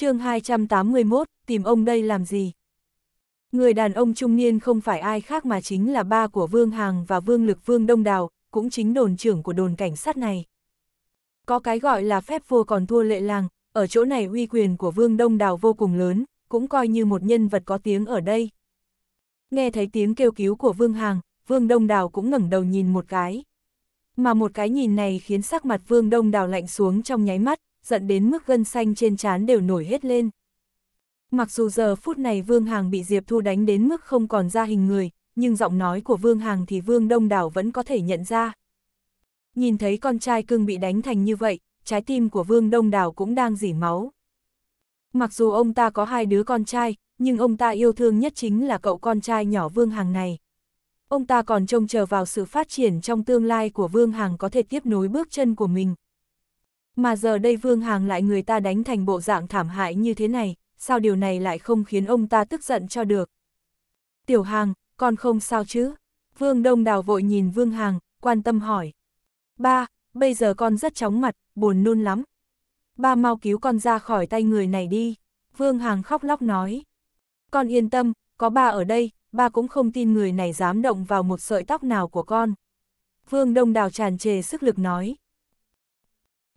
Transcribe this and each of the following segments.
chương 281, tìm ông đây làm gì? Người đàn ông trung niên không phải ai khác mà chính là ba của Vương Hàng và Vương Lực Vương Đông Đào, cũng chính đồn trưởng của đồn cảnh sát này. Có cái gọi là phép vua còn thua lệ làng, ở chỗ này uy quyền của Vương Đông Đào vô cùng lớn, cũng coi như một nhân vật có tiếng ở đây. Nghe thấy tiếng kêu cứu của Vương Hàng, Vương Đông Đào cũng ngẩng đầu nhìn một cái. Mà một cái nhìn này khiến sắc mặt Vương Đông Đào lạnh xuống trong nháy mắt, giận đến mức gân xanh trên trán đều nổi hết lên. Mặc dù giờ phút này Vương Hàng bị Diệp Thu đánh đến mức không còn ra hình người, nhưng giọng nói của Vương Hàng thì Vương Đông Đảo vẫn có thể nhận ra. Nhìn thấy con trai cưng bị đánh thành như vậy, trái tim của Vương Đông Đảo cũng đang dỉ máu. Mặc dù ông ta có hai đứa con trai, nhưng ông ta yêu thương nhất chính là cậu con trai nhỏ Vương Hàng này. Ông ta còn trông chờ vào sự phát triển trong tương lai của Vương Hàng có thể tiếp nối bước chân của mình, mà giờ đây Vương Hàng lại người ta đánh thành bộ dạng thảm hại như thế này, sao điều này lại không khiến ông ta tức giận cho được. Tiểu Hàng, con không sao chứ? Vương Đông Đào vội nhìn Vương Hàng, quan tâm hỏi. Ba, bây giờ con rất chóng mặt, buồn nôn lắm. Ba mau cứu con ra khỏi tay người này đi. Vương Hàng khóc lóc nói. Con yên tâm, có ba ở đây, ba cũng không tin người này dám động vào một sợi tóc nào của con. Vương Đông Đào tràn trề sức lực nói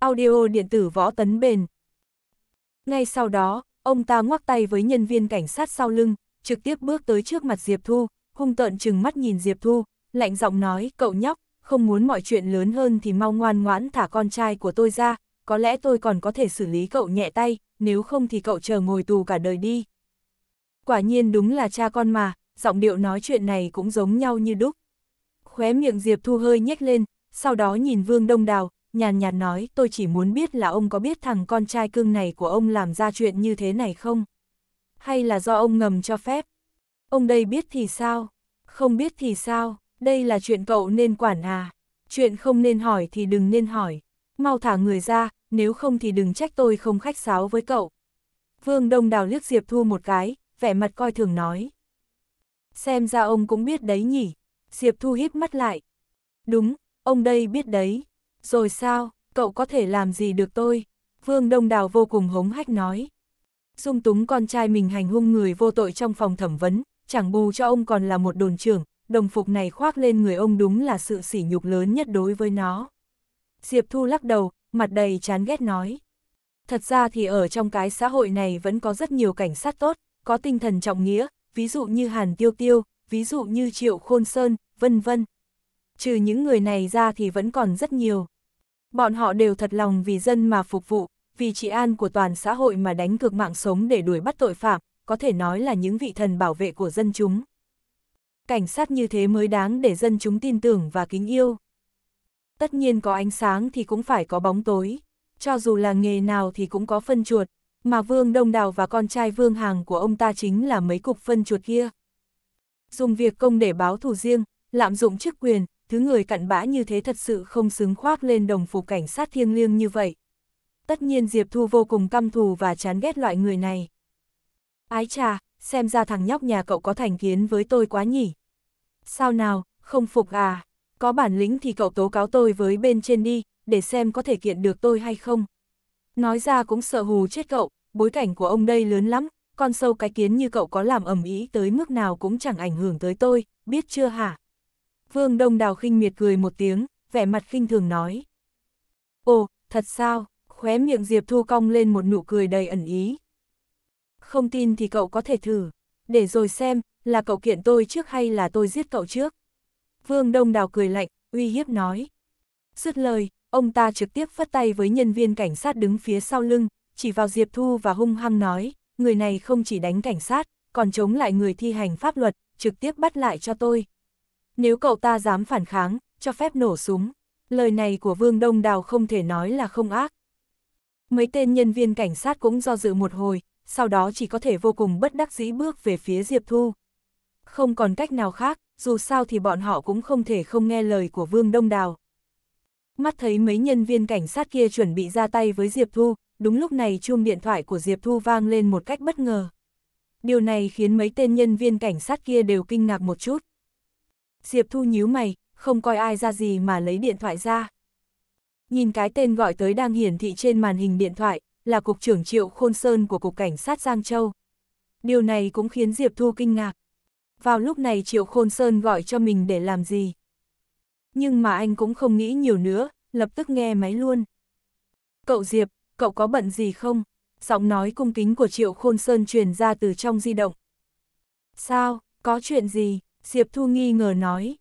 audio điện tử võ tấn bền. Ngay sau đó, ông ta ngoắc tay với nhân viên cảnh sát sau lưng, trực tiếp bước tới trước mặt Diệp Thu, hung tợn chừng mắt nhìn Diệp Thu, lạnh giọng nói, cậu nhóc, không muốn mọi chuyện lớn hơn thì mau ngoan ngoãn thả con trai của tôi ra, có lẽ tôi còn có thể xử lý cậu nhẹ tay, nếu không thì cậu chờ ngồi tù cả đời đi. Quả nhiên đúng là cha con mà, giọng điệu nói chuyện này cũng giống nhau như đúc. Khóe miệng Diệp Thu hơi nhếch lên, sau đó nhìn Vương Đông Đào, nhàn nhạt nói tôi chỉ muốn biết là ông có biết thằng con trai cưng này của ông làm ra chuyện như thế này không? Hay là do ông ngầm cho phép? Ông đây biết thì sao? Không biết thì sao? Đây là chuyện cậu nên quản à? Chuyện không nên hỏi thì đừng nên hỏi. Mau thả người ra, nếu không thì đừng trách tôi không khách sáo với cậu. Vương Đông Đào liếc Diệp Thu một cái, vẻ mặt coi thường nói. Xem ra ông cũng biết đấy nhỉ? Diệp Thu híp mắt lại. Đúng, ông đây biết đấy. Rồi sao, cậu có thể làm gì được tôi? Vương Đông Đào vô cùng hống hách nói. Dung túng con trai mình hành hung người vô tội trong phòng thẩm vấn, chẳng bù cho ông còn là một đồn trưởng, đồng phục này khoác lên người ông đúng là sự sỉ nhục lớn nhất đối với nó. Diệp Thu lắc đầu, mặt đầy chán ghét nói. Thật ra thì ở trong cái xã hội này vẫn có rất nhiều cảnh sát tốt, có tinh thần trọng nghĩa, ví dụ như Hàn Tiêu Tiêu, ví dụ như Triệu Khôn Sơn, vân vân. Trừ những người này ra thì vẫn còn rất nhiều. Bọn họ đều thật lòng vì dân mà phục vụ, vì trị an của toàn xã hội mà đánh cược mạng sống để đuổi bắt tội phạm, có thể nói là những vị thần bảo vệ của dân chúng. Cảnh sát như thế mới đáng để dân chúng tin tưởng và kính yêu. Tất nhiên có ánh sáng thì cũng phải có bóng tối, cho dù là nghề nào thì cũng có phân chuột, mà Vương Đông Đào và con trai Vương Hàng của ông ta chính là mấy cục phân chuột kia. Dùng việc công để báo thù riêng, lạm dụng chức quyền, thứ người cặn bã như thế thật sự không xứng khoác lên đồng phục cảnh sát thiêng liêng như vậy. Tất nhiên Diệp Thu vô cùng căm thù và chán ghét loại người này. Ái trà, xem ra thằng nhóc nhà cậu có thành kiến với tôi quá nhỉ. Sao nào, không phục à, có bản lĩnh thì cậu tố cáo tôi với bên trên đi, để xem có thể kiện được tôi hay không. Nói ra cũng sợ hù chết cậu, bối cảnh của ông đây lớn lắm, con sâu cái kiến như cậu có làm ầm ý tới mức nào cũng chẳng ảnh hưởng tới tôi, biết chưa hả? Vương Đông Đào khinh miệt cười một tiếng, vẻ mặt khinh thường nói. Ồ, thật sao, khóe miệng Diệp Thu cong lên một nụ cười đầy ẩn ý. Không tin thì cậu có thể thử, để rồi xem, là cậu kiện tôi trước hay là tôi giết cậu trước. Vương Đông Đào cười lạnh, uy hiếp nói. Dứt lời, ông ta trực tiếp phất tay với nhân viên cảnh sát đứng phía sau lưng, chỉ vào Diệp Thu và hung hăng nói, người này không chỉ đánh cảnh sát, còn chống lại người thi hành pháp luật, trực tiếp bắt lại cho tôi. Nếu cậu ta dám phản kháng, cho phép nổ súng. Lời này của Vương Đông Đào không thể nói là không ác. Mấy tên nhân viên cảnh sát cũng do dự một hồi, sau đó chỉ có thể vô cùng bất đắc dĩ bước về phía Diệp Thu. Không còn cách nào khác, dù sao thì bọn họ cũng không thể không nghe lời của Vương Đông Đào. Mắt thấy mấy nhân viên cảnh sát kia chuẩn bị ra tay với Diệp Thu, đúng lúc này chuông điện thoại của Diệp Thu vang lên một cách bất ngờ. Điều này khiến mấy tên nhân viên cảnh sát kia đều kinh ngạc một chút. Diệp Thu nhíu mày, không coi ai ra gì mà lấy điện thoại ra. Nhìn cái tên gọi tới đang hiển thị trên màn hình điện thoại, là Cục trưởng Triệu Khôn Sơn của Cục Cảnh sát Giang Châu. Điều này cũng khiến Diệp Thu kinh ngạc. Vào lúc này Triệu Khôn Sơn gọi cho mình để làm gì? Nhưng mà anh cũng không nghĩ nhiều nữa, lập tức nghe máy luôn. Cậu Diệp, cậu có bận gì không? Giọng nói cung kính của Triệu Khôn Sơn truyền ra từ trong di động. Sao, có chuyện gì? Diệp Thu nghi ngờ nói.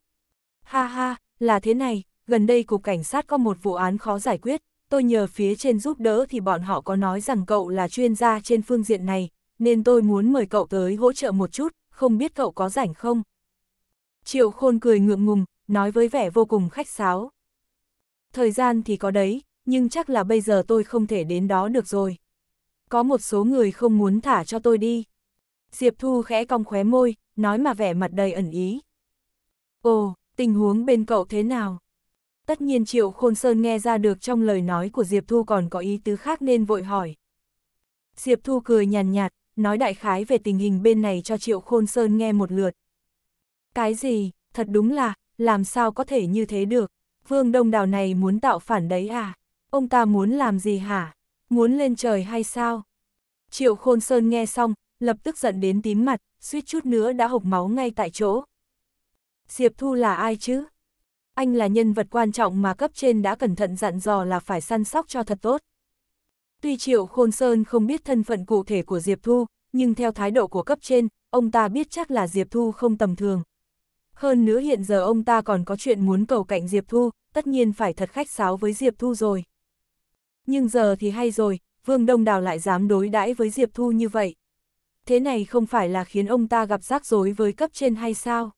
Ha ha, là thế này, gần đây cục cảnh sát có một vụ án khó giải quyết, tôi nhờ phía trên giúp đỡ thì bọn họ có nói rằng cậu là chuyên gia trên phương diện này, nên tôi muốn mời cậu tới hỗ trợ một chút, không biết cậu có rảnh không? Triệu Khôn cười ngượng ngùng, nói với vẻ vô cùng khách sáo. Thời gian thì có đấy, nhưng chắc là bây giờ tôi không thể đến đó được rồi. Có một số người không muốn thả cho tôi đi. Diệp Thu khẽ cong khóe môi, nói mà vẻ mặt đầy ẩn ý. Ồ, tình huống bên cậu thế nào? Tất nhiên Triệu Khôn Sơn nghe ra được trong lời nói của Diệp Thu còn có ý tứ khác nên vội hỏi. Diệp Thu cười nhàn nhạt, nói đại khái về tình hình bên này cho Triệu Khôn Sơn nghe một lượt. Cái gì, thật đúng là, làm sao có thể như thế được? Vương Đông Đào này muốn tạo phản đấy à? Ông ta muốn làm gì hả? Muốn lên trời hay sao? Triệu Khôn Sơn nghe xong, lập tức giận đến tím mặt, suýt chút nữa đã hộc máu ngay tại chỗ. Diệp Thu là ai chứ? Anh là nhân vật quan trọng mà cấp trên đã cẩn thận dặn dò là phải săn sóc cho thật tốt. Tuy Triệu Khôn Sơn không biết thân phận cụ thể của Diệp Thu, nhưng theo thái độ của cấp trên, ông ta biết chắc là Diệp Thu không tầm thường. Hơn nữa hiện giờ ông ta còn có chuyện muốn cầu cạnh Diệp Thu, tất nhiên phải thật khách sáo với Diệp Thu rồi. Nhưng giờ thì hay rồi, Vương Đông Đào lại dám đối đãi với Diệp Thu như vậy thế này không phải là khiến ông ta gặp rắc rối với cấp trên hay sao?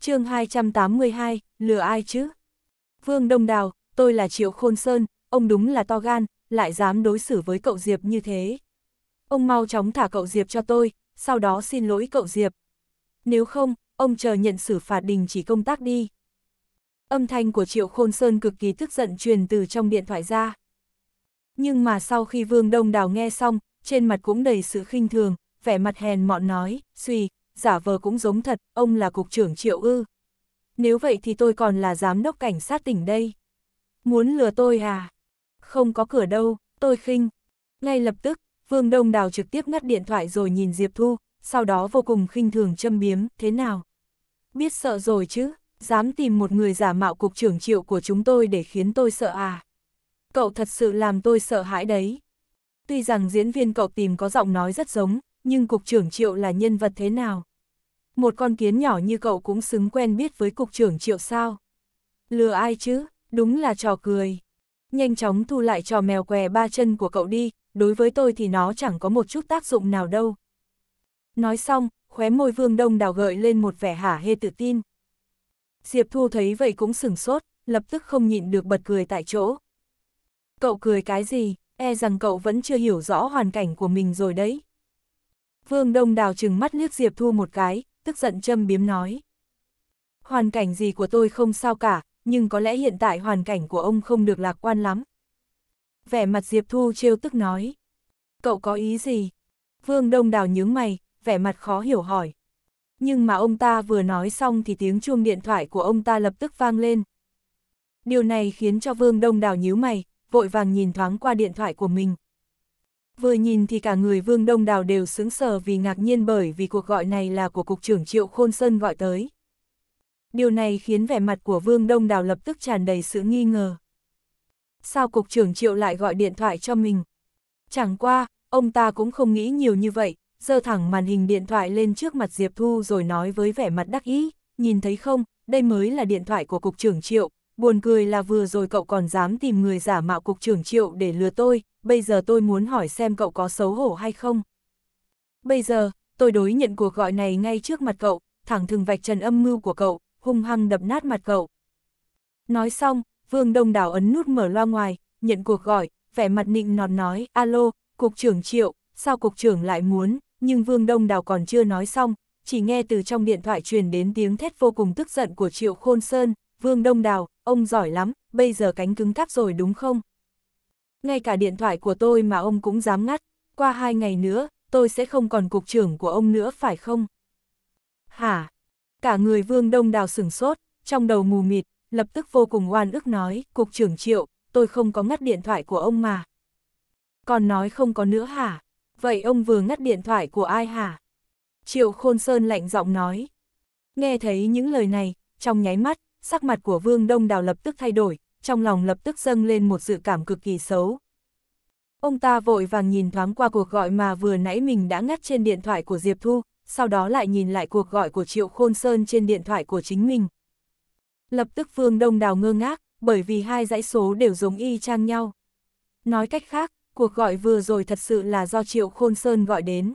chương 282, lừa ai chứ? Vương Đông Đào, tôi là Triệu Khôn Sơn, ông đúng là to gan, lại dám đối xử với cậu Diệp như thế. Ông mau chóng thả cậu Diệp cho tôi, sau đó xin lỗi cậu Diệp. Nếu không, ông chờ nhận xử phạt đình chỉ công tác đi. Âm thanh của Triệu Khôn Sơn cực kỳ tức giận truyền từ trong điện thoại ra. Nhưng mà sau khi Vương Đông Đào nghe xong, trên mặt cũng đầy sự khinh thường, vẻ mặt hèn mọn nói, suy, giả vờ cũng giống thật, ông là cục trưởng triệu ư. Nếu vậy thì tôi còn là giám đốc cảnh sát tỉnh đây. Muốn lừa tôi à? Không có cửa đâu, tôi khinh. Ngay lập tức, Vương Đông Đào trực tiếp ngắt điện thoại rồi nhìn Diệp Thu, sau đó vô cùng khinh thường châm biếm, thế nào? Biết sợ rồi chứ, dám tìm một người giả mạo cục trưởng triệu của chúng tôi để khiến tôi sợ à? Cậu thật sự làm tôi sợ hãi đấy. Tuy rằng diễn viên cậu tìm có giọng nói rất giống, nhưng cục trưởng triệu là nhân vật thế nào? Một con kiến nhỏ như cậu cũng xứng quen biết với cục trưởng triệu sao? Lừa ai chứ, đúng là trò cười. Nhanh chóng thu lại trò mèo què ba chân của cậu đi, đối với tôi thì nó chẳng có một chút tác dụng nào đâu. Nói xong, khóe môi vương đông đào gợi lên một vẻ hả hê tự tin. Diệp Thu thấy vậy cũng sửng sốt, lập tức không nhịn được bật cười tại chỗ. Cậu cười cái gì, e rằng cậu vẫn chưa hiểu rõ hoàn cảnh của mình rồi đấy. Vương Đông Đào chừng mắt liếc Diệp Thu một cái, tức giận châm biếm nói. Hoàn cảnh gì của tôi không sao cả, nhưng có lẽ hiện tại hoàn cảnh của ông không được lạc quan lắm. Vẻ mặt Diệp Thu trêu tức nói. Cậu có ý gì? Vương Đông Đào nhướng mày, vẻ mặt khó hiểu hỏi. Nhưng mà ông ta vừa nói xong thì tiếng chuông điện thoại của ông ta lập tức vang lên. Điều này khiến cho Vương Đông Đào nhíu mày, vội vàng nhìn thoáng qua điện thoại của mình, vừa nhìn thì cả người Vương Đông Đào đều sướng sờ vì ngạc nhiên bởi vì cuộc gọi này là của Cục trưởng Triệu Khôn Sơn gọi tới. Điều này khiến vẻ mặt của Vương Đông Đào lập tức tràn đầy sự nghi ngờ. Sao Cục trưởng Triệu lại gọi điện thoại cho mình? Chẳng qua, ông ta cũng không nghĩ nhiều như vậy, giơ thẳng màn hình điện thoại lên trước mặt Diệp Thu rồi nói với vẻ mặt đắc ý, nhìn thấy không, đây mới là điện thoại của Cục trưởng Triệu, buồn cười là vừa rồi cậu còn dám tìm người giả mạo Cục trưởng Triệu để lừa tôi, bây giờ tôi muốn hỏi xem cậu có xấu hổ hay không. Bây giờ, tôi đối nhận cuộc gọi này ngay trước mặt cậu, thẳng thừng vạch trần âm mưu của cậu, hung hăng đập nát mặt cậu. Nói xong, Vương Đông Đảo ấn nút mở loa ngoài, nhận cuộc gọi, vẻ mặt nịnh nọt nói, alo, cục trưởng triệu, sao cục trưởng lại muốn, nhưng Vương Đông Đào còn chưa nói xong, chỉ nghe từ trong điện thoại truyền đến tiếng thét vô cùng tức giận của Triệu Khôn Sơn, Vương Đông Đào, ông giỏi lắm, bây giờ cánh cứng cáp rồi đúng không? Ngay cả điện thoại của tôi mà ông cũng dám ngắt, qua hai ngày nữa, tôi sẽ không còn cục trưởng của ông nữa phải không? Hả? Cả người Vương Đông Đào sửng sốt, trong đầu mù mịt, lập tức vô cùng oan ức nói, cục trưởng triệu, tôi không có ngắt điện thoại của ông mà. Còn nói không có nữa hả? Vậy ông vừa ngắt điện thoại của ai hả? Triệu Khôn Sơn lạnh giọng nói. Nghe thấy những lời này, trong nháy mắt, sắc mặt của Vương Đông Đào lập tức thay đổi, trong lòng lập tức dâng lên một dự cảm cực kỳ xấu. Ông ta vội vàng nhìn thoáng qua cuộc gọi mà vừa nãy mình đã ngắt trên điện thoại của Diệp Thu, sau đó lại nhìn lại cuộc gọi của Triệu Khôn Sơn trên điện thoại của chính mình. Lập tức Vương Đông Đào ngơ ngác, bởi vì hai dãy số đều giống y chang nhau. Nói cách khác, cuộc gọi vừa rồi thật sự là do Triệu Khôn Sơn gọi đến.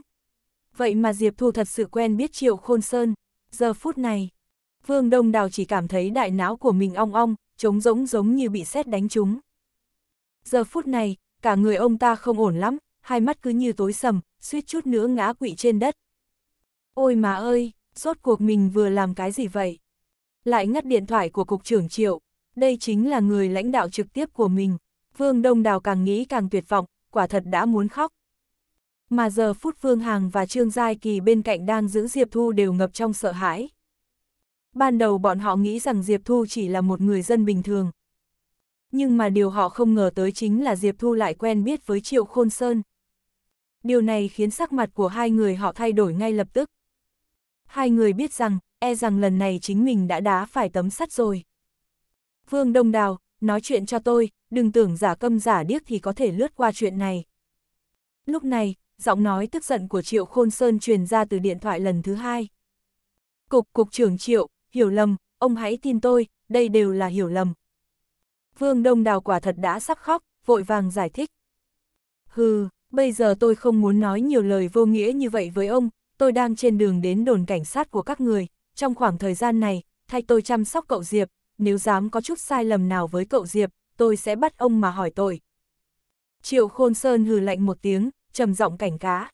Vậy mà Diệp Thu thật sự quen biết Triệu Khôn Sơn, giờ phút này, Vương Đông Đào chỉ cảm thấy đại não của mình ong ong, trống rỗng giống như bị sét đánh trúng. Giờ phút này, cả người ông ta không ổn lắm, hai mắt cứ như tối sầm, suýt chút nữa ngã quỵ trên đất. Ôi mà ơi, rốt cuộc mình vừa làm cái gì vậy? Lại ngắt điện thoại của cục trưởng Triệu, đây chính là người lãnh đạo trực tiếp của mình. Vương Đông Đào càng nghĩ càng tuyệt vọng, quả thật đã muốn khóc. Mà giờ phút Vương Hàng và Trương Giai Kỳ bên cạnh đang giữ Diệp Thu đều ngập trong sợ hãi ban đầu bọn họ nghĩ rằng Diệp Thu chỉ là một người dân bình thường. Nhưng mà điều họ không ngờ tới chính là Diệp Thu lại quen biết với Triệu Khôn Sơn. Điều này khiến sắc mặt của hai người họ thay đổi ngay lập tức. Hai người biết rằng, e rằng lần này chính mình đã đá phải tấm sắt rồi. Vương Đông Đào, nói chuyện cho tôi, đừng tưởng giả câm giả điếc thì có thể lướt qua chuyện này. Lúc này, giọng nói tức giận của Triệu Khôn Sơn truyền ra từ điện thoại lần thứ hai. Cục Cục trưởng Triệu, hiểu lầm, ông hãy tin tôi, đây đều là hiểu lầm. Vương Đông Đào quả thật đã sắp khóc, vội vàng giải thích. Hừ, bây giờ tôi không muốn nói nhiều lời vô nghĩa như vậy với ông, tôi đang trên đường đến đồn cảnh sát của các người, trong khoảng thời gian này, thay tôi chăm sóc cậu Diệp, nếu dám có chút sai lầm nào với cậu Diệp, tôi sẽ bắt ông mà hỏi tội. Triệu Khôn Sơn hừ lạnh một tiếng, trầm giọng cảnh cá.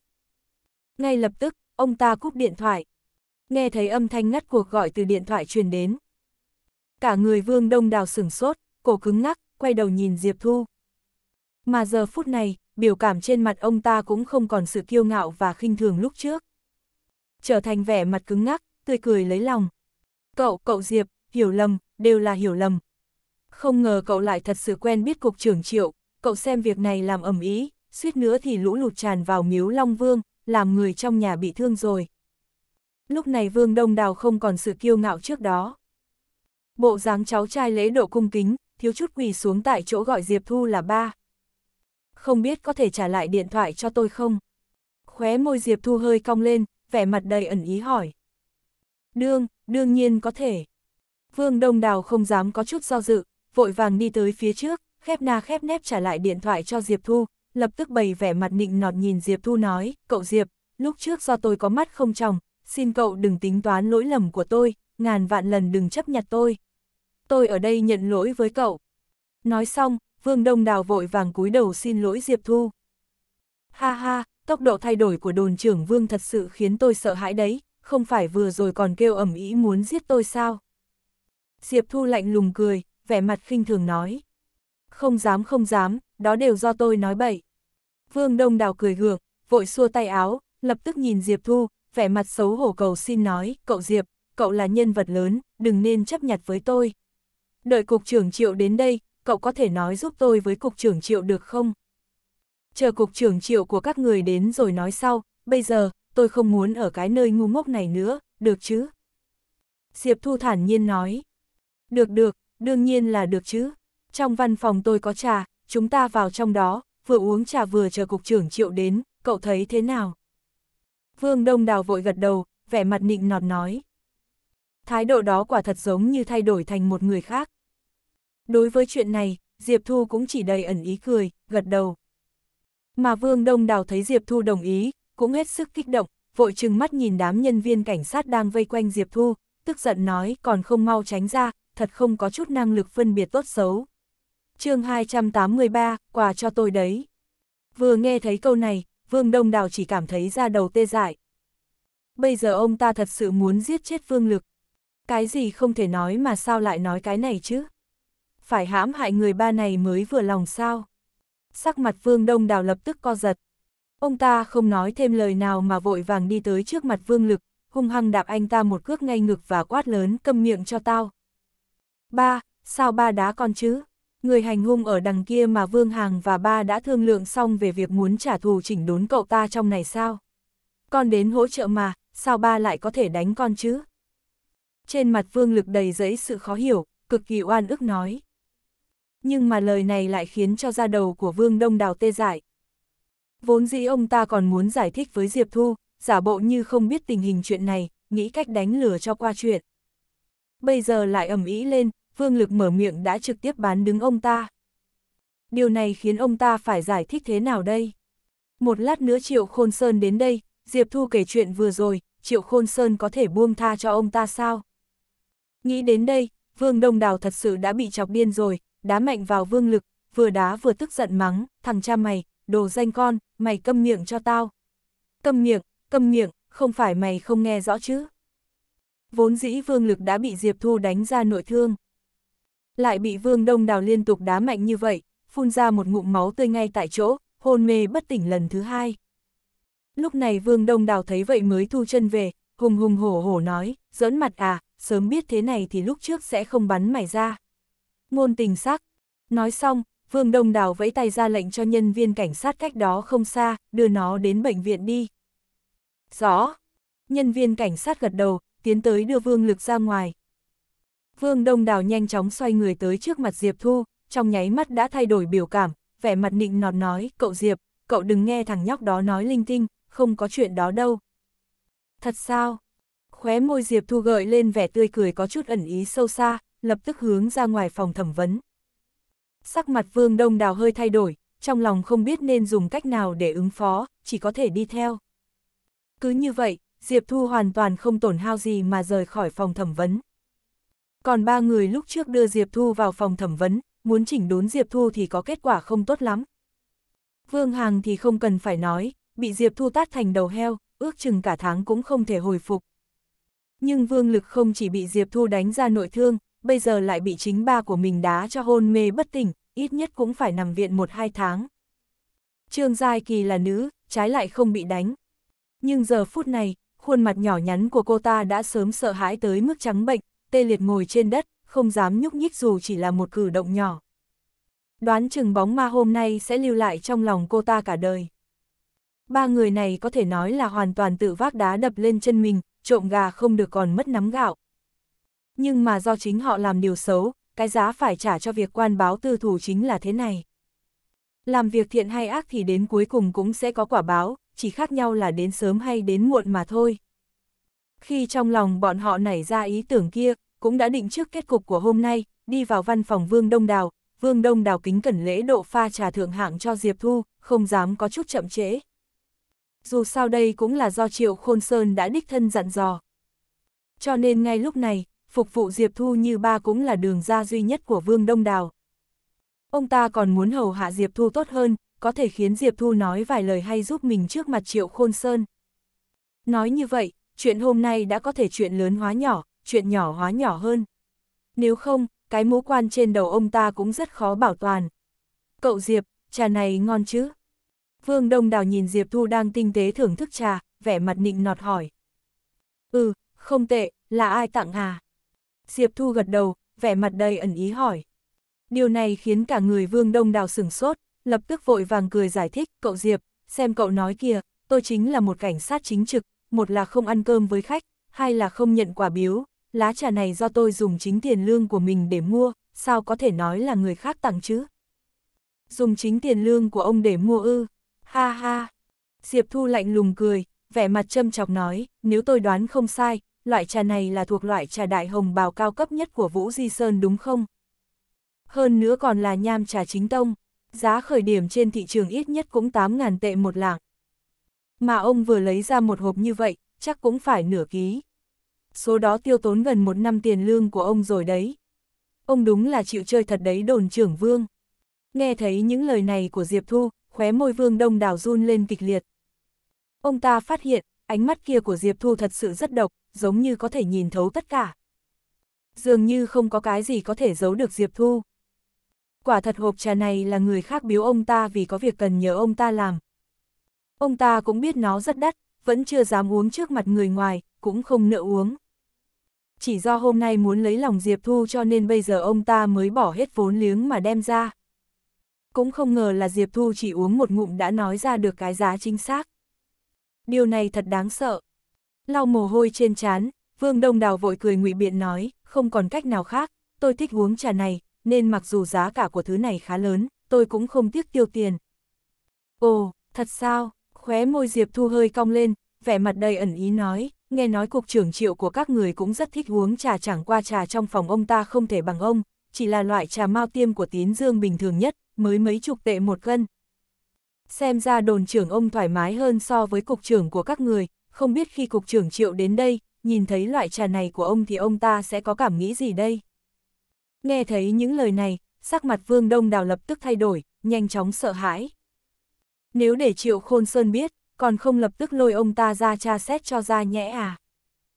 Ngay lập tức, ông ta cúp điện thoại, nghe thấy âm thanh ngắt cuộc gọi từ điện thoại truyền đến. Cả người Vương Đông Đào sửng sốt, cổ cứng ngắc, quay đầu nhìn Diệp Thu. Mà giờ phút này, biểu cảm trên mặt ông ta cũng không còn sự kiêu ngạo và khinh thường lúc trước. Trở thành vẻ mặt cứng ngắc, tươi cười lấy lòng. Cậu, cậu Diệp, hiểu lầm, đều là hiểu lầm. Không ngờ cậu lại thật sự quen biết cục trưởng triệu, cậu xem việc này làm ẩm ý, suýt nữa thì lũ lụt tràn vào miếu Long Vương, làm người trong nhà bị thương rồi lúc này Vương Đông Đào không còn sự kiêu ngạo trước đó. Bộ dáng cháu trai lễ độ cung kính, thiếu chút quỳ xuống tại chỗ gọi Diệp Thu là ba. Không biết có thể trả lại điện thoại cho tôi không? Khóe môi Diệp Thu hơi cong lên, vẻ mặt đầy ẩn ý hỏi. Đương, đương nhiên có thể. Vương Đông Đào không dám có chút do dự, vội vàng đi tới phía trước, khép na khép nép trả lại điện thoại cho Diệp Thu, lập tức bày vẻ mặt nịnh nọt nhìn Diệp Thu nói, cậu Diệp, lúc trước do tôi có mắt không tròng, xin cậu đừng tính toán lỗi lầm của tôi, ngàn vạn lần đừng chấp nhặt tôi. Tôi ở đây nhận lỗi với cậu. Nói xong, Vương Đông Đào vội vàng cúi đầu xin lỗi Diệp Thu. Ha ha, tốc độ thay đổi của đồn trưởng Vương thật sự khiến tôi sợ hãi đấy, không phải vừa rồi còn kêu ẩm ý muốn giết tôi sao? Diệp Thu lạnh lùng cười, vẻ mặt khinh thường nói. Không dám không dám, đó đều do tôi nói bậy. Vương Đông Đào cười gượng, vội xua tay áo, lập tức nhìn Diệp Thu, vẻ mặt xấu hổ cầu xin nói, cậu Diệp, cậu là nhân vật lớn, đừng nên chấp nhặt với tôi. Đợi cục trưởng triệu đến đây, cậu có thể nói giúp tôi với cục trưởng triệu được không? Chờ cục trưởng triệu của các người đến rồi nói sau, bây giờ, tôi không muốn ở cái nơi ngu ngốc này nữa, được chứ? Diệp Thu thản nhiên nói. Được được, đương nhiên là được chứ. Trong văn phòng tôi có trà, chúng ta vào trong đó, vừa uống trà vừa chờ cục trưởng triệu đến, cậu thấy thế nào? Vương Đông Đào vội gật đầu, vẻ mặt nịnh nọt nói. Thái độ đó quả thật giống như thay đổi thành một người khác. Đối với chuyện này, Diệp Thu cũng chỉ đầy ẩn ý cười, gật đầu. Mà Vương Đông Đào thấy Diệp Thu đồng ý, cũng hết sức kích động, vội chừng mắt nhìn đám nhân viên cảnh sát đang vây quanh Diệp Thu, tức giận nói còn không mau tránh ra, thật không có chút năng lực phân biệt tốt xấu. chương 283, quà cho tôi đấy. Vừa nghe thấy câu này, Vương Đông Đào chỉ cảm thấy ra đầu tê dại. Bây giờ ông ta thật sự muốn giết chết Vương Lực. Cái gì không thể nói mà sao lại nói cái này chứ? Phải hãm hại người ba này mới vừa lòng sao? Sắc mặt Vương Đông Đào lập tức co giật. Ông ta không nói thêm lời nào mà vội vàng đi tới trước mặt Vương Lực, hung hăng đạp anh ta một cước ngay ngực và quát lớn câm miệng cho tao. Ba, sao ba đá con chứ? người hành hung ở đằng kia mà Vương Hàng và ba đã thương lượng xong về việc muốn trả thù chỉnh đốn cậu ta trong này sao? Con đến hỗ trợ mà, sao ba lại có thể đánh con chứ? Trên mặt Vương Lực đầy giấy sự khó hiểu, cực kỳ oan ức nói. Nhưng mà lời này lại khiến cho da đầu của Vương Đông Đào tê dại. Vốn dĩ ông ta còn muốn giải thích với Diệp Thu, giả bộ như không biết tình hình chuyện này, nghĩ cách đánh lừa cho qua chuyện. Bây giờ lại ầm ý lên, Vương Lực mở miệng đã trực tiếp bán đứng ông ta. Điều này khiến ông ta phải giải thích thế nào đây? Một lát nữa Triệu Khôn Sơn đến đây, Diệp Thu kể chuyện vừa rồi, Triệu Khôn Sơn có thể buông tha cho ông ta sao? Nghĩ đến đây, Vương Đông Đào thật sự đã bị chọc điên rồi, đá mạnh vào Vương Lực, vừa đá vừa tức giận mắng, thằng cha mày, đồ danh con, mày câm miệng cho tao. Câm miệng, câm miệng, không phải mày không nghe rõ chứ. Vốn dĩ Vương Lực đã bị Diệp Thu đánh ra nội thương, lại bị Vương Đông Đào liên tục đá mạnh như vậy, phun ra một ngụm máu tươi ngay tại chỗ, hôn mê bất tỉnh lần thứ hai. Lúc này Vương Đông Đào thấy vậy mới thu chân về, hùng hùng hổ hổ nói, giỡn mặt à, sớm biết thế này thì lúc trước sẽ không bắn mày ra. Ngôn tình sắc. Nói xong, Vương Đông Đào vẫy tay ra lệnh cho nhân viên cảnh sát cách đó không xa, đưa nó đến bệnh viện đi. Rõ. Nhân viên cảnh sát gật đầu, tiến tới đưa Vương Lực ra ngoài, Vương Đông Đào nhanh chóng xoay người tới trước mặt Diệp Thu, trong nháy mắt đã thay đổi biểu cảm, vẻ mặt nịnh nọt nói, cậu Diệp, cậu đừng nghe thằng nhóc đó nói linh tinh, không có chuyện đó đâu. Thật sao? Khóe môi Diệp Thu gợi lên vẻ tươi cười có chút ẩn ý sâu xa, lập tức hướng ra ngoài phòng thẩm vấn. Sắc mặt Vương Đông Đào hơi thay đổi, trong lòng không biết nên dùng cách nào để ứng phó, chỉ có thể đi theo. Cứ như vậy, Diệp Thu hoàn toàn không tổn hao gì mà rời khỏi phòng thẩm vấn. Còn ba người lúc trước đưa Diệp Thu vào phòng thẩm vấn, muốn chỉnh đốn Diệp Thu thì có kết quả không tốt lắm. Vương Hằng thì không cần phải nói, bị Diệp Thu tát thành đầu heo, ước chừng cả tháng cũng không thể hồi phục. Nhưng Vương Lực không chỉ bị Diệp Thu đánh ra nội thương, bây giờ lại bị chính ba của mình đá cho hôn mê bất tỉnh, ít nhất cũng phải nằm viện một hai tháng. Trương Giai Kỳ là nữ, trái lại không bị đánh. Nhưng giờ phút này, khuôn mặt nhỏ nhắn của cô ta đã sớm sợ hãi tới mức trắng bệnh, tê liệt ngồi trên đất, không dám nhúc nhích dù chỉ là một cử động nhỏ. Đoán chừng bóng ma hôm nay sẽ lưu lại trong lòng cô ta cả đời. Ba người này có thể nói là hoàn toàn tự vác đá đập lên chân mình, trộm gà không được còn mất nắm gạo. Nhưng mà do chính họ làm điều xấu, cái giá phải trả cho việc quan báo tư thủ chính là thế này. Làm việc thiện hay ác thì đến cuối cùng cũng sẽ có quả báo, chỉ khác nhau là đến sớm hay đến muộn mà thôi. Khi trong lòng bọn họ nảy ra ý tưởng kia, cũng đã định trước kết cục của hôm nay, đi vào văn phòng Vương Đông Đào, Vương Đông Đào kính cẩn lễ độ pha trà thượng hạng cho Diệp Thu, không dám có chút chậm trễ. Dù sao đây cũng là do Triệu Khôn Sơn đã đích thân dặn dò. Cho nên ngay lúc này, phục vụ Diệp Thu như ba cũng là đường ra duy nhất của Vương Đông Đào. Ông ta còn muốn hầu hạ Diệp Thu tốt hơn, có thể khiến Diệp Thu nói vài lời hay giúp mình trước mặt Triệu Khôn Sơn. Nói như vậy, chuyện hôm nay đã có thể chuyện lớn hóa nhỏ, chuyện nhỏ hóa nhỏ hơn. Nếu không, cái mũ quan trên đầu ông ta cũng rất khó bảo toàn. Cậu Diệp, trà này ngon chứ? Vương Đông Đào nhìn Diệp Thu đang tinh tế thưởng thức trà, vẻ mặt nịnh nọt hỏi. Ừ, không tệ, là ai tặng à? Diệp Thu gật đầu, vẻ mặt đầy ẩn ý hỏi. Điều này khiến cả người Vương Đông Đào sửng sốt, lập tức vội vàng cười giải thích, cậu Diệp, xem cậu nói kìa, tôi chính là một cảnh sát chính trực, một là không ăn cơm với khách, hai là không nhận quả biếu, lá trà này do tôi dùng chính tiền lương của mình để mua, sao có thể nói là người khác tặng chứ? Dùng chính tiền lương của ông để mua ư? Ha ha! Diệp Thu lạnh lùng cười, vẻ mặt châm chọc nói, nếu tôi đoán không sai, loại trà này là thuộc loại trà đại hồng bào cao cấp nhất của Vũ Di Sơn đúng không? Hơn nữa còn là nham trà chính tông, giá khởi điểm trên thị trường ít nhất cũng 8.000 tệ một lạng. Mà ông vừa lấy ra một hộp như vậy, chắc cũng phải nửa ký. Số đó tiêu tốn gần một năm tiền lương của ông rồi đấy. Ông đúng là chịu chơi thật đấy đồn trưởng vương. Nghe thấy những lời này của Diệp Thu, khóe môi vương đông đảo run lên kịch liệt. Ông ta phát hiện, ánh mắt kia của Diệp Thu thật sự rất độc, giống như có thể nhìn thấu tất cả. Dường như không có cái gì có thể giấu được Diệp Thu. Quả thật hộp trà này là người khác biếu ông ta vì có việc cần nhờ ông ta làm, Ông ta cũng biết nó rất đắt, vẫn chưa dám uống trước mặt người ngoài, cũng không nợ uống. Chỉ do hôm nay muốn lấy lòng Diệp Thu cho nên bây giờ ông ta mới bỏ hết vốn liếng mà đem ra. Cũng không ngờ là Diệp Thu chỉ uống một ngụm đã nói ra được cái giá chính xác. Điều này thật đáng sợ. Lau mồ hôi trên trán, Vương Đông Đào vội cười ngụy biện nói, không còn cách nào khác, tôi thích uống trà này, nên mặc dù giá cả của thứ này khá lớn, tôi cũng không tiếc tiêu tiền. Ồ, thật sao? Khóe môi Diệp Thu hơi cong lên, vẻ mặt đầy ẩn ý nói, nghe nói cục trưởng triệu của các người cũng rất thích uống trà chẳng qua trà trong phòng ông ta không thể bằng ông, chỉ là loại trà mao tiêm của tín dương bình thường nhất, mới mấy chục tệ một cân. Xem ra đồn trưởng ông thoải mái hơn so với cục trưởng của các người, không biết khi cục trưởng triệu đến đây, nhìn thấy loại trà này của ông thì ông ta sẽ có cảm nghĩ gì đây? Nghe thấy những lời này, sắc mặt vương đông đào lập tức thay đổi, nhanh chóng sợ hãi. Nếu để Triệu Khôn Sơn biết, còn không lập tức lôi ông ta ra tra xét cho ra nhẽ à.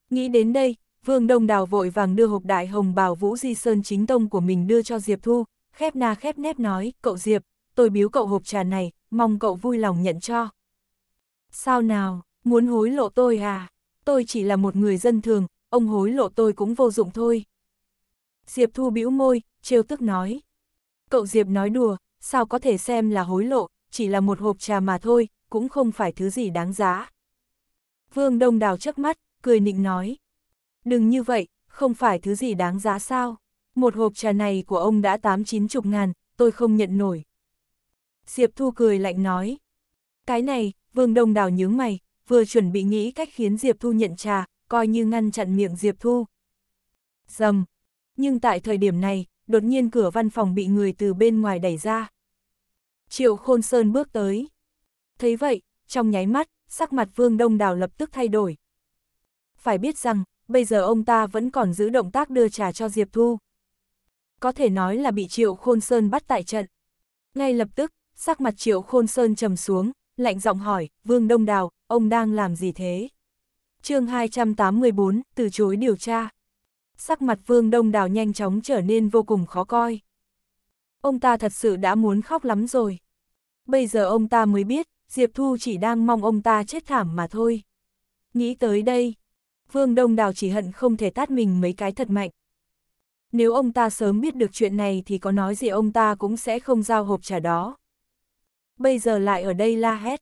Nghĩ đến đây, Vương Đông Đào vội vàng đưa hộp đại hồng bảo Vũ Di Sơn chính tông của mình đưa cho Diệp Thu, khép na khép nép nói, cậu Diệp, tôi biếu cậu hộp trà này, mong cậu vui lòng nhận cho. Sao nào, muốn hối lộ tôi à? Tôi chỉ là một người dân thường, ông hối lộ tôi cũng vô dụng thôi. Diệp Thu bĩu môi, trêu tức nói. Cậu Diệp nói đùa, sao có thể xem là hối lộ, chỉ là một hộp trà mà thôi, cũng không phải thứ gì đáng giá. Vương Đông Đào chớp mắt, cười nịnh nói. Đừng như vậy, không phải thứ gì đáng giá sao. Một hộp trà này của ông đã tám chín chục ngàn, tôi không nhận nổi. Diệp Thu cười lạnh nói. Cái này, Vương Đông Đào nhướng mày, vừa chuẩn bị nghĩ cách khiến Diệp Thu nhận trà, coi như ngăn chặn miệng Diệp Thu. Dầm! Nhưng tại thời điểm này, đột nhiên cửa văn phòng bị người từ bên ngoài đẩy ra. Triệu Khôn Sơn bước tới. Thấy vậy, trong nháy mắt, sắc mặt Vương Đông Đào lập tức thay đổi. Phải biết rằng, bây giờ ông ta vẫn còn giữ động tác đưa trà cho Diệp Thu. Có thể nói là bị Triệu Khôn Sơn bắt tại trận. Ngay lập tức, sắc mặt Triệu Khôn Sơn trầm xuống, lạnh giọng hỏi, Vương Đông Đào, ông đang làm gì thế? chương 284, từ chối điều tra. Sắc mặt Vương Đông Đào nhanh chóng trở nên vô cùng khó coi ông ta thật sự đã muốn khóc lắm rồi. Bây giờ ông ta mới biết, Diệp Thu chỉ đang mong ông ta chết thảm mà thôi. Nghĩ tới đây, Vương Đông Đào chỉ hận không thể tát mình mấy cái thật mạnh. Nếu ông ta sớm biết được chuyện này thì có nói gì ông ta cũng sẽ không giao hộp trà đó. Bây giờ lại ở đây la hét.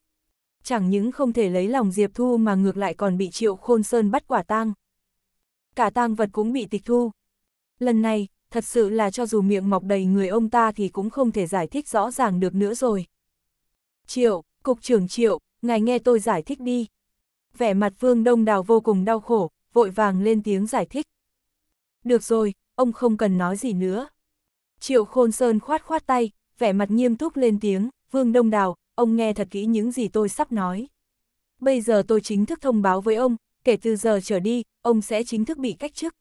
Chẳng những không thể lấy lòng Diệp Thu mà ngược lại còn bị Triệu Khôn Sơn bắt quả tang. Cả tang vật cũng bị tịch thu. Lần này, thật sự là cho dù miệng mọc đầy người ông ta thì cũng không thể giải thích rõ ràng được nữa rồi. Triệu, Cục trưởng Triệu, ngài nghe tôi giải thích đi. Vẻ mặt Vương Đông Đào vô cùng đau khổ, vội vàng lên tiếng giải thích. Được rồi, ông không cần nói gì nữa. Triệu Khôn Sơn khoát khoát tay, vẻ mặt nghiêm túc lên tiếng, Vương Đông Đào, ông nghe thật kỹ những gì tôi sắp nói. Bây giờ tôi chính thức thông báo với ông, kể từ giờ trở đi, ông sẽ chính thức bị cách chức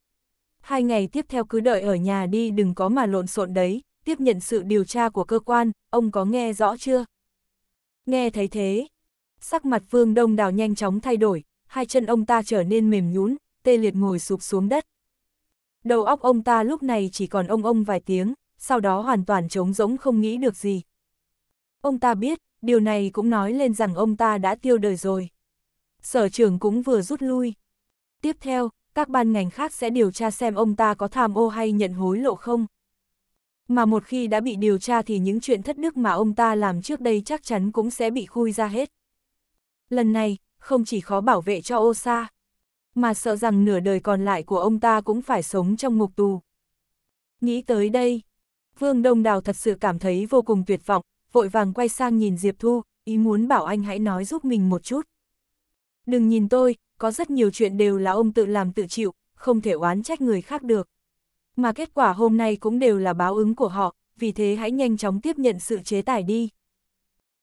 hai ngày tiếp theo cứ đợi ở nhà đi đừng có mà lộn xộn đấy, tiếp nhận sự điều tra của cơ quan, ông có nghe rõ chưa? Nghe thấy thế, sắc mặt Vương Đông Đào nhanh chóng thay đổi, hai chân ông ta trở nên mềm nhún, tê liệt ngồi sụp xuống đất. Đầu óc ông ta lúc này chỉ còn ông ông vài tiếng, sau đó hoàn toàn trống rỗng không nghĩ được gì. Ông ta biết, điều này cũng nói lên rằng ông ta đã tiêu đời rồi. Sở trưởng cũng vừa rút lui. Tiếp theo, các ban ngành khác sẽ điều tra xem ông ta có tham ô hay nhận hối lộ không. Mà một khi đã bị điều tra thì những chuyện thất đức mà ông ta làm trước đây chắc chắn cũng sẽ bị khui ra hết. Lần này, không chỉ khó bảo vệ cho Osa mà sợ rằng nửa đời còn lại của ông ta cũng phải sống trong ngục tù. Nghĩ tới đây, Vương Đông Đào thật sự cảm thấy vô cùng tuyệt vọng, vội vàng quay sang nhìn Diệp Thu, ý muốn bảo anh hãy nói giúp mình một chút. Đừng nhìn tôi, có rất nhiều chuyện đều là ông tự làm tự chịu, không thể oán trách người khác được. Mà kết quả hôm nay cũng đều là báo ứng của họ, vì thế hãy nhanh chóng tiếp nhận sự chế tải đi.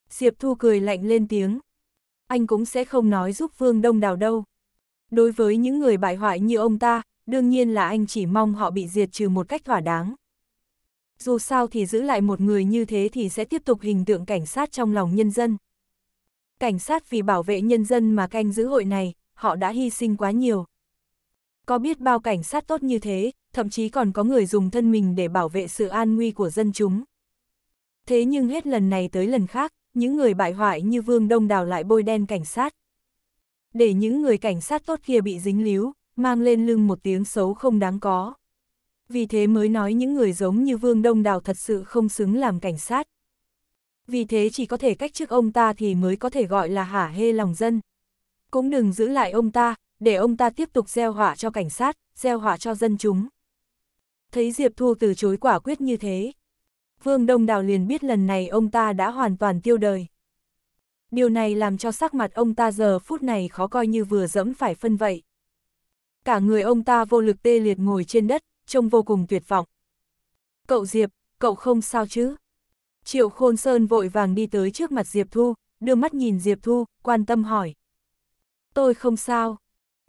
Diệp Thu cười lạnh lên tiếng. Anh cũng sẽ không nói giúp Vương Đông Đào đâu. Đối với những người bại hoại như ông ta, đương nhiên là anh chỉ mong họ bị diệt trừ một cách thỏa đáng. Dù sao thì giữ lại một người như thế thì sẽ tiếp tục hình tượng cảnh sát trong lòng nhân dân. Cảnh sát vì bảo vệ nhân dân mà canh giữ hội này, họ đã hy sinh quá nhiều. Có biết bao cảnh sát tốt như thế, thậm chí còn có người dùng thân mình để bảo vệ sự an nguy của dân chúng. Thế nhưng hết lần này tới lần khác, những người bại hoại như Vương Đông Đào lại bôi đen cảnh sát. Để những người cảnh sát tốt kia bị dính líu, mang lên lưng một tiếng xấu không đáng có. Vì thế mới nói những người giống như Vương Đông Đào thật sự không xứng làm cảnh sát. Vì thế chỉ có thể cách chức ông ta thì mới có thể gọi là hả hê lòng dân. Cũng đừng giữ lại ông ta, để ông ta tiếp tục gieo hỏa cho cảnh sát, gieo hỏa cho dân chúng. Thấy Diệp Thu từ chối quả quyết như thế. Vương Đông Đào liền biết lần này ông ta đã hoàn toàn tiêu đời. Điều này làm cho sắc mặt ông ta giờ phút này khó coi như vừa dẫm phải phân vậy. Cả người ông ta vô lực tê liệt ngồi trên đất, trông vô cùng tuyệt vọng. Cậu Diệp, cậu không sao chứ? Triệu Khôn Sơn vội vàng đi tới trước mặt Diệp Thu, đưa mắt nhìn Diệp Thu, quan tâm hỏi. Tôi không sao.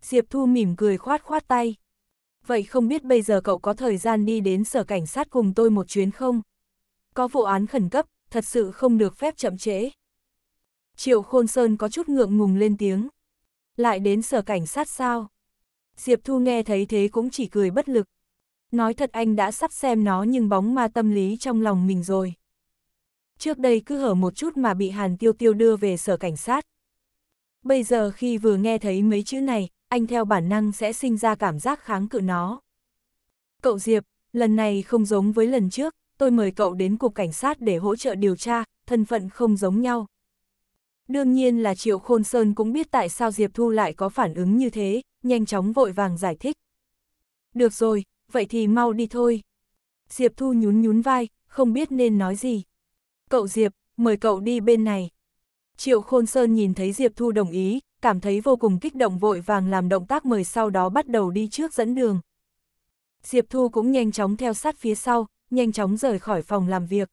Diệp Thu mỉm cười khoát khoát tay. Vậy không biết bây giờ cậu có thời gian đi đến sở cảnh sát cùng tôi một chuyến không? Có vụ án khẩn cấp, thật sự không được phép chậm trễ. Triệu Khôn Sơn có chút ngượng ngùng lên tiếng. Lại đến sở cảnh sát sao? Diệp Thu nghe thấy thế cũng chỉ cười bất lực. Nói thật anh đã sắp xem nó nhưng bóng ma tâm lý trong lòng mình rồi. Trước đây cứ hở một chút mà bị Hàn Tiêu Tiêu đưa về sở cảnh sát, Bây giờ khi vừa nghe thấy mấy chữ này, anh theo bản năng sẽ sinh ra cảm giác kháng cự nó. Cậu Diệp, lần này không giống với lần trước, tôi mời cậu đến cục cảnh sát để hỗ trợ điều tra, thân phận không giống nhau. Đương nhiên là Triệu Khôn Sơn cũng biết tại sao Diệp Thu lại có phản ứng như thế, nhanh chóng vội vàng giải thích. Được rồi, vậy thì mau đi thôi. Diệp Thu nhún nhún vai, không biết nên nói gì. Cậu Diệp, mời cậu đi bên này. Triệu Khôn Sơn nhìn thấy Diệp Thu đồng ý, cảm thấy vô cùng kích động vội vàng làm động tác mời sau đó bắt đầu đi trước dẫn đường. Diệp Thu cũng nhanh chóng theo sát phía sau, nhanh chóng rời khỏi phòng làm việc.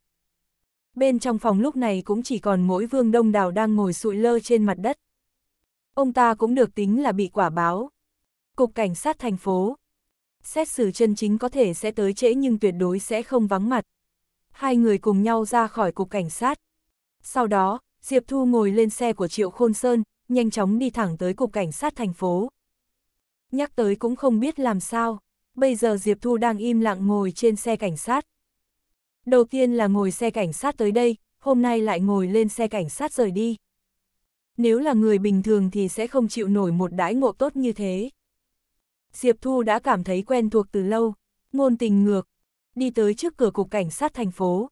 Bên trong phòng lúc này cũng chỉ còn mỗi Vương Đông Đào đang ngồi sụi lơ trên mặt đất. Ông ta cũng được tính là bị quả báo. Cục Cảnh sát thành phố. Xét xử chân chính có thể sẽ tới trễ nhưng tuyệt đối sẽ không vắng mặt. Hai người cùng nhau ra khỏi cục cảnh sát. Sau đó, Diệp Thu ngồi lên xe của Triệu Khôn Sơn, nhanh chóng đi thẳng tới cục cảnh sát thành phố. Nhắc tới cũng không biết làm sao, bây giờ Diệp Thu đang im lặng ngồi trên xe cảnh sát. Đầu tiên là ngồi xe cảnh sát tới đây, hôm nay lại ngồi lên xe cảnh sát rời đi. Nếu là người bình thường thì sẽ không chịu nổi một đãi ngộ tốt như thế. Diệp Thu đã cảm thấy quen thuộc từ lâu, ngôn tình ngược, đi tới trước cửa cục cảnh sát thành phố.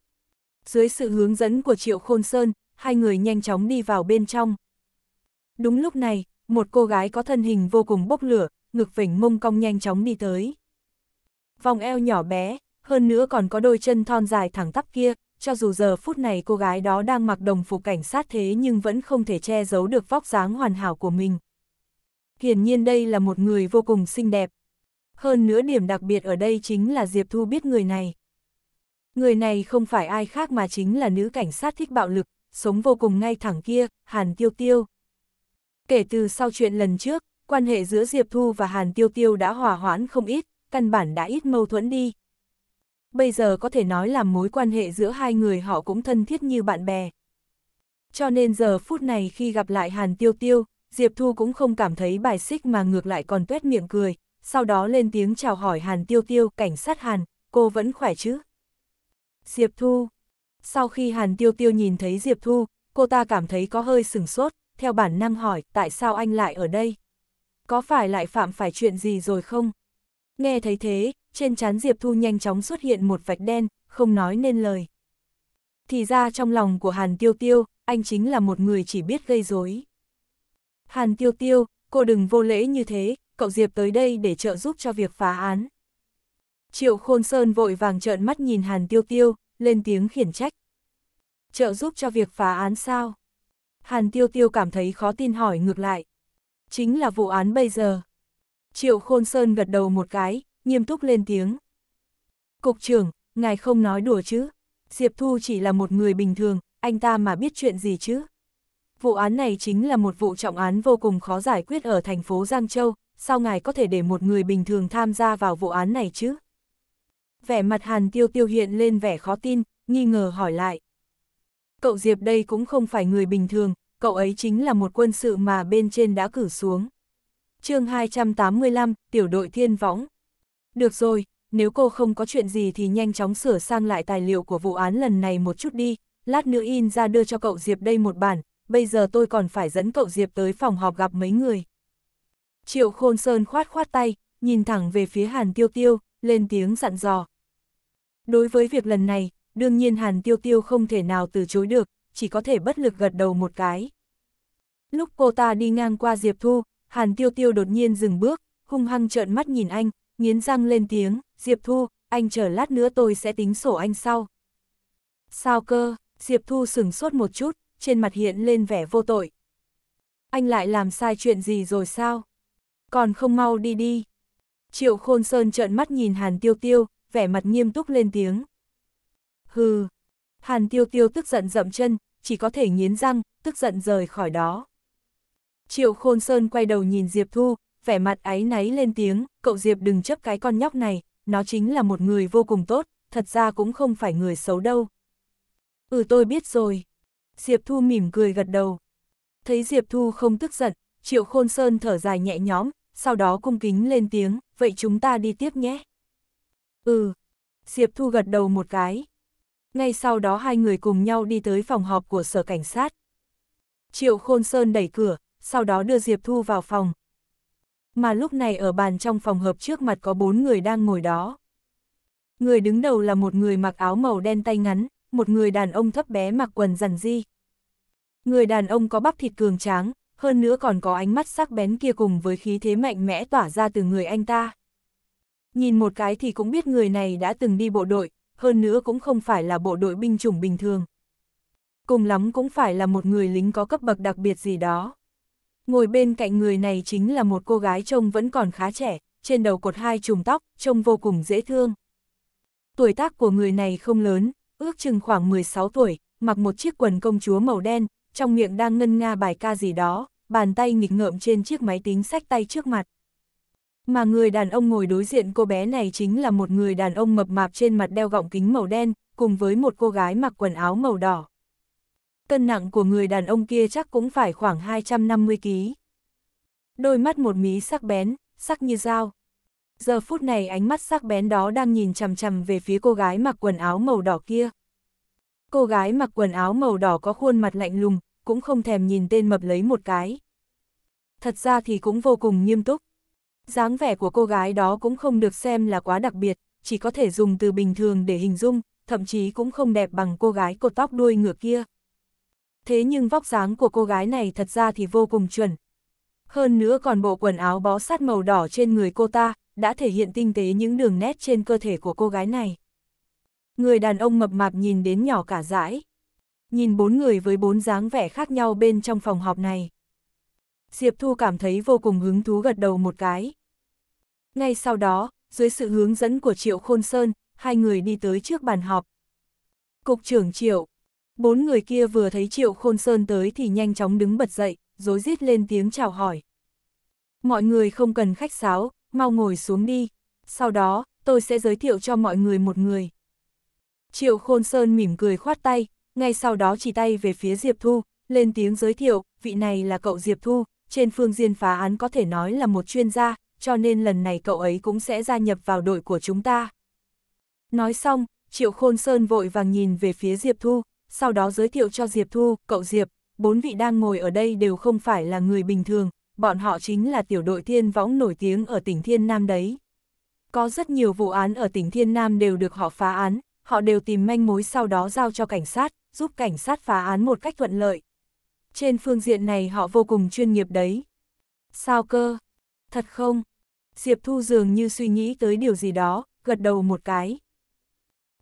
Dưới sự hướng dẫn của Triệu Khôn Sơn, hai người nhanh chóng đi vào bên trong. Đúng lúc này, một cô gái có thân hình vô cùng bốc lửa, ngực vỉnh mông cong nhanh chóng đi tới. Vòng eo nhỏ bé, hơn nữa còn có đôi chân thon dài thẳng tắp kia, cho dù giờ phút này cô gái đó đang mặc đồng phục cảnh sát thế nhưng vẫn không thể che giấu được vóc dáng hoàn hảo của mình. Hiển nhiên đây là một người vô cùng xinh đẹp. Hơn nữa điểm đặc biệt ở đây chính là Diệp Thu biết người này. Người này không phải ai khác mà chính là nữ cảnh sát thích bạo lực, sống vô cùng ngay thẳng kia, Hàn Tiêu Tiêu. Kể từ sau chuyện lần trước, quan hệ giữa Diệp Thu và Hàn Tiêu Tiêu đã hòa hoãn không ít, căn bản đã ít mâu thuẫn đi. Bây giờ có thể nói là mối quan hệ giữa hai người họ cũng thân thiết như bạn bè. Cho nên giờ phút này khi gặp lại Hàn Tiêu Tiêu, Diệp Thu cũng không cảm thấy bài xích mà ngược lại còn tuét miệng cười, sau đó lên tiếng chào hỏi Hàn Tiêu Tiêu, cảnh sát Hàn, cô vẫn khỏe chứ? Diệp Thu, sau khi Hàn Tiêu Tiêu nhìn thấy Diệp Thu, cô ta cảm thấy có hơi sừng sốt, theo bản năng hỏi tại sao anh lại ở đây? Có phải lại phạm phải chuyện gì rồi không? Nghe thấy thế, trên trán Diệp Thu nhanh chóng xuất hiện một vạch đen, không nói nên lời. Thì ra trong lòng của Hàn Tiêu Tiêu, anh chính là một người chỉ biết gây rối. Hàn Tiêu Tiêu, cô đừng vô lễ như thế, cậu Diệp tới đây để trợ giúp cho việc phá án. Triệu Khôn Sơn vội vàng trợn mắt nhìn Hàn Tiêu Tiêu, lên tiếng khiển trách. Trợ giúp cho việc phá án sao? Hàn Tiêu Tiêu cảm thấy khó tin hỏi ngược lại. Chính là vụ án bây giờ. Triệu Khôn Sơn gật đầu một cái, nghiêm túc lên tiếng. Cục trưởng, ngài không nói đùa chứ? Diệp Thu chỉ là một người bình thường, anh ta mà biết chuyện gì chứ? Vụ án này chính là một vụ trọng án vô cùng khó giải quyết ở thành phố Giang Châu, sao ngài có thể để một người bình thường tham gia vào vụ án này chứ? vẻ mặt Hàn Tiêu Tiêu hiện lên vẻ khó tin, nghi ngờ hỏi lại. Cậu Diệp đây cũng không phải người bình thường, cậu ấy chính là một quân sự mà bên trên đã cử xuống. chương 285, tiểu đội thiên võng. Được rồi, nếu cô không có chuyện gì thì nhanh chóng sửa sang lại tài liệu của vụ án lần này một chút đi, lát nữa in ra đưa cho cậu Diệp đây một bản, bây giờ tôi còn phải dẫn cậu Diệp tới phòng họp gặp mấy người. Triệu Khôn Sơn khoát khoát tay, nhìn thẳng về phía Hàn Tiêu Tiêu, lên tiếng dặn dò. Đối với việc lần này, đương nhiên Hàn Tiêu Tiêu không thể nào từ chối được, chỉ có thể bất lực gật đầu một cái. Lúc cô ta đi ngang qua Diệp Thu, Hàn Tiêu Tiêu đột nhiên dừng bước, hung hăng trợn mắt nhìn anh, nghiến răng lên tiếng, Diệp Thu, anh chờ lát nữa tôi sẽ tính sổ anh sau. Sao cơ, Diệp Thu sừng sốt một chút, trên mặt hiện lên vẻ vô tội. Anh lại làm sai chuyện gì rồi sao? Còn không mau đi đi. Triệu Khôn Sơn trợn mắt nhìn Hàn Tiêu Tiêu, vẻ mặt nghiêm túc lên tiếng. Hừ, Hàn Tiêu Tiêu tức giận dậm chân, chỉ có thể nghiến răng, tức giận rời khỏi đó. Triệu Khôn Sơn quay đầu nhìn Diệp Thu, vẻ mặt áy náy lên tiếng, cậu Diệp đừng chấp cái con nhóc này, nó chính là một người vô cùng tốt, thật ra cũng không phải người xấu đâu. Ừ tôi biết rồi. Diệp Thu mỉm cười gật đầu. Thấy Diệp Thu không tức giận, Triệu Khôn Sơn thở dài nhẹ nhõm, sau đó cung kính lên tiếng, vậy chúng ta đi tiếp nhé. Ừ. Diệp Thu gật đầu một cái. Ngay sau đó hai người cùng nhau đi tới phòng họp của sở cảnh sát. Triệu Khôn Sơn đẩy cửa, sau đó đưa Diệp Thu vào phòng. Mà lúc này ở bàn trong phòng hợp trước mặt có bốn người đang ngồi đó. Người đứng đầu là một người mặc áo màu đen tay ngắn, một người đàn ông thấp bé mặc quần rằn di. Người đàn ông có bắp thịt cường tráng, hơn nữa còn có ánh mắt sắc bén kia cùng với khí thế mạnh mẽ tỏa ra từ người anh ta nhìn một cái thì cũng biết người này đã từng đi bộ đội, hơn nữa cũng không phải là bộ đội binh chủng bình thường. Cùng lắm cũng phải là một người lính có cấp bậc đặc biệt gì đó. Ngồi bên cạnh người này chính là một cô gái trông vẫn còn khá trẻ, trên đầu cột hai chùm tóc, trông vô cùng dễ thương. Tuổi tác của người này không lớn, ước chừng khoảng 16 tuổi, mặc một chiếc quần công chúa màu đen, trong miệng đang ngân nga bài ca gì đó, bàn tay nghịch ngợm trên chiếc máy tính sách tay trước mặt. Mà người đàn ông ngồi đối diện cô bé này chính là một người đàn ông mập mạp trên mặt đeo gọng kính màu đen, cùng với một cô gái mặc quần áo màu đỏ. Cân nặng của người đàn ông kia chắc cũng phải khoảng 250 kg. Đôi mắt một mí sắc bén, sắc như dao. Giờ phút này ánh mắt sắc bén đó đang nhìn chằm chằm về phía cô gái mặc quần áo màu đỏ kia. Cô gái mặc quần áo màu đỏ có khuôn mặt lạnh lùng, cũng không thèm nhìn tên mập lấy một cái. Thật ra thì cũng vô cùng nghiêm túc dáng vẻ của cô gái đó cũng không được xem là quá đặc biệt, chỉ có thể dùng từ bình thường để hình dung, thậm chí cũng không đẹp bằng cô gái cột tóc đuôi ngựa kia. Thế nhưng vóc dáng của cô gái này thật ra thì vô cùng chuẩn. Hơn nữa còn bộ quần áo bó sát màu đỏ trên người cô ta, đã thể hiện tinh tế những đường nét trên cơ thể của cô gái này. Người đàn ông mập mạp nhìn đến nhỏ cả dãi. Nhìn bốn người với bốn dáng vẻ khác nhau bên trong phòng họp này. Diệp Thu cảm thấy vô cùng hứng thú gật đầu một cái. Ngay sau đó, dưới sự hướng dẫn của Triệu Khôn Sơn, hai người đi tới trước bàn họp. Cục trưởng Triệu, bốn người kia vừa thấy Triệu Khôn Sơn tới thì nhanh chóng đứng bật dậy, rối rít lên tiếng chào hỏi. Mọi người không cần khách sáo, mau ngồi xuống đi. Sau đó, tôi sẽ giới thiệu cho mọi người một người. Triệu Khôn Sơn mỉm cười khoát tay, ngay sau đó chỉ tay về phía Diệp Thu, lên tiếng giới thiệu, vị này là cậu Diệp Thu, trên phương diện phá án có thể nói là một chuyên gia, cho nên lần này cậu ấy cũng sẽ gia nhập vào đội của chúng ta. Nói xong, Triệu Khôn Sơn vội vàng nhìn về phía Diệp Thu, sau đó giới thiệu cho Diệp Thu, cậu Diệp, bốn vị đang ngồi ở đây đều không phải là người bình thường, bọn họ chính là tiểu đội thiên võng nổi tiếng ở tỉnh Thiên Nam đấy. Có rất nhiều vụ án ở tỉnh Thiên Nam đều được họ phá án, họ đều tìm manh mối sau đó giao cho cảnh sát, giúp cảnh sát phá án một cách thuận lợi. Trên phương diện này họ vô cùng chuyên nghiệp đấy. Sao cơ? Thật không? Diệp Thu dường như suy nghĩ tới điều gì đó, gật đầu một cái.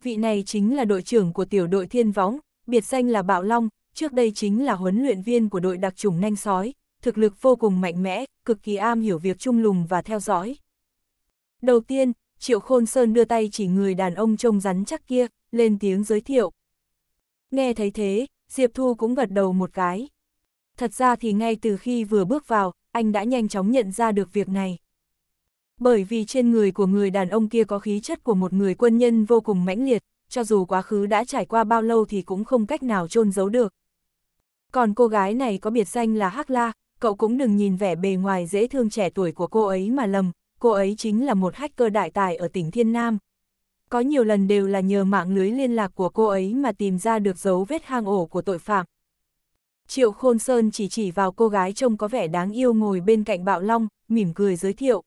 Vị này chính là đội trưởng của tiểu đội Thiên Võng, biệt danh là Bạo Long, trước đây chính là huấn luyện viên của đội đặc chủng nanh sói, thực lực vô cùng mạnh mẽ, cực kỳ am hiểu việc chung lùng và theo dõi. Đầu tiên, Triệu Khôn Sơn đưa tay chỉ người đàn ông trông rắn chắc kia, lên tiếng giới thiệu. Nghe thấy thế, Diệp Thu cũng gật đầu một cái. Thật ra thì ngay từ khi vừa bước vào, anh đã nhanh chóng nhận ra được việc này. Bởi vì trên người của người đàn ông kia có khí chất của một người quân nhân vô cùng mãnh liệt, cho dù quá khứ đã trải qua bao lâu thì cũng không cách nào trôn giấu được. Còn cô gái này có biệt danh là Hắc La, cậu cũng đừng nhìn vẻ bề ngoài dễ thương trẻ tuổi của cô ấy mà lầm, cô ấy chính là một hacker đại tài ở tỉnh Thiên Nam. Có nhiều lần đều là nhờ mạng lưới liên lạc của cô ấy mà tìm ra được dấu vết hang ổ của tội phạm, Triệu Khôn Sơn chỉ chỉ vào cô gái trông có vẻ đáng yêu ngồi bên cạnh Bạo Long, mỉm cười giới thiệu.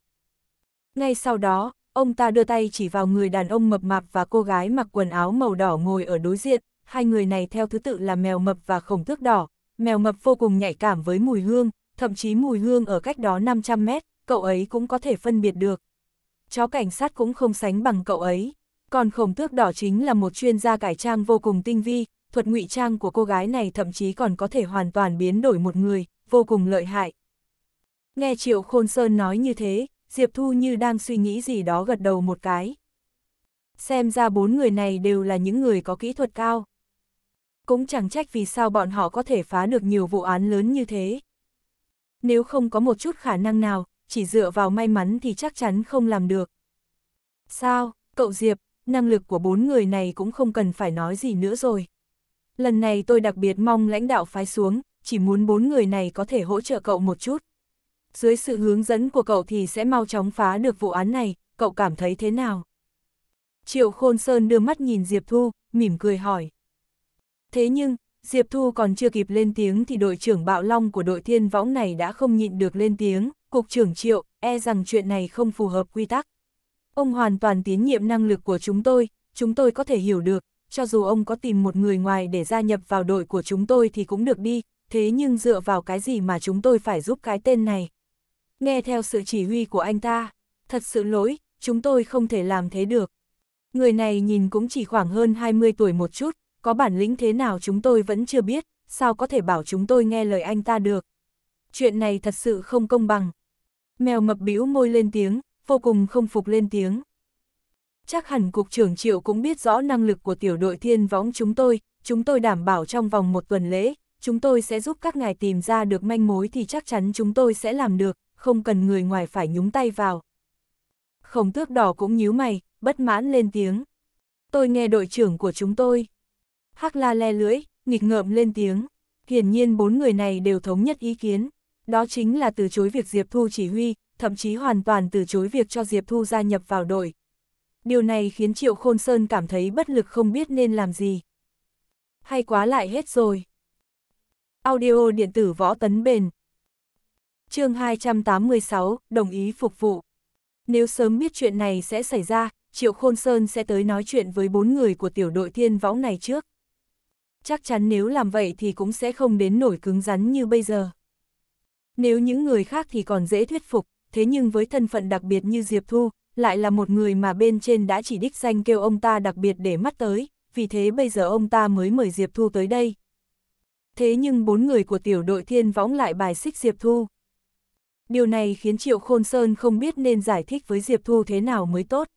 Ngay sau đó, ông ta đưa tay chỉ vào người đàn ông mập mạp và cô gái mặc quần áo màu đỏ ngồi ở đối diện, hai người này theo thứ tự là mèo mập và khổng tước đỏ. Mèo mập vô cùng nhạy cảm với mùi hương, thậm chí mùi hương ở cách đó 500 mét, cậu ấy cũng có thể phân biệt được. Chó cảnh sát cũng không sánh bằng cậu ấy. Còn khổng tước đỏ chính là một chuyên gia cải trang vô cùng tinh vi, thuật ngụy trang của cô gái này thậm chí còn có thể hoàn toàn biến đổi một người, vô cùng lợi hại. Nghe Triệu Khôn Sơn nói như thế, Diệp Thu như đang suy nghĩ gì đó gật đầu một cái. Xem ra bốn người này đều là những người có kỹ thuật cao. Cũng chẳng trách vì sao bọn họ có thể phá được nhiều vụ án lớn như thế. Nếu không có một chút khả năng nào, chỉ dựa vào may mắn thì chắc chắn không làm được. Sao, cậu Diệp, năng lực của bốn người này cũng không cần phải nói gì nữa rồi. Lần này tôi đặc biệt mong lãnh đạo phái xuống, chỉ muốn bốn người này có thể hỗ trợ cậu một chút. Dưới sự hướng dẫn của cậu thì sẽ mau chóng phá được vụ án này, cậu cảm thấy thế nào? Triệu Khôn Sơn đưa mắt nhìn Diệp Thu, mỉm cười hỏi. Thế nhưng, Diệp Thu còn chưa kịp lên tiếng thì đội trưởng Bạo Long của đội thiên võng này đã không nhịn được lên tiếng, cục trưởng Triệu, e rằng chuyện này không phù hợp quy tắc. Ông hoàn toàn tín nhiệm năng lực của chúng tôi, chúng tôi có thể hiểu được, cho dù ông có tìm một người ngoài để gia nhập vào đội của chúng tôi thì cũng được đi, thế nhưng dựa vào cái gì mà chúng tôi phải giúp cái tên này? Nghe theo sự chỉ huy của anh ta, thật sự lỗi, chúng tôi không thể làm thế được. Người này nhìn cũng chỉ khoảng hơn 20 tuổi một chút, có bản lĩnh thế nào chúng tôi vẫn chưa biết, sao có thể bảo chúng tôi nghe lời anh ta được. Chuyện này thật sự không công bằng. Mèo mập bĩu môi lên tiếng, vô cùng không phục lên tiếng chắc hẳn cục trưởng triệu cũng biết rõ năng lực của tiểu đội thiên võng chúng tôi, chúng tôi đảm bảo trong vòng một tuần lễ, chúng tôi sẽ giúp các ngài tìm ra được manh mối thì chắc chắn chúng tôi sẽ làm được, không cần người ngoài phải nhúng tay vào. Khổng tước đỏ cũng nhíu mày, bất mãn lên tiếng. Tôi nghe đội trưởng của chúng tôi. Hắc la le lưỡi, nghịch ngợm lên tiếng. Hiển nhiên bốn người này đều thống nhất ý kiến. Đó chính là từ chối việc Diệp Thu chỉ huy, thậm chí hoàn toàn từ chối việc cho Diệp Thu gia nhập vào đội, điều này khiến Triệu Khôn Sơn cảm thấy bất lực không biết nên làm gì. Hay quá lại hết rồi. Audio điện tử võ tấn bền. chương 286, đồng ý phục vụ. Nếu sớm biết chuyện này sẽ xảy ra, Triệu Khôn Sơn sẽ tới nói chuyện với bốn người của tiểu đội thiên võ này trước. Chắc chắn nếu làm vậy thì cũng sẽ không đến nổi cứng rắn như bây giờ. Nếu những người khác thì còn dễ thuyết phục, thế nhưng với thân phận đặc biệt như Diệp Thu, lại là một người mà bên trên đã chỉ đích danh kêu ông ta đặc biệt để mắt tới, vì thế bây giờ ông ta mới mời Diệp Thu tới đây. Thế nhưng bốn người của tiểu đội thiên võng lại bài xích Diệp Thu. Điều này khiến Triệu Khôn Sơn không biết nên giải thích với Diệp Thu thế nào mới tốt.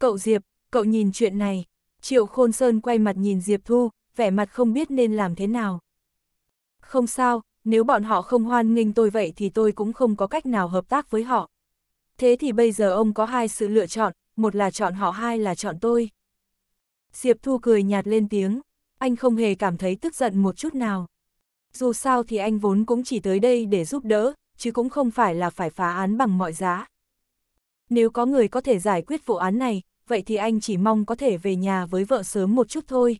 Cậu Diệp, cậu nhìn chuyện này. Triệu Khôn Sơn quay mặt nhìn Diệp Thu, vẻ mặt không biết nên làm thế nào. Không sao, nếu bọn họ không hoan nghênh tôi vậy thì tôi cũng không có cách nào hợp tác với họ thế thì bây giờ ông có hai sự lựa chọn, một là chọn họ hai là chọn tôi. Diệp Thu cười nhạt lên tiếng, anh không hề cảm thấy tức giận một chút nào. Dù sao thì anh vốn cũng chỉ tới đây để giúp đỡ, chứ cũng không phải là phải phá án bằng mọi giá. Nếu có người có thể giải quyết vụ án này, vậy thì anh chỉ mong có thể về nhà với vợ sớm một chút thôi.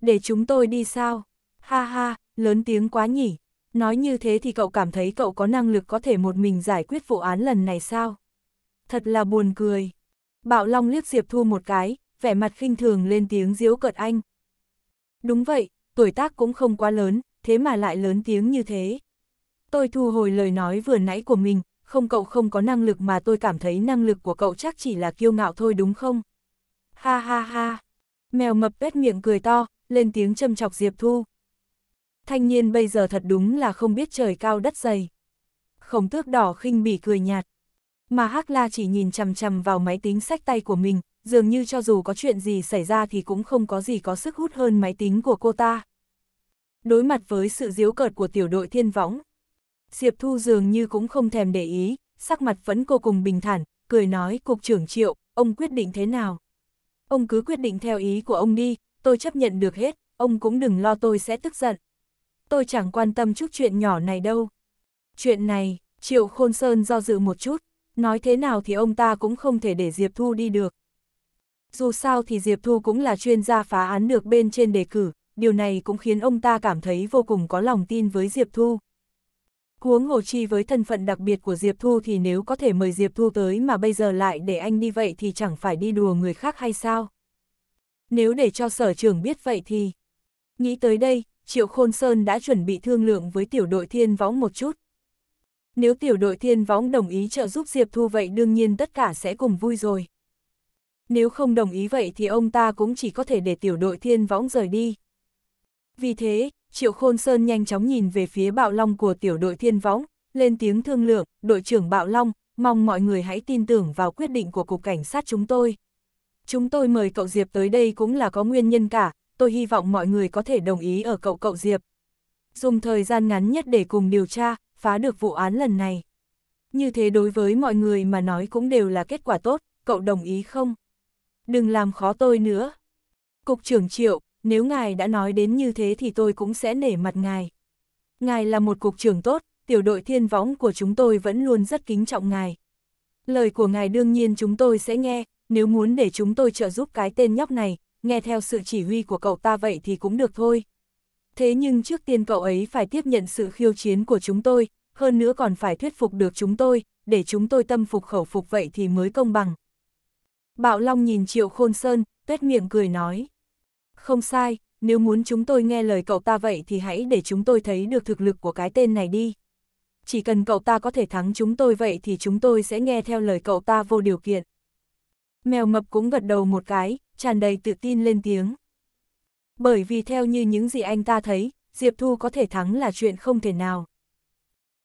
Để chúng tôi đi sao? Ha ha, lớn tiếng quá nhỉ. Nói như thế thì cậu cảm thấy cậu có năng lực có thể một mình giải quyết vụ án lần này sao? Thật là buồn cười. Bạo Long liếc Diệp Thu một cái, vẻ mặt khinh thường lên tiếng diếu cợt anh. Đúng vậy, tuổi tác cũng không quá lớn, thế mà lại lớn tiếng như thế. Tôi thu hồi lời nói vừa nãy của mình, không cậu không có năng lực mà tôi cảm thấy năng lực của cậu chắc chỉ là kiêu ngạo thôi đúng không? Ha ha ha! Mèo mập bét miệng cười to, lên tiếng châm chọc Diệp Thu thanh niên bây giờ thật đúng là không biết trời cao đất dày. Khổng tước đỏ khinh bỉ cười nhạt. Mà Hắc La chỉ nhìn chằm chằm vào máy tính sách tay của mình, dường như cho dù có chuyện gì xảy ra thì cũng không có gì có sức hút hơn máy tính của cô ta. Đối mặt với sự diếu cợt của tiểu đội thiên võng, Diệp Thu dường như cũng không thèm để ý, sắc mặt vẫn cô cùng bình thản, cười nói cục trưởng triệu, ông quyết định thế nào? Ông cứ quyết định theo ý của ông đi, tôi chấp nhận được hết, ông cũng đừng lo tôi sẽ tức giận tôi chẳng quan tâm chút chuyện nhỏ này đâu. Chuyện này, Triệu Khôn Sơn do dự một chút, nói thế nào thì ông ta cũng không thể để Diệp Thu đi được. Dù sao thì Diệp Thu cũng là chuyên gia phá án được bên trên đề cử, điều này cũng khiến ông ta cảm thấy vô cùng có lòng tin với Diệp Thu. Huống hồ chi với thân phận đặc biệt của Diệp Thu thì nếu có thể mời Diệp Thu tới mà bây giờ lại để anh đi vậy thì chẳng phải đi đùa người khác hay sao? Nếu để cho sở trưởng biết vậy thì... Nghĩ tới đây, Triệu Khôn Sơn đã chuẩn bị thương lượng với tiểu đội thiên võng một chút. Nếu tiểu đội thiên võng đồng ý trợ giúp Diệp Thu vậy đương nhiên tất cả sẽ cùng vui rồi. Nếu không đồng ý vậy thì ông ta cũng chỉ có thể để tiểu đội thiên võng rời đi. Vì thế, Triệu Khôn Sơn nhanh chóng nhìn về phía bạo long của tiểu đội thiên võng, lên tiếng thương lượng, đội trưởng bạo long, mong mọi người hãy tin tưởng vào quyết định của cục cảnh sát chúng tôi. Chúng tôi mời cậu Diệp tới đây cũng là có nguyên nhân cả, tôi hy vọng mọi người có thể đồng ý ở cậu cậu Diệp. Dùng thời gian ngắn nhất để cùng điều tra, phá được vụ án lần này. Như thế đối với mọi người mà nói cũng đều là kết quả tốt, cậu đồng ý không? Đừng làm khó tôi nữa. Cục trưởng Triệu, nếu ngài đã nói đến như thế thì tôi cũng sẽ nể mặt ngài. Ngài là một cục trưởng tốt, tiểu đội thiên võng của chúng tôi vẫn luôn rất kính trọng ngài. Lời của ngài đương nhiên chúng tôi sẽ nghe, nếu muốn để chúng tôi trợ giúp cái tên nhóc này, nghe theo sự chỉ huy của cậu ta vậy thì cũng được thôi. Thế nhưng trước tiên cậu ấy phải tiếp nhận sự khiêu chiến của chúng tôi, hơn nữa còn phải thuyết phục được chúng tôi, để chúng tôi tâm phục khẩu phục vậy thì mới công bằng. Bạo Long nhìn Triệu Khôn Sơn, tuét miệng cười nói. Không sai, nếu muốn chúng tôi nghe lời cậu ta vậy thì hãy để chúng tôi thấy được thực lực của cái tên này đi. Chỉ cần cậu ta có thể thắng chúng tôi vậy thì chúng tôi sẽ nghe theo lời cậu ta vô điều kiện. Mèo mập cũng gật đầu một cái, tràn đầy tự tin lên tiếng. Bởi vì theo như những gì anh ta thấy, Diệp Thu có thể thắng là chuyện không thể nào.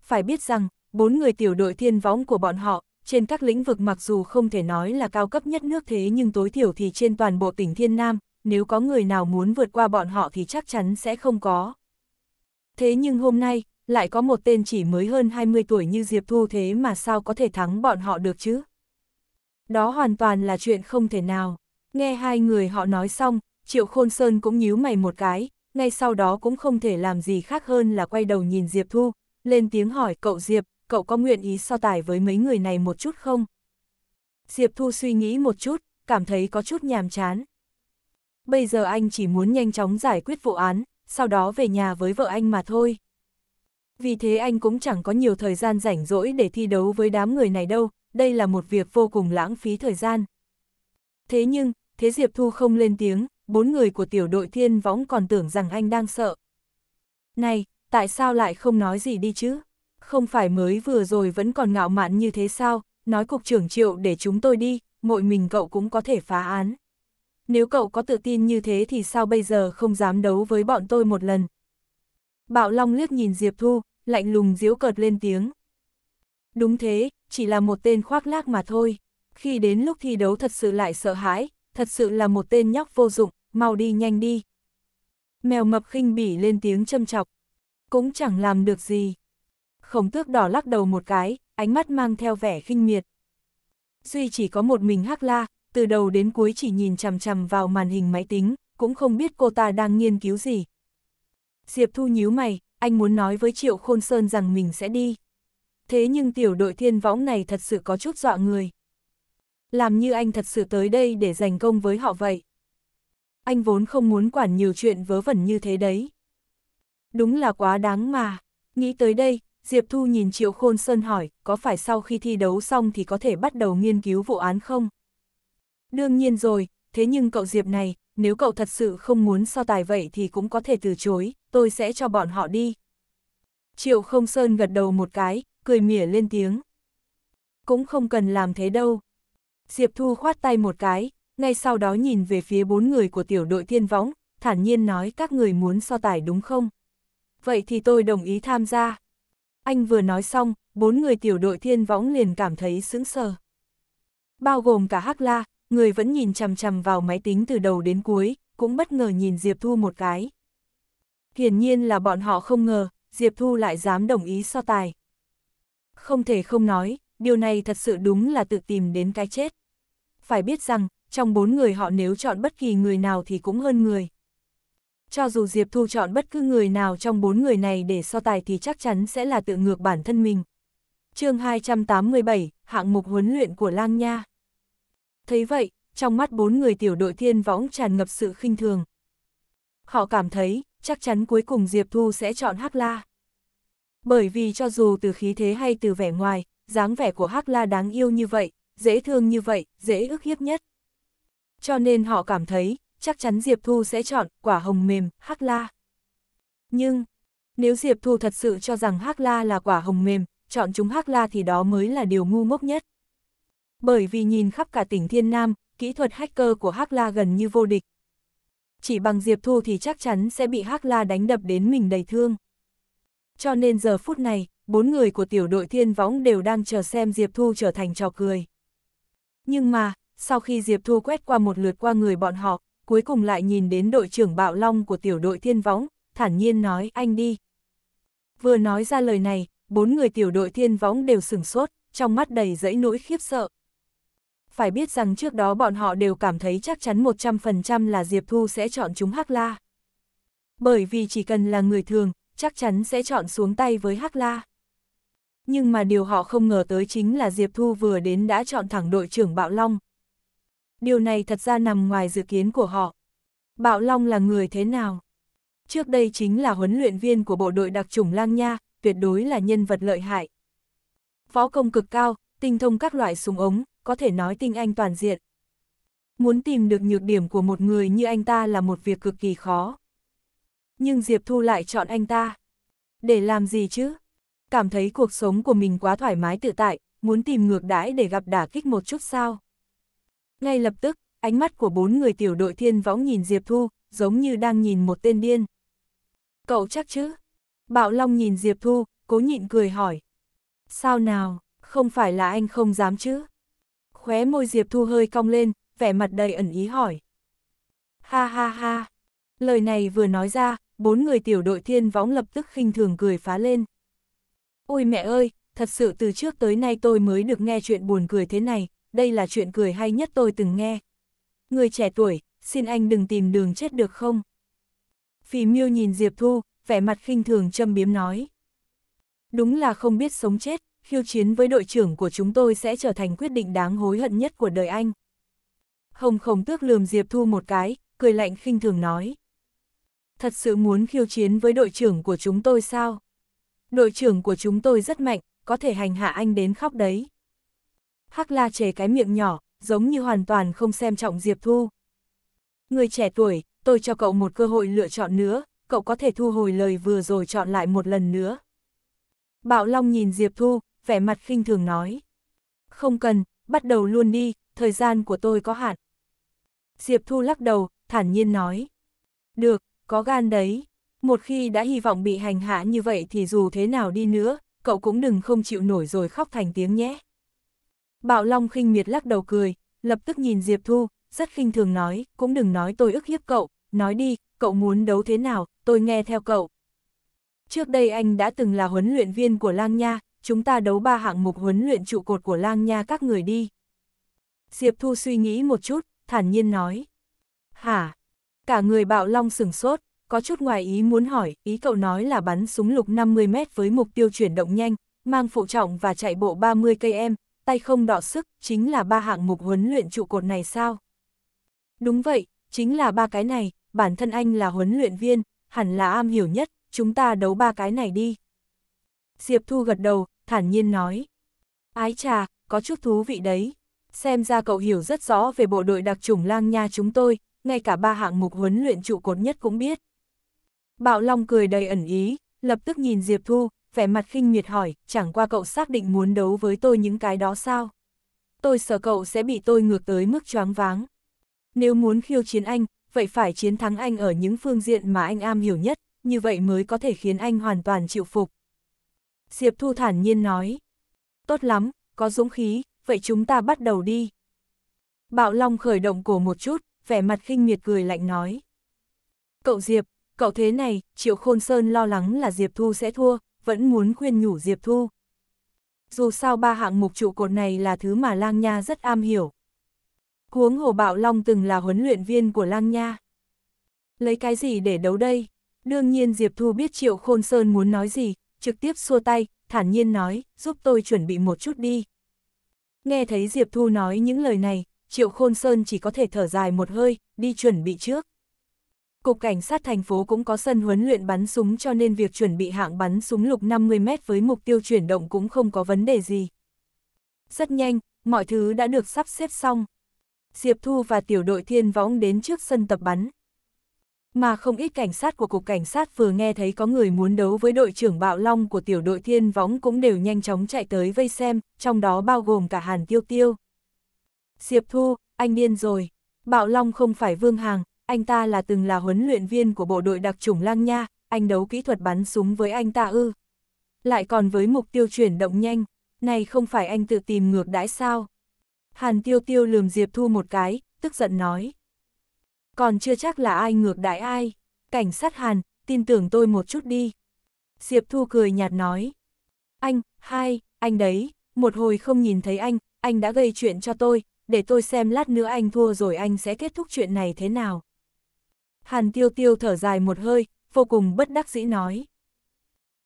Phải biết rằng, bốn người tiểu đội thiên võng của bọn họ, trên các lĩnh vực mặc dù không thể nói là cao cấp nhất nước thế nhưng tối thiểu thì trên toàn bộ tỉnh Thiên Nam, nếu có người nào muốn vượt qua bọn họ thì chắc chắn sẽ không có. Thế nhưng hôm nay, lại có một tên chỉ mới hơn 20 tuổi như Diệp Thu thế mà sao có thể thắng bọn họ được chứ? Đó hoàn toàn là chuyện không thể nào. Nghe hai người họ nói xong, Triệu Khôn Sơn cũng nhíu mày một cái, ngay sau đó cũng không thể làm gì khác hơn là quay đầu nhìn Diệp Thu, lên tiếng hỏi cậu Diệp, cậu có nguyện ý so tài với mấy người này một chút không? Diệp Thu suy nghĩ một chút, cảm thấy có chút nhàm chán. Bây giờ anh chỉ muốn nhanh chóng giải quyết vụ án, sau đó về nhà với vợ anh mà thôi. Vì thế anh cũng chẳng có nhiều thời gian rảnh rỗi để thi đấu với đám người này đâu, đây là một việc vô cùng lãng phí thời gian. Thế nhưng, thế Diệp Thu không lên tiếng, bốn người của tiểu đội thiên võng còn tưởng rằng anh đang sợ. Này, tại sao lại không nói gì đi chứ? Không phải mới vừa rồi vẫn còn ngạo mạn như thế sao, nói cục trưởng triệu để chúng tôi đi, mỗi mình cậu cũng có thể phá án. Nếu cậu có tự tin như thế thì sao bây giờ không dám đấu với bọn tôi một lần? Bạo Long liếc nhìn Diệp Thu, lạnh lùng diễu cợt lên tiếng. Đúng thế, chỉ là một tên khoác lác mà thôi. Khi đến lúc thi đấu thật sự lại sợ hãi, thật sự là một tên nhóc vô dụng, mau đi nhanh đi. Mèo mập khinh bỉ lên tiếng châm chọc, cũng chẳng làm được gì. Khổng tước đỏ lắc đầu một cái, ánh mắt mang theo vẻ khinh miệt. Duy chỉ có một mình hắc la, từ đầu đến cuối chỉ nhìn chằm chằm vào màn hình máy tính, cũng không biết cô ta đang nghiên cứu gì. Diệp Thu nhíu mày, anh muốn nói với Triệu Khôn Sơn rằng mình sẽ đi. Thế nhưng tiểu đội thiên võng này thật sự có chút dọa người làm như anh thật sự tới đây để giành công với họ vậy. Anh vốn không muốn quản nhiều chuyện vớ vẩn như thế đấy. Đúng là quá đáng mà. Nghĩ tới đây, Diệp Thu nhìn Triệu Khôn Sơn hỏi, có phải sau khi thi đấu xong thì có thể bắt đầu nghiên cứu vụ án không? Đương nhiên rồi, thế nhưng cậu Diệp này, nếu cậu thật sự không muốn so tài vậy thì cũng có thể từ chối, tôi sẽ cho bọn họ đi. Triệu Không Sơn gật đầu một cái, cười mỉa lên tiếng. Cũng không cần làm thế đâu, Diệp Thu khoát tay một cái, ngay sau đó nhìn về phía bốn người của tiểu đội thiên võng, thản nhiên nói các người muốn so tài đúng không? Vậy thì tôi đồng ý tham gia. Anh vừa nói xong, bốn người tiểu đội thiên võng liền cảm thấy sững sờ. Bao gồm cả Hắc La, người vẫn nhìn chằm chằm vào máy tính từ đầu đến cuối, cũng bất ngờ nhìn Diệp Thu một cái. Hiển nhiên là bọn họ không ngờ, Diệp Thu lại dám đồng ý so tài. Không thể không nói, điều này thật sự đúng là tự tìm đến cái chết. Phải biết rằng, trong bốn người họ nếu chọn bất kỳ người nào thì cũng hơn người. Cho dù Diệp Thu chọn bất cứ người nào trong bốn người này để so tài thì chắc chắn sẽ là tự ngược bản thân mình. chương 287, hạng mục huấn luyện của Lang Nha. Thấy vậy, trong mắt bốn người tiểu đội thiên võng tràn ngập sự khinh thường. Họ cảm thấy, chắc chắn cuối cùng Diệp Thu sẽ chọn Hắc La. Bởi vì cho dù từ khí thế hay từ vẻ ngoài, dáng vẻ của Hắc La đáng yêu như vậy, dễ thương như vậy, dễ ức hiếp nhất. Cho nên họ cảm thấy, chắc chắn Diệp Thu sẽ chọn quả hồng mềm, Hắc La. Nhưng, nếu Diệp Thu thật sự cho rằng Hắc La là quả hồng mềm, chọn chúng Hắc La thì đó mới là điều ngu ngốc nhất. Bởi vì nhìn khắp cả tỉnh Thiên Nam, kỹ thuật hacker của Hắc La gần như vô địch. Chỉ bằng Diệp Thu thì chắc chắn sẽ bị Hắc La đánh đập đến mình đầy thương. Cho nên giờ phút này, bốn người của tiểu đội thiên võng đều đang chờ xem Diệp Thu trở thành trò cười. Nhưng mà, sau khi Diệp Thu quét qua một lượt qua người bọn họ, cuối cùng lại nhìn đến đội trưởng Bạo Long của tiểu đội thiên võng, thản nhiên nói anh đi. Vừa nói ra lời này, bốn người tiểu đội thiên võng đều sửng sốt, trong mắt đầy dẫy nỗi khiếp sợ. Phải biết rằng trước đó bọn họ đều cảm thấy chắc chắn 100% là Diệp Thu sẽ chọn chúng Hắc La. Bởi vì chỉ cần là người thường, chắc chắn sẽ chọn xuống tay với Hắc La. Nhưng mà điều họ không ngờ tới chính là Diệp Thu vừa đến đã chọn thẳng đội trưởng Bạo Long. Điều này thật ra nằm ngoài dự kiến của họ. Bạo Long là người thế nào? Trước đây chính là huấn luyện viên của bộ đội đặc chủng Lang Nha, tuyệt đối là nhân vật lợi hại. Võ công cực cao, tinh thông các loại súng ống, có thể nói tinh anh toàn diện. Muốn tìm được nhược điểm của một người như anh ta là một việc cực kỳ khó. Nhưng Diệp Thu lại chọn anh ta. Để làm gì chứ? cảm thấy cuộc sống của mình quá thoải mái tự tại, muốn tìm ngược đãi để gặp đả kích một chút sao. Ngay lập tức, ánh mắt của bốn người tiểu đội thiên võng nhìn Diệp Thu, giống như đang nhìn một tên điên. Cậu chắc chứ? Bạo Long nhìn Diệp Thu, cố nhịn cười hỏi. Sao nào, không phải là anh không dám chứ? Khóe môi Diệp Thu hơi cong lên, vẻ mặt đầy ẩn ý hỏi. Ha ha ha. Lời này vừa nói ra, bốn người tiểu đội thiên võng lập tức khinh thường cười phá lên. Ôi mẹ ơi, thật sự từ trước tới nay tôi mới được nghe chuyện buồn cười thế này, đây là chuyện cười hay nhất tôi từng nghe. Người trẻ tuổi, xin anh đừng tìm đường chết được không? Phì miêu nhìn Diệp Thu, vẻ mặt khinh thường châm biếm nói. Đúng là không biết sống chết, khiêu chiến với đội trưởng của chúng tôi sẽ trở thành quyết định đáng hối hận nhất của đời anh. Hồng khổng tước lườm Diệp Thu một cái, cười lạnh khinh thường nói. Thật sự muốn khiêu chiến với đội trưởng của chúng tôi sao? Đội trưởng của chúng tôi rất mạnh, có thể hành hạ anh đến khóc đấy. Hắc la chề cái miệng nhỏ, giống như hoàn toàn không xem trọng Diệp Thu. Người trẻ tuổi, tôi cho cậu một cơ hội lựa chọn nữa, cậu có thể thu hồi lời vừa rồi chọn lại một lần nữa. Bạo Long nhìn Diệp Thu, vẻ mặt khinh thường nói. Không cần, bắt đầu luôn đi, thời gian của tôi có hạn. Diệp Thu lắc đầu, thản nhiên nói. Được, có gan đấy. Một khi đã hy vọng bị hành hạ như vậy thì dù thế nào đi nữa, cậu cũng đừng không chịu nổi rồi khóc thành tiếng nhé. Bạo Long khinh miệt lắc đầu cười, lập tức nhìn Diệp Thu, rất khinh thường nói, cũng đừng nói tôi ức hiếp cậu, nói đi, cậu muốn đấu thế nào, tôi nghe theo cậu. Trước đây anh đã từng là huấn luyện viên của Lang Nha, chúng ta đấu ba hạng mục huấn luyện trụ cột của Lang Nha các người đi. Diệp Thu suy nghĩ một chút, thản nhiên nói. Hả? Cả người bạo long sừng sốt, có chút ngoài ý muốn hỏi, ý cậu nói là bắn súng lục 50m với mục tiêu chuyển động nhanh, mang phụ trọng và chạy bộ 30 km, tay không đọ sức, chính là ba hạng mục huấn luyện trụ cột này sao? Đúng vậy, chính là ba cái này, bản thân anh là huấn luyện viên, hẳn là am hiểu nhất, chúng ta đấu ba cái này đi. Diệp Thu gật đầu, thản nhiên nói. Ái trà, có chút thú vị đấy. Xem ra cậu hiểu rất rõ về bộ đội đặc chủng lang nha chúng tôi, ngay cả ba hạng mục huấn luyện trụ cột nhất cũng biết. Bạo Long cười đầy ẩn ý, lập tức nhìn Diệp Thu, vẻ mặt khinh miệt hỏi, chẳng qua cậu xác định muốn đấu với tôi những cái đó sao? Tôi sợ cậu sẽ bị tôi ngược tới mức choáng váng. Nếu muốn khiêu chiến anh, vậy phải chiến thắng anh ở những phương diện mà anh am hiểu nhất, như vậy mới có thể khiến anh hoàn toàn chịu phục. Diệp Thu thản nhiên nói, tốt lắm, có dũng khí, vậy chúng ta bắt đầu đi. Bạo Long khởi động cổ một chút, vẻ mặt khinh miệt cười lạnh nói. Cậu Diệp, cậu thế này, Triệu Khôn Sơn lo lắng là Diệp Thu sẽ thua, vẫn muốn khuyên nhủ Diệp Thu. Dù sao ba hạng mục trụ cột này là thứ mà Lang Nha rất am hiểu. Huống Hồ Bạo Long từng là huấn luyện viên của Lang Nha. Lấy cái gì để đấu đây? Đương nhiên Diệp Thu biết Triệu Khôn Sơn muốn nói gì, trực tiếp xua tay, thản nhiên nói, giúp tôi chuẩn bị một chút đi. Nghe thấy Diệp Thu nói những lời này, Triệu Khôn Sơn chỉ có thể thở dài một hơi, đi chuẩn bị trước. Cục Cảnh sát thành phố cũng có sân huấn luyện bắn súng cho nên việc chuẩn bị hạng bắn súng lục 50m với mục tiêu chuyển động cũng không có vấn đề gì. Rất nhanh, mọi thứ đã được sắp xếp xong. Diệp Thu và tiểu đội thiên võng đến trước sân tập bắn. Mà không ít cảnh sát của Cục Cảnh sát vừa nghe thấy có người muốn đấu với đội trưởng Bạo Long của tiểu đội thiên võng cũng đều nhanh chóng chạy tới vây xem, trong đó bao gồm cả Hàn Tiêu Tiêu. Diệp Thu, anh điên rồi. Bạo Long không phải Vương Hàng, anh ta là từng là huấn luyện viên của bộ đội đặc chủng Lang Nha, anh đấu kỹ thuật bắn súng với anh ta ư. Lại còn với mục tiêu chuyển động nhanh, này không phải anh tự tìm ngược đãi sao. Hàn tiêu tiêu lườm Diệp Thu một cái, tức giận nói. Còn chưa chắc là ai ngược đãi ai, cảnh sát Hàn, tin tưởng tôi một chút đi. Diệp Thu cười nhạt nói. Anh, hai, anh đấy, một hồi không nhìn thấy anh, anh đã gây chuyện cho tôi, để tôi xem lát nữa anh thua rồi anh sẽ kết thúc chuyện này thế nào. Hàn tiêu tiêu thở dài một hơi, vô cùng bất đắc dĩ nói.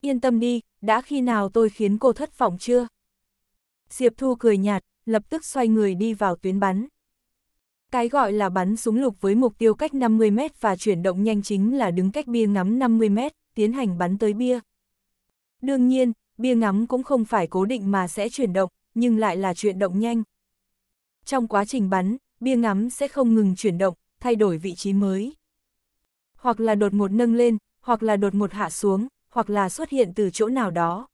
Yên tâm đi, đã khi nào tôi khiến cô thất vọng chưa? Diệp Thu cười nhạt, lập tức xoay người đi vào tuyến bắn. Cái gọi là bắn súng lục với mục tiêu cách 50 mét và chuyển động nhanh chính là đứng cách bia ngắm 50 mét, tiến hành bắn tới bia. Đương nhiên, bia ngắm cũng không phải cố định mà sẽ chuyển động, nhưng lại là chuyển động nhanh. Trong quá trình bắn, bia ngắm sẽ không ngừng chuyển động, thay đổi vị trí mới hoặc là đột ngột nâng lên, hoặc là đột ngột hạ xuống, hoặc là xuất hiện từ chỗ nào đó.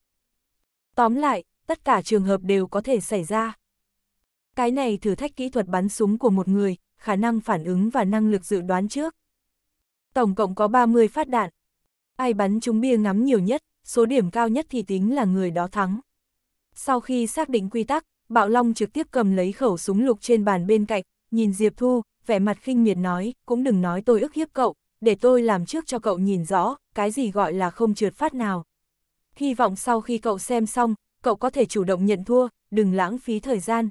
Tóm lại, tất cả trường hợp đều có thể xảy ra. Cái này thử thách kỹ thuật bắn súng của một người, khả năng phản ứng và năng lực dự đoán trước. Tổng cộng có 30 phát đạn. Ai bắn chúng bia ngắm nhiều nhất, số điểm cao nhất thì tính là người đó thắng. Sau khi xác định quy tắc, Bạo Long trực tiếp cầm lấy khẩu súng lục trên bàn bên cạnh, nhìn Diệp Thu, vẻ mặt khinh miệt nói, cũng đừng nói tôi ức hiếp cậu, để tôi làm trước cho cậu nhìn rõ, cái gì gọi là không trượt phát nào. Hy vọng sau khi cậu xem xong, cậu có thể chủ động nhận thua, đừng lãng phí thời gian.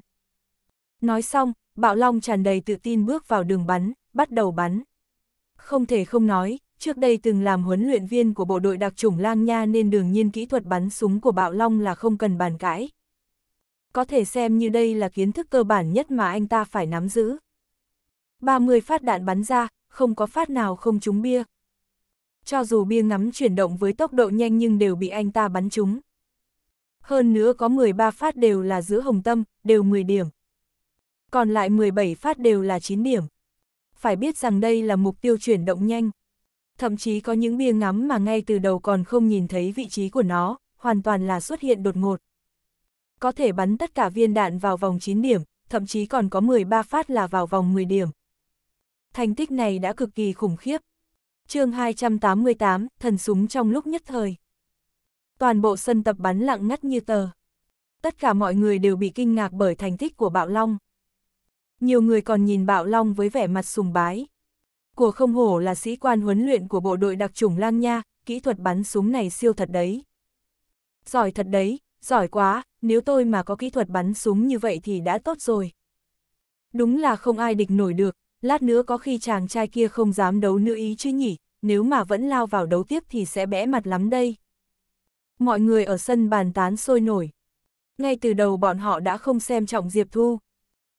Nói xong, Bạo Long tràn đầy tự tin bước vào đường bắn, bắt đầu bắn. Không thể không nói, trước đây từng làm huấn luyện viên của bộ đội đặc chủng Lang Nha nên đương nhiên kỹ thuật bắn súng của Bạo Long là không cần bàn cãi. Có thể xem như đây là kiến thức cơ bản nhất mà anh ta phải nắm giữ. 30 phát đạn bắn ra, không có phát nào không trúng bia. Cho dù bia ngắm chuyển động với tốc độ nhanh nhưng đều bị anh ta bắn trúng. Hơn nữa có 13 phát đều là giữa hồng tâm, đều 10 điểm. Còn lại 17 phát đều là 9 điểm. Phải biết rằng đây là mục tiêu chuyển động nhanh. Thậm chí có những bia ngắm mà ngay từ đầu còn không nhìn thấy vị trí của nó, hoàn toàn là xuất hiện đột ngột. Có thể bắn tất cả viên đạn vào vòng 9 điểm, thậm chí còn có 13 phát là vào vòng 10 điểm thành tích này đã cực kỳ khủng khiếp. chương 288, thần súng trong lúc nhất thời. Toàn bộ sân tập bắn lặng ngắt như tờ. Tất cả mọi người đều bị kinh ngạc bởi thành tích của Bạo Long. Nhiều người còn nhìn Bạo Long với vẻ mặt sùng bái. Của không hổ là sĩ quan huấn luyện của bộ đội đặc chủng Lang Nha, kỹ thuật bắn súng này siêu thật đấy. Giỏi thật đấy, giỏi quá, nếu tôi mà có kỹ thuật bắn súng như vậy thì đã tốt rồi. Đúng là không ai địch nổi được, lát nữa có khi chàng trai kia không dám đấu nữ ý chứ nhỉ, nếu mà vẫn lao vào đấu tiếp thì sẽ bẽ mặt lắm đây. Mọi người ở sân bàn tán sôi nổi. Ngay từ đầu bọn họ đã không xem trọng Diệp Thu.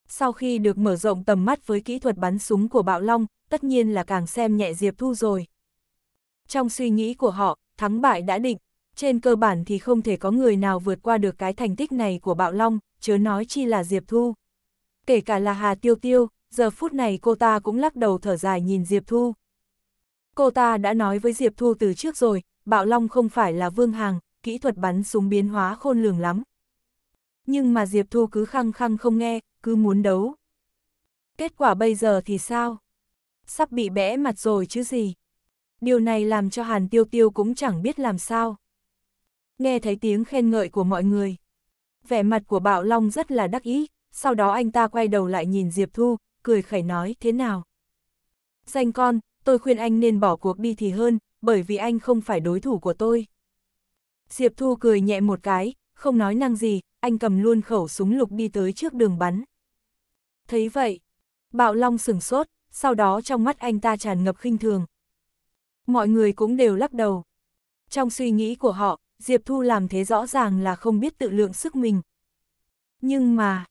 Sau khi được mở rộng tầm mắt với kỹ thuật bắn súng của Bạo Long, tất nhiên là càng xem nhẹ Diệp Thu rồi. Trong suy nghĩ của họ, thắng bại đã định, trên cơ bản thì không thể có người nào vượt qua được cái thành tích này của Bạo Long, chớ nói chi là Diệp Thu. Kể cả là Hà Tiêu Tiêu, giờ phút này cô ta cũng lắc đầu thở dài nhìn Diệp Thu. Cô ta đã nói với Diệp Thu từ trước rồi, Bạo Long không phải là vương hàng, kỹ thuật bắn súng biến hóa khôn lường lắm. Nhưng mà Diệp Thu cứ khăng khăng không nghe, cứ muốn đấu. Kết quả bây giờ thì sao? Sắp bị bẽ mặt rồi chứ gì? Điều này làm cho Hàn Tiêu Tiêu cũng chẳng biết làm sao. Nghe thấy tiếng khen ngợi của mọi người. Vẻ mặt của Bạo Long rất là đắc ý, sau đó anh ta quay đầu lại nhìn Diệp Thu, cười khẩy nói thế nào. Danh con, tôi khuyên anh nên bỏ cuộc đi thì hơn, bởi vì anh không phải đối thủ của tôi. Diệp Thu cười nhẹ một cái, không nói năng gì, anh cầm luôn khẩu súng lục đi tới trước đường bắn. Thấy vậy, Bạo Long sừng sốt, sau đó trong mắt anh ta tràn ngập khinh thường. Mọi người cũng đều lắc đầu. Trong suy nghĩ của họ, Diệp Thu làm thế rõ ràng là không biết tự lượng sức mình. Nhưng mà,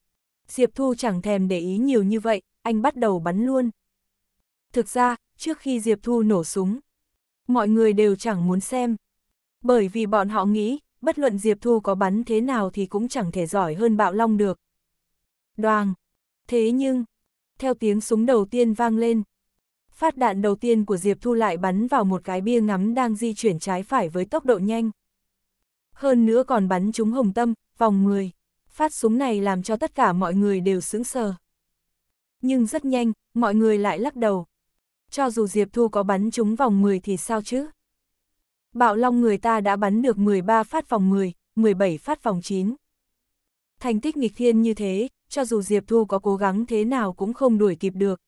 Diệp Thu chẳng thèm để ý nhiều như vậy, anh bắt đầu bắn luôn. Thực ra, trước khi Diệp Thu nổ súng, mọi người đều chẳng muốn xem. Bởi vì bọn họ nghĩ, bất luận Diệp Thu có bắn thế nào thì cũng chẳng thể giỏi hơn Bạo Long được. Đoàng! Thế nhưng, theo tiếng súng đầu tiên vang lên, phát đạn đầu tiên của Diệp Thu lại bắn vào một cái bia ngắm đang di chuyển trái phải với tốc độ nhanh. Hơn nữa còn bắn trúng hồng tâm, vòng người Phát súng này làm cho tất cả mọi người đều sững sờ nhưng rất nhanh, mọi người lại lắc đầu. Cho dù Diệp Thu có bắn chúng vòng 10 thì sao chứ? Bạo Long người ta đã bắn được 13 phát vòng 10, 17 phát vòng 9. Thành tích nghịch thiên như thế, cho dù Diệp Thu có cố gắng thế nào cũng không đuổi kịp được.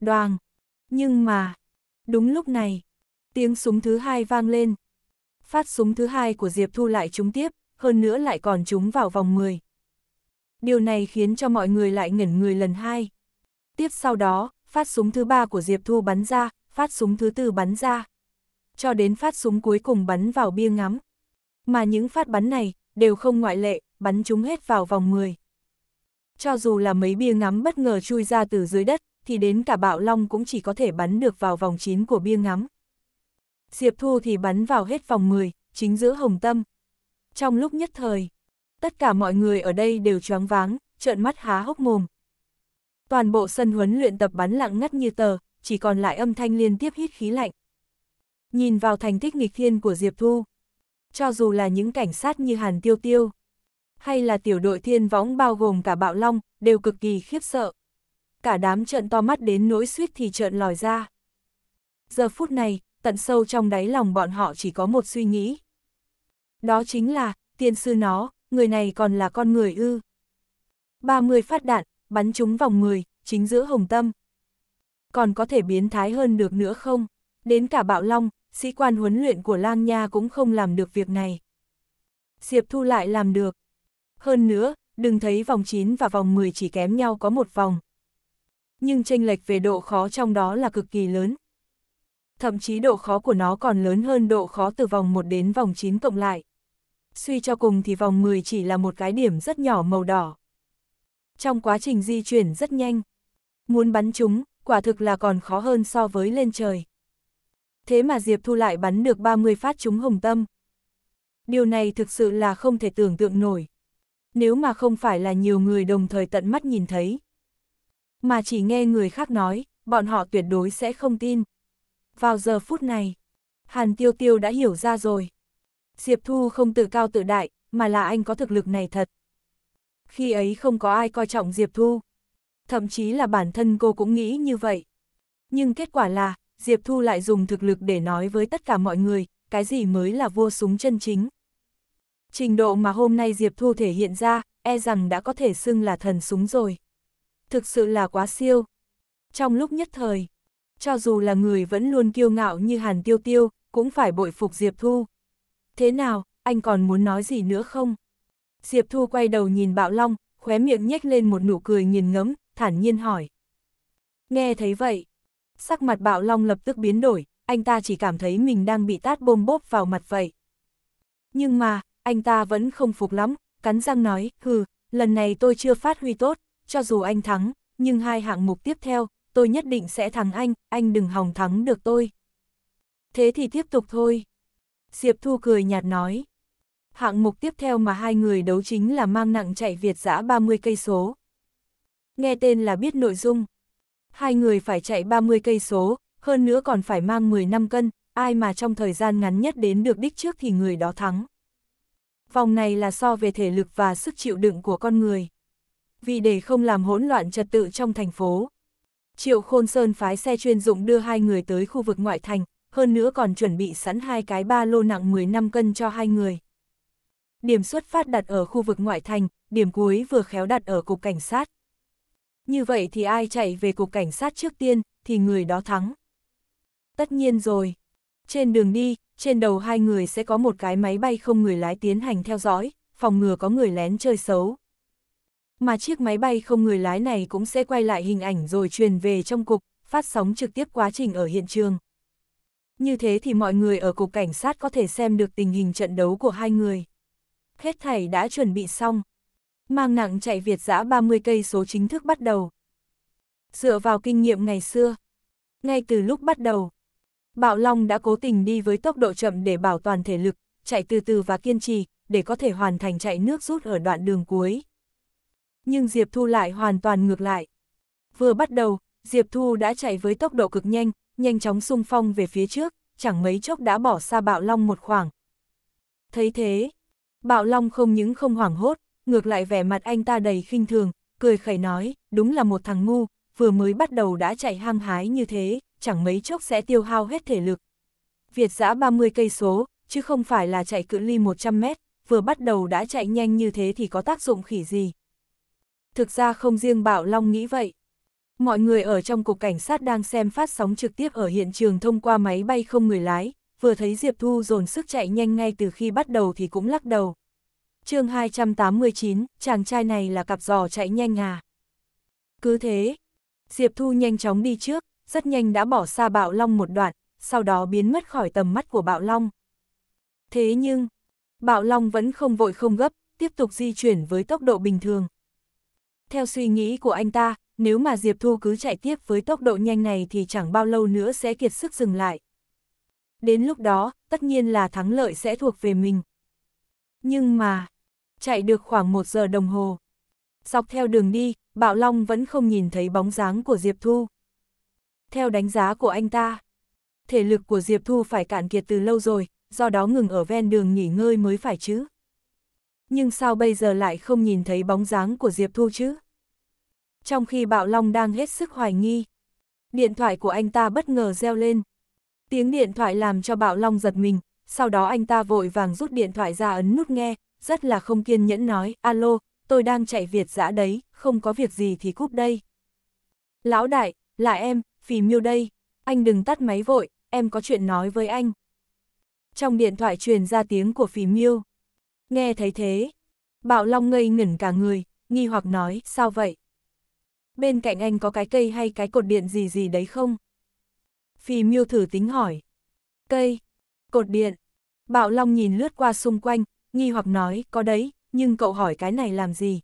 Đoàn! Nhưng mà... Đúng lúc này, tiếng súng thứ hai vang lên. Phát súng thứ hai của Diệp Thu lại trúng tiếp, hơn nữa lại còn trúng vào vòng 10. Điều này khiến cho mọi người lại ngẩn người lần hai. Tiếp sau đó, phát súng thứ ba của Diệp Thu bắn ra, phát súng thứ tư bắn ra. Cho đến phát súng cuối cùng bắn vào bia ngắm. Mà những phát bắn này, đều không ngoại lệ, bắn chúng hết vào vòng 10. Cho dù là mấy bia ngắm bất ngờ chui ra từ dưới đất, thì đến cả bạo long cũng chỉ có thể bắn được vào vòng 9 của bia ngắm. Diệp Thu thì bắn vào hết vòng 10, chính giữa hồng tâm. Trong lúc nhất thời, tất cả mọi người ở đây đều choáng váng, trợn mắt há hốc mồm. Toàn bộ sân huấn luyện tập bắn lặng ngắt như tờ, chỉ còn lại âm thanh liên tiếp hít khí lạnh. Nhìn vào thành tích nghịch thiên của Diệp Thu, cho dù là những cảnh sát như Hàn Tiêu Tiêu, hay là tiểu đội thiên võng bao gồm cả Bạo Long, đều cực kỳ khiếp sợ. Cả đám trợn to mắt đến nỗi suýt thì trợn lòi ra. Giờ phút này, tận sâu trong đáy lòng bọn họ chỉ có một suy nghĩ. Đó chính là, tiên sư nó, người này còn là con người ư. 30 phát đạn, bắn trúng vòng 10, chính giữa hồng tâm. Còn có thể biến thái hơn được nữa không? Đến cả bạo long, sĩ quan huấn luyện của lang nha cũng không làm được việc này. Diệp Thu lại làm được. Hơn nữa, đừng thấy vòng 9 và vòng 10 chỉ kém nhau có một vòng. Nhưng tranh lệch về độ khó trong đó là cực kỳ lớn. Thậm chí độ khó của nó còn lớn hơn độ khó từ vòng 1 đến vòng 9 cộng lại. Suy cho cùng thì vòng 10 chỉ là một cái điểm rất nhỏ màu đỏ trong quá trình di chuyển rất nhanh. Muốn bắn chúng, quả thực là còn khó hơn so với lên trời. Thế mà Diệp Thu lại bắn được 30 phát chúng hồng tâm. Điều này thực sự là không thể tưởng tượng nổi. Nếu mà không phải là nhiều người đồng thời tận mắt nhìn thấy. Mà chỉ nghe người khác nói, bọn họ tuyệt đối sẽ không tin. Vào giờ phút này, Hàn Tiêu Tiêu đã hiểu ra rồi. Diệp Thu không tự cao tự đại, mà là anh có thực lực này thật khi ấy không có ai coi trọng Diệp Thu. Thậm chí là bản thân cô cũng nghĩ như vậy. Nhưng kết quả là, Diệp Thu lại dùng thực lực để nói với tất cả mọi người, cái gì mới là vua súng chân chính. Trình độ mà hôm nay Diệp Thu thể hiện ra, e rằng đã có thể xưng là thần súng rồi. Thực sự là quá siêu. Trong lúc nhất thời, cho dù là người vẫn luôn kiêu ngạo như Hàn Tiêu Tiêu, cũng phải bội phục Diệp Thu. Thế nào, anh còn muốn nói gì nữa không? Diệp Thu quay đầu nhìn Bạo Long, khóe miệng nhếch lên một nụ cười nghiền ngấm, thản nhiên hỏi. Nghe thấy vậy, sắc mặt Bạo Long lập tức biến đổi, anh ta chỉ cảm thấy mình đang bị tát bôm bốp vào mặt vậy. Nhưng mà, anh ta vẫn không phục lắm, cắn răng nói, hừ, lần này tôi chưa phát huy tốt, cho dù anh thắng, nhưng hai hạng mục tiếp theo, tôi nhất định sẽ thắng anh, anh đừng hòng thắng được tôi. Thế thì tiếp tục thôi. Diệp Thu cười nhạt nói hạng mục tiếp theo mà hai người đấu chính là mang nặng chạy Việt giã 30 cây số. Nghe tên là biết nội dung. Hai người phải chạy 30 cây số, hơn nữa còn phải mang 15 cân, ai mà trong thời gian ngắn nhất đến được đích trước thì người đó thắng. Vòng này là so về thể lực và sức chịu đựng của con người. Vì để không làm hỗn loạn trật tự trong thành phố, Triệu Khôn Sơn phái xe chuyên dụng đưa hai người tới khu vực ngoại thành, hơn nữa còn chuẩn bị sẵn hai cái ba lô nặng 15 cân cho hai người điểm xuất phát đặt ở khu vực ngoại thành, điểm cuối vừa khéo đặt ở cục cảnh sát. Như vậy thì ai chạy về cục cảnh sát trước tiên, thì người đó thắng. Tất nhiên rồi. Trên đường đi, trên đầu hai người sẽ có một cái máy bay không người lái tiến hành theo dõi, phòng ngừa có người lén chơi xấu. Mà chiếc máy bay không người lái này cũng sẽ quay lại hình ảnh rồi truyền về trong cục, phát sóng trực tiếp quá trình ở hiện trường. Như thế thì mọi người ở cục cảnh sát có thể xem được tình hình trận đấu của hai người hết thảy đã chuẩn bị xong. Mang nặng chạy Việt giã 30 cây số chính thức bắt đầu. Dựa vào kinh nghiệm ngày xưa, ngay từ lúc bắt đầu, Bạo Long đã cố tình đi với tốc độ chậm để bảo toàn thể lực, chạy từ từ và kiên trì, để có thể hoàn thành chạy nước rút ở đoạn đường cuối. Nhưng Diệp Thu lại hoàn toàn ngược lại. Vừa bắt đầu, Diệp Thu đã chạy với tốc độ cực nhanh, nhanh chóng sung phong về phía trước, chẳng mấy chốc đã bỏ xa Bạo Long một khoảng. Thấy thế, Bạo Long không những không hoảng hốt, ngược lại vẻ mặt anh ta đầy khinh thường, cười khẩy nói, đúng là một thằng ngu, vừa mới bắt đầu đã chạy hăng hái như thế, chẳng mấy chốc sẽ tiêu hao hết thể lực. Việt giã 30 cây số, chứ không phải là chạy cự ly 100 mét, vừa bắt đầu đã chạy nhanh như thế thì có tác dụng khỉ gì. Thực ra không riêng Bạo Long nghĩ vậy. Mọi người ở trong cục cảnh sát đang xem phát sóng trực tiếp ở hiện trường thông qua máy bay không người lái, vừa thấy Diệp Thu dồn sức chạy nhanh ngay từ khi bắt đầu thì cũng lắc đầu. chương 289, chàng trai này là cặp giò chạy nhanh à? Cứ thế, Diệp Thu nhanh chóng đi trước, rất nhanh đã bỏ xa Bạo Long một đoạn, sau đó biến mất khỏi tầm mắt của Bạo Long. Thế nhưng, Bạo Long vẫn không vội không gấp, tiếp tục di chuyển với tốc độ bình thường. Theo suy nghĩ của anh ta, nếu mà Diệp Thu cứ chạy tiếp với tốc độ nhanh này thì chẳng bao lâu nữa sẽ kiệt sức dừng lại. Đến lúc đó, tất nhiên là thắng lợi sẽ thuộc về mình. Nhưng mà, chạy được khoảng một giờ đồng hồ. Dọc theo đường đi, Bạo Long vẫn không nhìn thấy bóng dáng của Diệp Thu. Theo đánh giá của anh ta, thể lực của Diệp Thu phải cạn kiệt từ lâu rồi, do đó ngừng ở ven đường nghỉ ngơi mới phải chứ. Nhưng sao bây giờ lại không nhìn thấy bóng dáng của Diệp Thu chứ? Trong khi Bạo Long đang hết sức hoài nghi, điện thoại của anh ta bất ngờ reo lên, Tiếng điện thoại làm cho Bạo Long giật mình, sau đó anh ta vội vàng rút điện thoại ra ấn nút nghe, rất là không kiên nhẫn nói, alo, tôi đang chạy Việt dã đấy, không có việc gì thì cúp đây. Lão đại, là em, phì miêu đây, anh đừng tắt máy vội, em có chuyện nói với anh. Trong điện thoại truyền ra tiếng của phì miêu. Nghe thấy thế, Bạo Long ngây ngẩn cả người, nghi hoặc nói, sao vậy? Bên cạnh anh có cái cây hay cái cột điện gì gì đấy không? Phì miêu thử tính hỏi. Cây, cột điện. Bạo Long nhìn lướt qua xung quanh, nghi hoặc nói, có đấy, nhưng cậu hỏi cái này làm gì?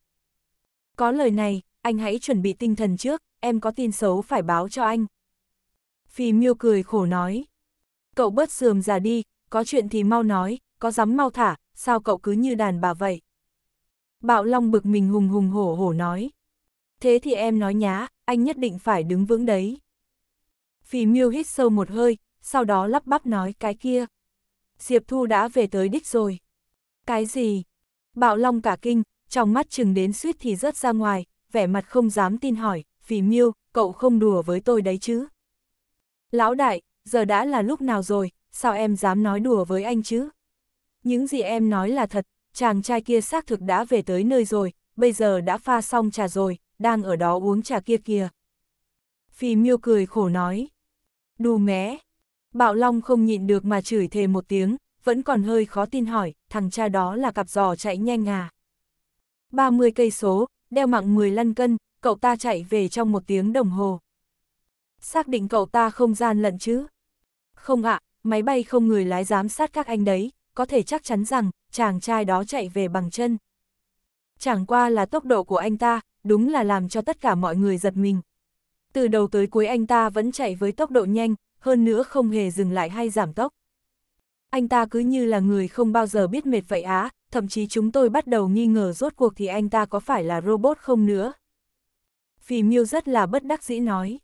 Có lời này, anh hãy chuẩn bị tinh thần trước, em có tin xấu phải báo cho anh. Phì miêu cười khổ nói. Cậu bớt sườm già đi, có chuyện thì mau nói, có dám mau thả, sao cậu cứ như đàn bà vậy? Bạo Long bực mình hùng hùng hổ hổ nói. Thế thì em nói nhá, anh nhất định phải đứng vững đấy. Phì miêu hít sâu một hơi, sau đó lắp bắp nói cái kia. Diệp Thu đã về tới đích rồi. Cái gì? Bạo Long cả kinh, trong mắt chừng đến suýt thì rớt ra ngoài, vẻ mặt không dám tin hỏi, Phì miêu, cậu không đùa với tôi đấy chứ? Lão đại, giờ đã là lúc nào rồi, sao em dám nói đùa với anh chứ? Những gì em nói là thật, chàng trai kia xác thực đã về tới nơi rồi, bây giờ đã pha xong trà rồi, đang ở đó uống trà kia kìa. Phì miêu cười khổ nói đù mé. Bạo Long không nhịn được mà chửi thề một tiếng, vẫn còn hơi khó tin hỏi, thằng cha đó là cặp giò chạy nhanh à. 30 cây số, đeo mạng 10 lăn cân, cậu ta chạy về trong một tiếng đồng hồ. Xác định cậu ta không gian lận chứ? Không ạ, máy bay không người lái giám sát các anh đấy, có thể chắc chắn rằng, chàng trai đó chạy về bằng chân. Chẳng qua là tốc độ của anh ta, đúng là làm cho tất cả mọi người giật mình từ đầu tới cuối anh ta vẫn chạy với tốc độ nhanh, hơn nữa không hề dừng lại hay giảm tốc. Anh ta cứ như là người không bao giờ biết mệt vậy á, thậm chí chúng tôi bắt đầu nghi ngờ rốt cuộc thì anh ta có phải là robot không nữa. phi miu rất là bất đắc dĩ nói.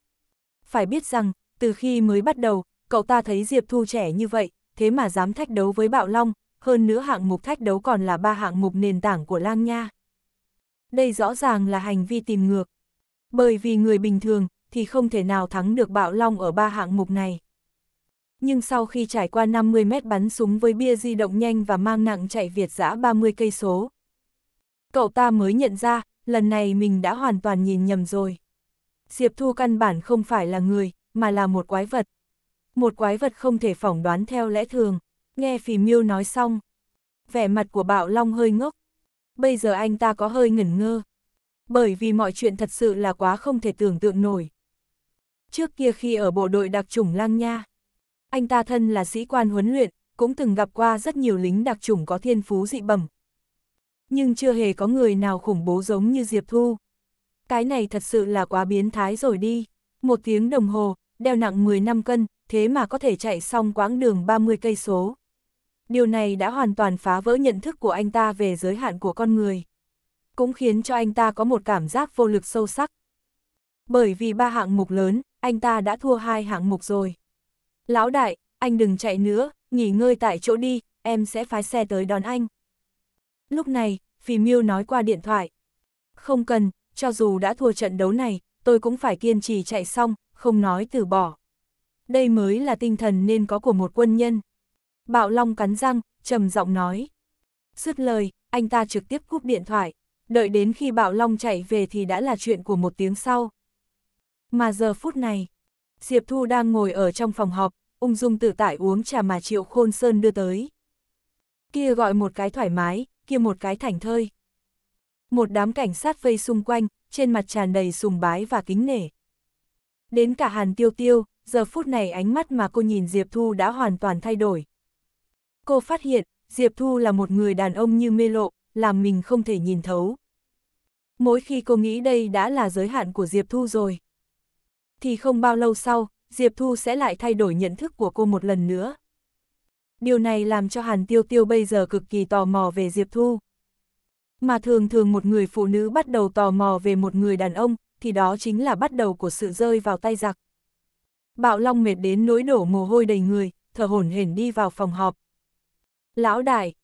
Phải biết rằng, từ khi mới bắt đầu, cậu ta thấy Diệp Thu trẻ như vậy, thế mà dám thách đấu với Bạo Long, hơn nữa hạng mục thách đấu còn là ba hạng mục nền tảng của Lang Nha. Đây rõ ràng là hành vi tìm ngược. Bởi vì người bình thường, thì không thể nào thắng được bạo long ở ba hạng mục này. Nhưng sau khi trải qua 50 mét bắn súng với bia di động nhanh và mang nặng chạy Việt giã 30 cây số, cậu ta mới nhận ra, lần này mình đã hoàn toàn nhìn nhầm rồi. Diệp Thu căn bản không phải là người, mà là một quái vật. Một quái vật không thể phỏng đoán theo lẽ thường, nghe phì miêu nói xong. Vẻ mặt của Bạo Long hơi ngốc. Bây giờ anh ta có hơi ngẩn ngơ. Bởi vì mọi chuyện thật sự là quá không thể tưởng tượng nổi. Trước kia khi ở bộ đội đặc chủng Lang Nha, anh ta thân là sĩ quan huấn luyện, cũng từng gặp qua rất nhiều lính đặc chủng có thiên phú dị bẩm. Nhưng chưa hề có người nào khủng bố giống như Diệp Thu. Cái này thật sự là quá biến thái rồi đi. Một tiếng đồng hồ, đeo nặng 10 năm cân, thế mà có thể chạy xong quãng đường 30 cây số. Điều này đã hoàn toàn phá vỡ nhận thức của anh ta về giới hạn của con người. Cũng khiến cho anh ta có một cảm giác vô lực sâu sắc. Bởi vì ba hạng mục lớn, anh ta đã thua hai hạng mục rồi. Lão đại, anh đừng chạy nữa, nghỉ ngơi tại chỗ đi, em sẽ phái xe tới đón anh. Lúc này, Phì Miêu nói qua điện thoại. Không cần, cho dù đã thua trận đấu này, tôi cũng phải kiên trì chạy xong, không nói từ bỏ. Đây mới là tinh thần nên có của một quân nhân. Bạo Long cắn răng, trầm giọng nói. Dứt lời, anh ta trực tiếp cúp điện thoại. Đợi đến khi Bạo Long chạy về thì đã là chuyện của một tiếng sau. Mà giờ phút này, Diệp Thu đang ngồi ở trong phòng họp, ung dung tự tại uống trà mà Triệu Khôn Sơn đưa tới. Kia gọi một cái thoải mái, kia một cái thảnh thơi. Một đám cảnh sát vây xung quanh, trên mặt tràn đầy sùng bái và kính nể. Đến cả Hàn Tiêu Tiêu, giờ phút này ánh mắt mà cô nhìn Diệp Thu đã hoàn toàn thay đổi. Cô phát hiện, Diệp Thu là một người đàn ông như mê lộ, làm mình không thể nhìn thấu. Mỗi khi cô nghĩ đây đã là giới hạn của Diệp Thu rồi thì không bao lâu sau, Diệp Thu sẽ lại thay đổi nhận thức của cô một lần nữa. Điều này làm cho Hàn Tiêu Tiêu bây giờ cực kỳ tò mò về Diệp Thu. Mà thường thường một người phụ nữ bắt đầu tò mò về một người đàn ông, thì đó chính là bắt đầu của sự rơi vào tay giặc. Bạo Long mệt đến nỗi đổ mồ hôi đầy người, thở hổn hển đi vào phòng họp. Lão đại,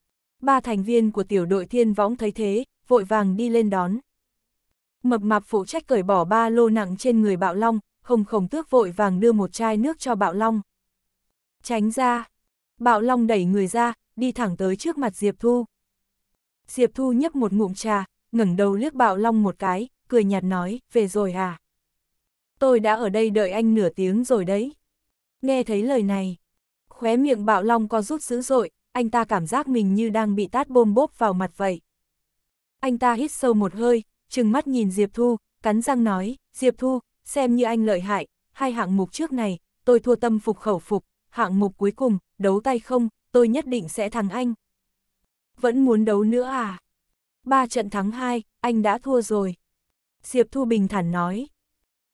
ba thành viên của tiểu đội thiên võng thấy thế, vội vàng đi lên đón. Mập mạp phụ trách cởi bỏ ba lô nặng trên người Bạo Long, Hồng Khổng Tước vội vàng đưa một chai nước cho Bạo Long. Tránh ra. Bạo Long đẩy người ra, đi thẳng tới trước mặt Diệp Thu. Diệp Thu nhấp một ngụm trà, ngẩng đầu liếc Bạo Long một cái, cười nhạt nói, về rồi à? Tôi đã ở đây đợi anh nửa tiếng rồi đấy. Nghe thấy lời này, khóe miệng Bạo Long co rút dữ dội, anh ta cảm giác mình như đang bị tát bôm bốp vào mặt vậy. Anh ta hít sâu một hơi, trừng mắt nhìn Diệp Thu, cắn răng nói, Diệp Thu, xem như anh lợi hại, hai hạng mục trước này, tôi thua tâm phục khẩu phục, hạng mục cuối cùng, đấu tay không, tôi nhất định sẽ thắng anh. Vẫn muốn đấu nữa à? Ba trận thắng hai, anh đã thua rồi. Diệp Thu Bình thản nói.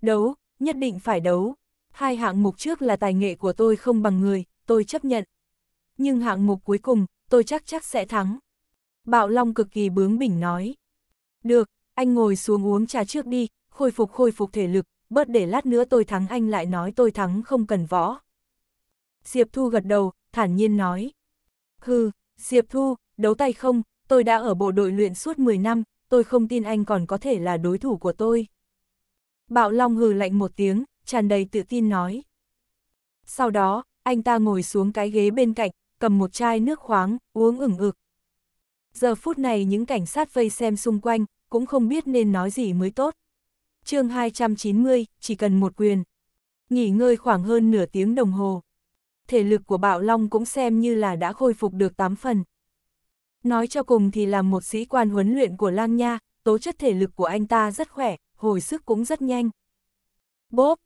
Đấu, nhất định phải đấu. Hai hạng mục trước là tài nghệ của tôi không bằng người, tôi chấp nhận. Nhưng hạng mục cuối cùng, tôi chắc chắc sẽ thắng. Bạo Long cực kỳ bướng bỉnh nói. Được, anh ngồi xuống uống trà trước đi, khôi phục khôi phục thể lực, bớt để lát nữa tôi thắng anh lại nói tôi thắng không cần võ. Diệp Thu gật đầu, thản nhiên nói. Hừ, Diệp Thu, đấu tay không, tôi đã ở bộ đội luyện suốt 10 năm, tôi không tin anh còn có thể là đối thủ của tôi. Bạo Long hừ lạnh một tiếng, tràn đầy tự tin nói. Sau đó, anh ta ngồi xuống cái ghế bên cạnh, cầm một chai nước khoáng, uống ửng ực. Giờ phút này những cảnh sát vây xem xung quanh, cũng không biết nên nói gì mới tốt chương 290, chỉ cần một quyền. Nghỉ ngơi khoảng hơn nửa tiếng đồng hồ. Thể lực của Bạo Long cũng xem như là đã khôi phục được 8 phần. Nói cho cùng thì là một sĩ quan huấn luyện của Lang Nha, tố chất thể lực của anh ta rất khỏe, hồi sức cũng rất nhanh. Bốp!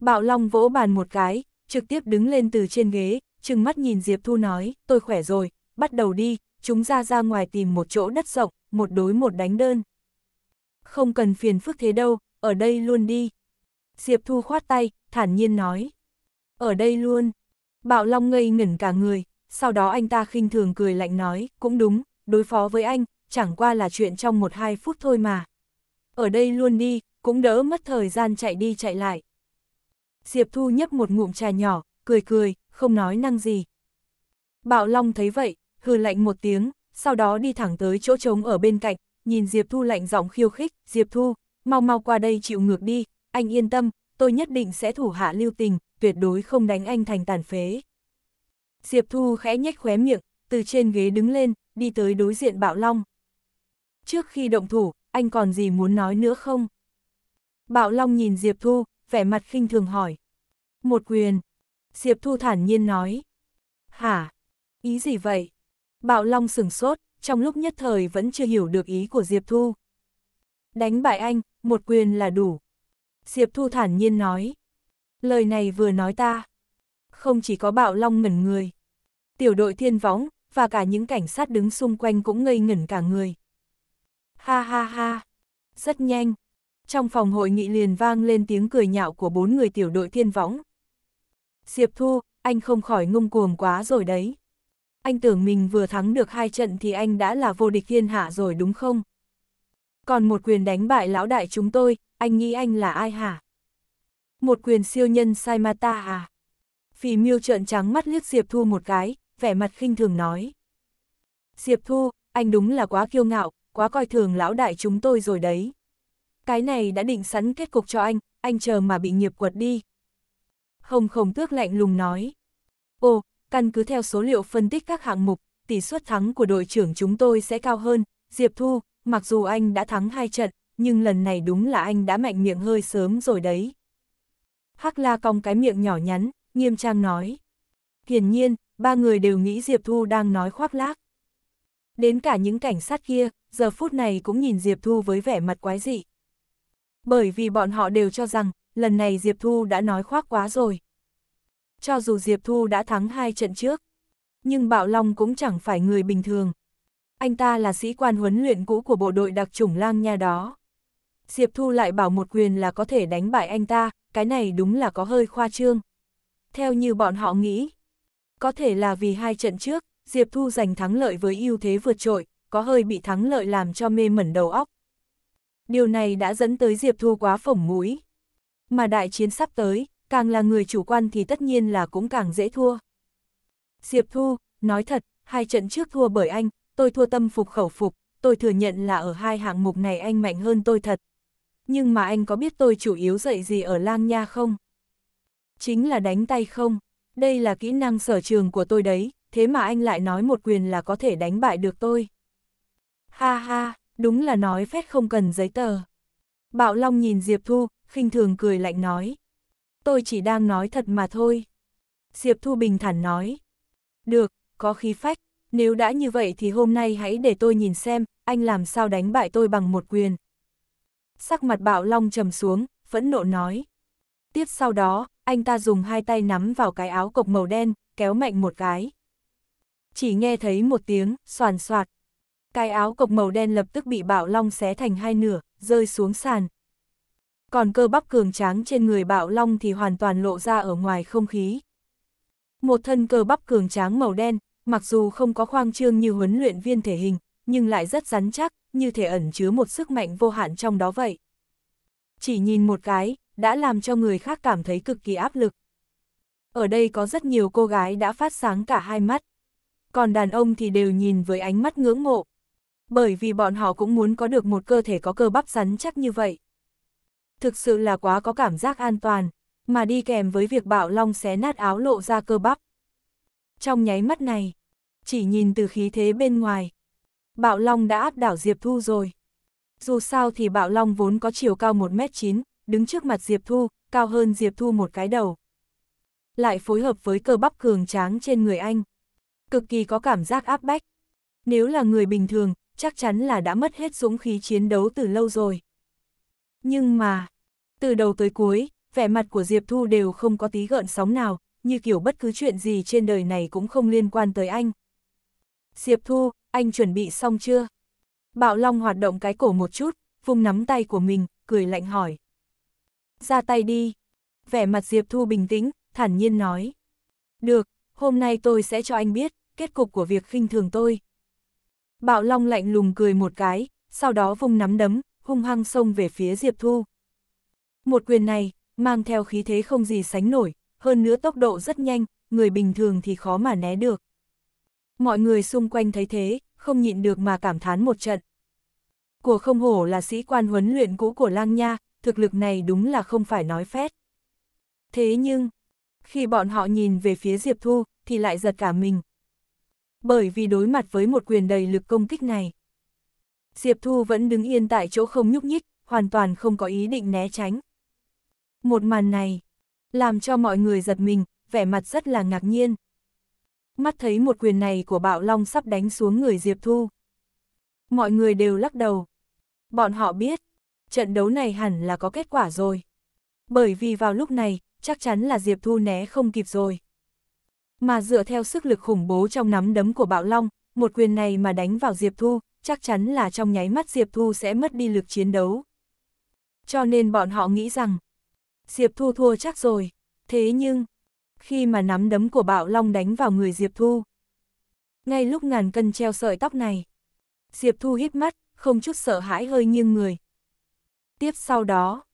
Bạo Long vỗ bàn một cái, trực tiếp đứng lên từ trên ghế, trừng mắt nhìn Diệp Thu nói, tôi khỏe rồi, bắt đầu đi, chúng ra ra ngoài tìm một chỗ đất rộng, một đối một đánh đơn. Không cần phiền phức thế đâu, ở đây luôn đi. Diệp Thu khoát tay, thản nhiên nói. Ở đây luôn. Bạo Long ngây ngẩn cả người, sau đó anh ta khinh thường cười lạnh nói, cũng đúng, đối phó với anh, chẳng qua là chuyện trong một hai phút thôi mà. Ở đây luôn đi, cũng đỡ mất thời gian chạy đi chạy lại. Diệp Thu nhấp một ngụm trà nhỏ, cười cười, không nói năng gì. Bạo Long thấy vậy, hừ lạnh một tiếng, sau đó đi thẳng tới chỗ trống ở bên cạnh, nhìn Diệp Thu lạnh giọng khiêu khích, Diệp Thu, mau mau qua đây chịu ngược đi, anh yên tâm, tôi nhất định sẽ thủ hạ lưu tình, tuyệt đối không đánh anh thành tàn phế. Diệp Thu khẽ nhếch khóe miệng, từ trên ghế đứng lên, đi tới đối diện Bạo Long. Trước khi động thủ, anh còn gì muốn nói nữa không? Bạo Long nhìn Diệp Thu, vẻ mặt khinh thường hỏi. Một quyền. Diệp Thu thản nhiên nói. Hả? Ý gì vậy? Bạo Long sửng sốt, trong lúc nhất thời vẫn chưa hiểu được ý của Diệp Thu. Đánh bại anh, một quyền là đủ. Diệp Thu thản nhiên nói. Lời này vừa nói ta. Không chỉ có bạo long ngẩn người. Tiểu đội thiên võng, và cả những cảnh sát đứng xung quanh cũng ngây ngẩn cả người. Ha ha ha. Rất nhanh. Trong phòng hội nghị liền vang lên tiếng cười nhạo của bốn người tiểu đội thiên võng. Diệp Thu, anh không khỏi ngông cuồng quá rồi đấy. Anh tưởng mình vừa thắng được hai trận thì anh đã là vô địch thiên hạ rồi đúng không? Còn một quyền đánh bại lão đại chúng tôi, anh nghĩ anh là ai hả? Một quyền siêu nhân sai à? Phì miêu trợn trắng mắt liếc Diệp Thu một cái, vẻ mặt khinh thường nói. Diệp Thu, anh đúng là quá kiêu ngạo, quá coi thường lão đại chúng tôi rồi đấy. Cái này đã định sẵn kết cục cho anh, anh chờ mà bị nghiệp quật đi. Hồng khổng tước lạnh lùng nói. Ồ, căn cứ theo số liệu phân tích các hạng mục, tỷ suất thắng của đội trưởng chúng tôi sẽ cao hơn, Diệp Thu, mặc dù anh đã thắng hai trận, nhưng lần này đúng là anh đã mạnh miệng hơi sớm rồi đấy. Hắc la cong cái miệng nhỏ nhắn, nghiêm trang nói. Hiển nhiên, ba người đều nghĩ Diệp Thu đang nói khoác lác. Đến cả những cảnh sát kia, giờ phút này cũng nhìn Diệp Thu với vẻ mặt quái dị. Bởi vì bọn họ đều cho rằng, lần này Diệp Thu đã nói khoác quá rồi. Cho dù Diệp Thu đã thắng hai trận trước, nhưng Bạo Long cũng chẳng phải người bình thường anh ta là sĩ quan huấn luyện cũ của bộ đội đặc chủng lang nha đó. Diệp Thu lại bảo một quyền là có thể đánh bại anh ta, cái này đúng là có hơi khoa trương. Theo như bọn họ nghĩ, có thể là vì hai trận trước, Diệp Thu giành thắng lợi với ưu thế vượt trội, có hơi bị thắng lợi làm cho mê mẩn đầu óc. Điều này đã dẫn tới Diệp Thu quá phổng mũi. Mà đại chiến sắp tới, càng là người chủ quan thì tất nhiên là cũng càng dễ thua. Diệp Thu, nói thật, hai trận trước thua bởi anh, tôi thua tâm phục khẩu phục, tôi thừa nhận là ở hai hạng mục này anh mạnh hơn tôi thật. Nhưng mà anh có biết tôi chủ yếu dạy gì ở lang nha không? Chính là đánh tay không, đây là kỹ năng sở trường của tôi đấy, thế mà anh lại nói một quyền là có thể đánh bại được tôi. Ha ha, đúng là nói phép không cần giấy tờ. Bạo Long nhìn Diệp Thu, khinh thường cười lạnh nói. Tôi chỉ đang nói thật mà thôi. Diệp Thu bình thản nói. Được, có khí phách, nếu đã như vậy thì hôm nay hãy để tôi nhìn xem, anh làm sao đánh bại tôi bằng một quyền. Sắc mặt bạo long trầm xuống, phẫn nộ nói. Tiếp sau đó, anh ta dùng hai tay nắm vào cái áo cộc màu đen, kéo mạnh một cái. Chỉ nghe thấy một tiếng, soàn soạt. Cái áo cộc màu đen lập tức bị bạo long xé thành hai nửa, rơi xuống sàn. Còn cơ bắp cường tráng trên người bạo long thì hoàn toàn lộ ra ở ngoài không khí. Một thân cơ bắp cường tráng màu đen, mặc dù không có khoang trương như huấn luyện viên thể hình, nhưng lại rất rắn chắc, như thể ẩn chứa một sức mạnh vô hạn trong đó vậy. Chỉ nhìn một cái, đã làm cho người khác cảm thấy cực kỳ áp lực. Ở đây có rất nhiều cô gái đã phát sáng cả hai mắt. Còn đàn ông thì đều nhìn với ánh mắt ngưỡng mộ. Bởi vì bọn họ cũng muốn có được một cơ thể có cơ bắp rắn chắc như vậy. Thực sự là quá có cảm giác an toàn, mà đi kèm với việc bạo long xé nát áo lộ ra cơ bắp, trong nháy mắt này, chỉ nhìn từ khí thế bên ngoài, Bạo Long đã áp đảo Diệp Thu rồi. Dù sao thì Bạo Long vốn có chiều cao 1m9, đứng trước mặt Diệp Thu, cao hơn Diệp Thu một cái đầu. Lại phối hợp với cơ bắp cường tráng trên người anh. Cực kỳ có cảm giác áp bách. Nếu là người bình thường, chắc chắn là đã mất hết dũng khí chiến đấu từ lâu rồi. Nhưng mà, từ đầu tới cuối, vẻ mặt của Diệp Thu đều không có tí gợn sóng nào, như kiểu bất cứ chuyện gì trên đời này cũng không liên quan tới anh. Diệp Thu, anh chuẩn bị xong chưa? Bạo Long hoạt động cái cổ một chút, vung nắm tay của mình, cười lạnh hỏi. Ra tay đi. Vẻ mặt Diệp Thu bình tĩnh, thản nhiên nói. Được, hôm nay tôi sẽ cho anh biết, kết cục của việc khinh thường tôi. Bạo Long lạnh lùng cười một cái, sau đó vung nắm đấm, hung hăng xông về phía Diệp Thu. Một quyền này, mang theo khí thế không gì sánh nổi, hơn nữa tốc độ rất nhanh, người bình thường thì khó mà né được. Mọi người xung quanh thấy thế, không nhịn được mà cảm thán một trận. Của không hổ là sĩ quan huấn luyện cũ của Lang Nha, thực lực này đúng là không phải nói phét. Thế nhưng, khi bọn họ nhìn về phía Diệp Thu, thì lại giật cả mình. Bởi vì đối mặt với một quyền đầy lực công kích này, Diệp Thu vẫn đứng yên tại chỗ không nhúc nhích, hoàn toàn không có ý định né tránh. Một màn này, làm cho mọi người giật mình, vẻ mặt rất là ngạc nhiên. Mắt thấy một quyền này của Bạo Long sắp đánh xuống người Diệp Thu. Mọi người đều lắc đầu. Bọn họ biết, trận đấu này hẳn là có kết quả rồi. Bởi vì vào lúc này, chắc chắn là Diệp Thu né không kịp rồi. Mà dựa theo sức lực khủng bố trong nắm đấm của Bạo Long, một quyền này mà đánh vào Diệp Thu, chắc chắn là trong nháy mắt Diệp Thu sẽ mất đi lực chiến đấu. Cho nên bọn họ nghĩ rằng, Diệp Thu thua chắc rồi, thế nhưng, khi mà nắm đấm của bạo long đánh vào người Diệp Thu. Ngay lúc ngàn cân treo sợi tóc này, Diệp Thu hít mắt, không chút sợ hãi hơi nghiêng người. Tiếp sau đó,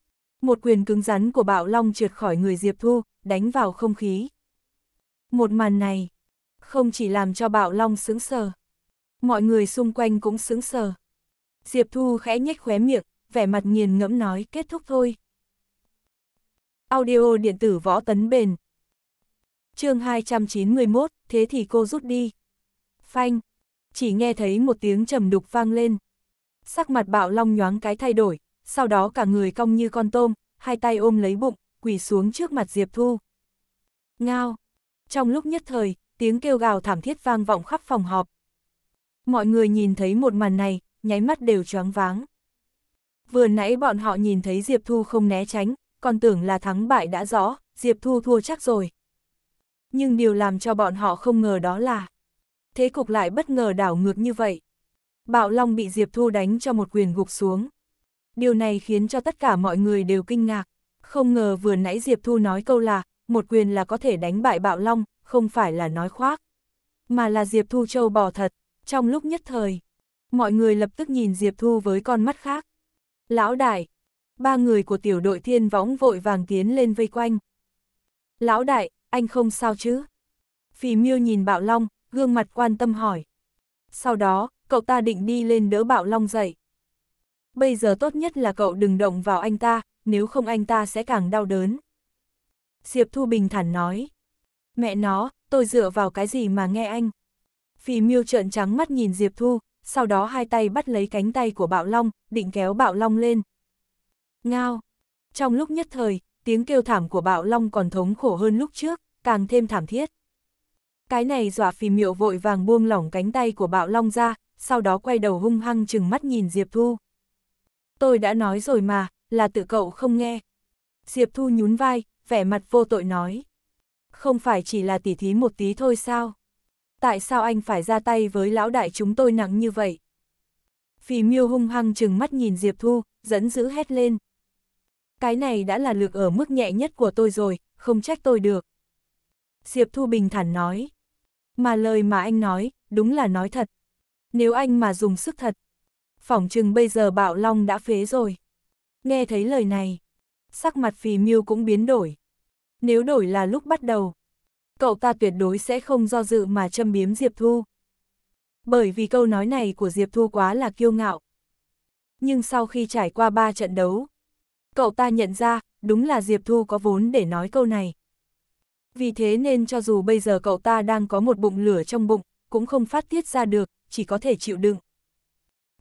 một quyền cứng rắn của bạo long trượt khỏi người Diệp Thu, đánh vào không khí. Một màn này, không chỉ làm cho bạo long sướng sờ, mọi người xung quanh cũng sướng sờ. Diệp Thu khẽ nhếch khóe miệng, vẻ mặt nghiền ngẫm nói kết thúc thôi. Audio điện tử võ tấn bền. chương 291, thế thì cô rút đi. Phanh. Chỉ nghe thấy một tiếng trầm đục vang lên. Sắc mặt bạo long nhoáng cái thay đổi, sau đó cả người cong như con tôm, hai tay ôm lấy bụng, quỳ xuống trước mặt Diệp Thu. Ngao. Trong lúc nhất thời, tiếng kêu gào thảm thiết vang vọng khắp phòng họp. Mọi người nhìn thấy một màn này, nháy mắt đều choáng váng. Vừa nãy bọn họ nhìn thấy Diệp Thu không né tránh, còn tưởng là thắng bại đã rõ, Diệp Thu thua chắc rồi. Nhưng điều làm cho bọn họ không ngờ đó là thế cục lại bất ngờ đảo ngược như vậy. Bạo Long bị Diệp Thu đánh cho một quyền gục xuống. Điều này khiến cho tất cả mọi người đều kinh ngạc. Không ngờ vừa nãy Diệp Thu nói câu là, một quyền là có thể đánh bại Bạo Long, không phải là nói khoác. Mà là Diệp Thu châu bò thật, trong lúc nhất thời. Mọi người lập tức nhìn Diệp Thu với con mắt khác. Lão đại, ba người của tiểu đội thiên võng vội vàng tiến lên vây quanh. Lão đại, anh không sao chứ? Phì miêu nhìn bạo long, gương mặt quan tâm hỏi. Sau đó, cậu ta định đi lên đỡ bạo long dậy. Bây giờ tốt nhất là cậu đừng động vào anh ta, nếu không anh ta sẽ càng đau đớn. Diệp Thu Bình thản nói. Mẹ nó, tôi dựa vào cái gì mà nghe anh? Phì miêu trợn trắng mắt nhìn Diệp Thu, sau đó hai tay bắt lấy cánh tay của bạo long, định kéo bạo long lên, Ngao! Trong lúc nhất thời, tiếng kêu thảm của bạo long còn thống khổ hơn lúc trước, càng thêm thảm thiết. Cái này dọa phì miệu vội vàng buông lỏng cánh tay của bạo long ra, sau đó quay đầu hung hăng chừng mắt nhìn Diệp Thu. Tôi đã nói rồi mà, là tự cậu không nghe. Diệp Thu nhún vai, vẻ mặt vô tội nói. Không phải chỉ là tỉ thí một tí thôi sao? Tại sao anh phải ra tay với lão đại chúng tôi nặng như vậy? Phì miêu hung hăng chừng mắt nhìn Diệp Thu, dẫn dữ hét lên cái này đã là lực ở mức nhẹ nhất của tôi rồi, không trách tôi được. Diệp Thu Bình thản nói, mà lời mà anh nói, đúng là nói thật. Nếu anh mà dùng sức thật, phỏng chừng bây giờ bạo long đã phế rồi. Nghe thấy lời này, sắc mặt phì miêu cũng biến đổi. Nếu đổi là lúc bắt đầu, cậu ta tuyệt đối sẽ không do dự mà châm biếm Diệp Thu. Bởi vì câu nói này của Diệp Thu quá là kiêu ngạo. Nhưng sau khi trải qua ba trận đấu, cậu ta nhận ra, đúng là Diệp Thu có vốn để nói câu này. Vì thế nên cho dù bây giờ cậu ta đang có một bụng lửa trong bụng, cũng không phát tiết ra được, chỉ có thể chịu đựng.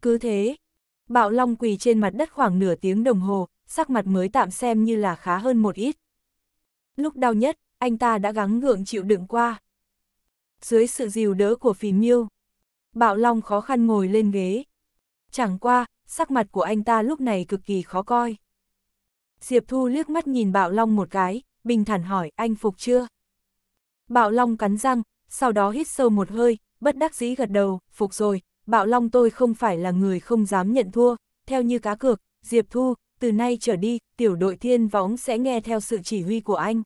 Cứ thế, bạo long quỳ trên mặt đất khoảng nửa tiếng đồng hồ, sắc mặt mới tạm xem như là khá hơn một ít. Lúc đau nhất, anh ta đã gắng gượng chịu đựng qua. Dưới sự dìu đỡ của phì miêu, bạo long khó khăn ngồi lên ghế. Chẳng qua, sắc mặt của anh ta lúc này cực kỳ khó coi. Diệp Thu liếc mắt nhìn Bạo Long một cái, bình thản hỏi anh phục chưa? Bạo Long cắn răng, sau đó hít sâu một hơi, bất đắc dĩ gật đầu, phục rồi, Bạo Long tôi không phải là người không dám nhận thua, theo như cá cược, Diệp Thu, từ nay trở đi, tiểu đội thiên võng sẽ nghe theo sự chỉ huy của anh.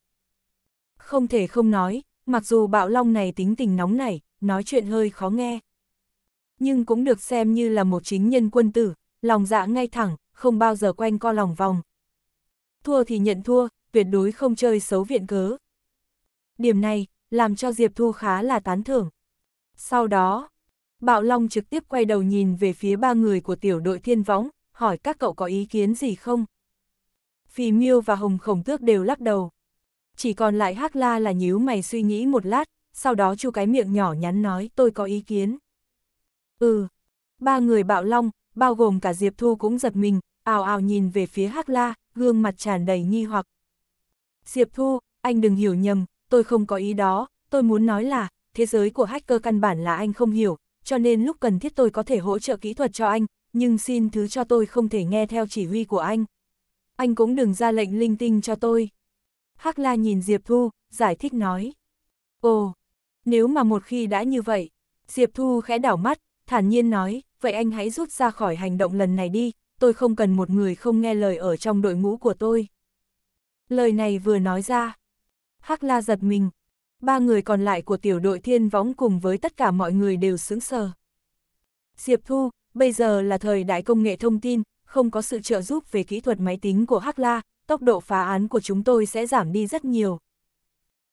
Không thể không nói, mặc dù Bạo Long này tính tình nóng nảy, nói chuyện hơi khó nghe. Nhưng cũng được xem như là một chính nhân quân tử, lòng dạ ngay thẳng, không bao giờ quanh co lòng vòng, thua thì nhận thua, tuyệt đối không chơi xấu viện cớ. Điểm này, làm cho Diệp Thu khá là tán thưởng. Sau đó, Bạo Long trực tiếp quay đầu nhìn về phía ba người của tiểu đội thiên võng, hỏi các cậu có ý kiến gì không? Phì Miêu và Hồng Khổng Tước đều lắc đầu. Chỉ còn lại Hắc La là nhíu mày suy nghĩ một lát, sau đó chu cái miệng nhỏ nhắn nói tôi có ý kiến. Ừ, ba người Bạo Long, bao gồm cả Diệp Thu cũng giật mình, ào ào nhìn về phía Hắc La, gương mặt tràn đầy nghi hoặc. Diệp Thu, anh đừng hiểu nhầm, tôi không có ý đó, tôi muốn nói là, thế giới của hacker căn bản là anh không hiểu, cho nên lúc cần thiết tôi có thể hỗ trợ kỹ thuật cho anh, nhưng xin thứ cho tôi không thể nghe theo chỉ huy của anh. Anh cũng đừng ra lệnh linh tinh cho tôi. Hắc La nhìn Diệp Thu, giải thích nói. Ồ, nếu mà một khi đã như vậy, Diệp Thu khẽ đảo mắt, thản nhiên nói, vậy anh hãy rút ra khỏi hành động lần này đi, tôi không cần một người không nghe lời ở trong đội ngũ của tôi. Lời này vừa nói ra, Hắc La giật mình, ba người còn lại của tiểu đội thiên võng cùng với tất cả mọi người đều sững sờ. Diệp Thu, bây giờ là thời đại công nghệ thông tin, không có sự trợ giúp về kỹ thuật máy tính của Hắc La, tốc độ phá án của chúng tôi sẽ giảm đi rất nhiều.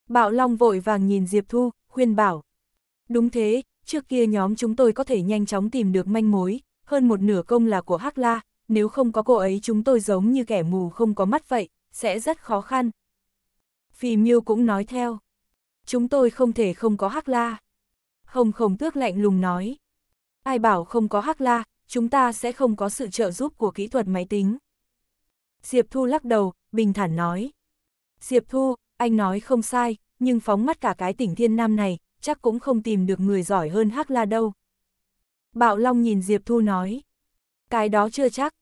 Bạo Long vội vàng nhìn Diệp Thu, khuyên bảo. Đúng thế, trước kia nhóm chúng tôi có thể nhanh chóng tìm được manh mối, hơn một nửa công là của Hắc La, nếu không có cô ấy chúng tôi giống như kẻ mù không có mắt vậy, sẽ rất khó khăn. phi miu cũng nói theo. Chúng tôi không thể không có Hắc La. Hồng Khổng Tước lạnh lùng nói. Ai bảo không có Hắc La, chúng ta sẽ không có sự trợ giúp của kỹ thuật máy tính. Diệp Thu lắc đầu, bình thản nói. Diệp Thu, anh nói không sai, nhưng phóng mắt cả cái tỉnh Thiên Nam này, chắc cũng không tìm được người giỏi hơn Hắc La đâu. Bạo Long nhìn Diệp Thu nói. Cái đó chưa chắc,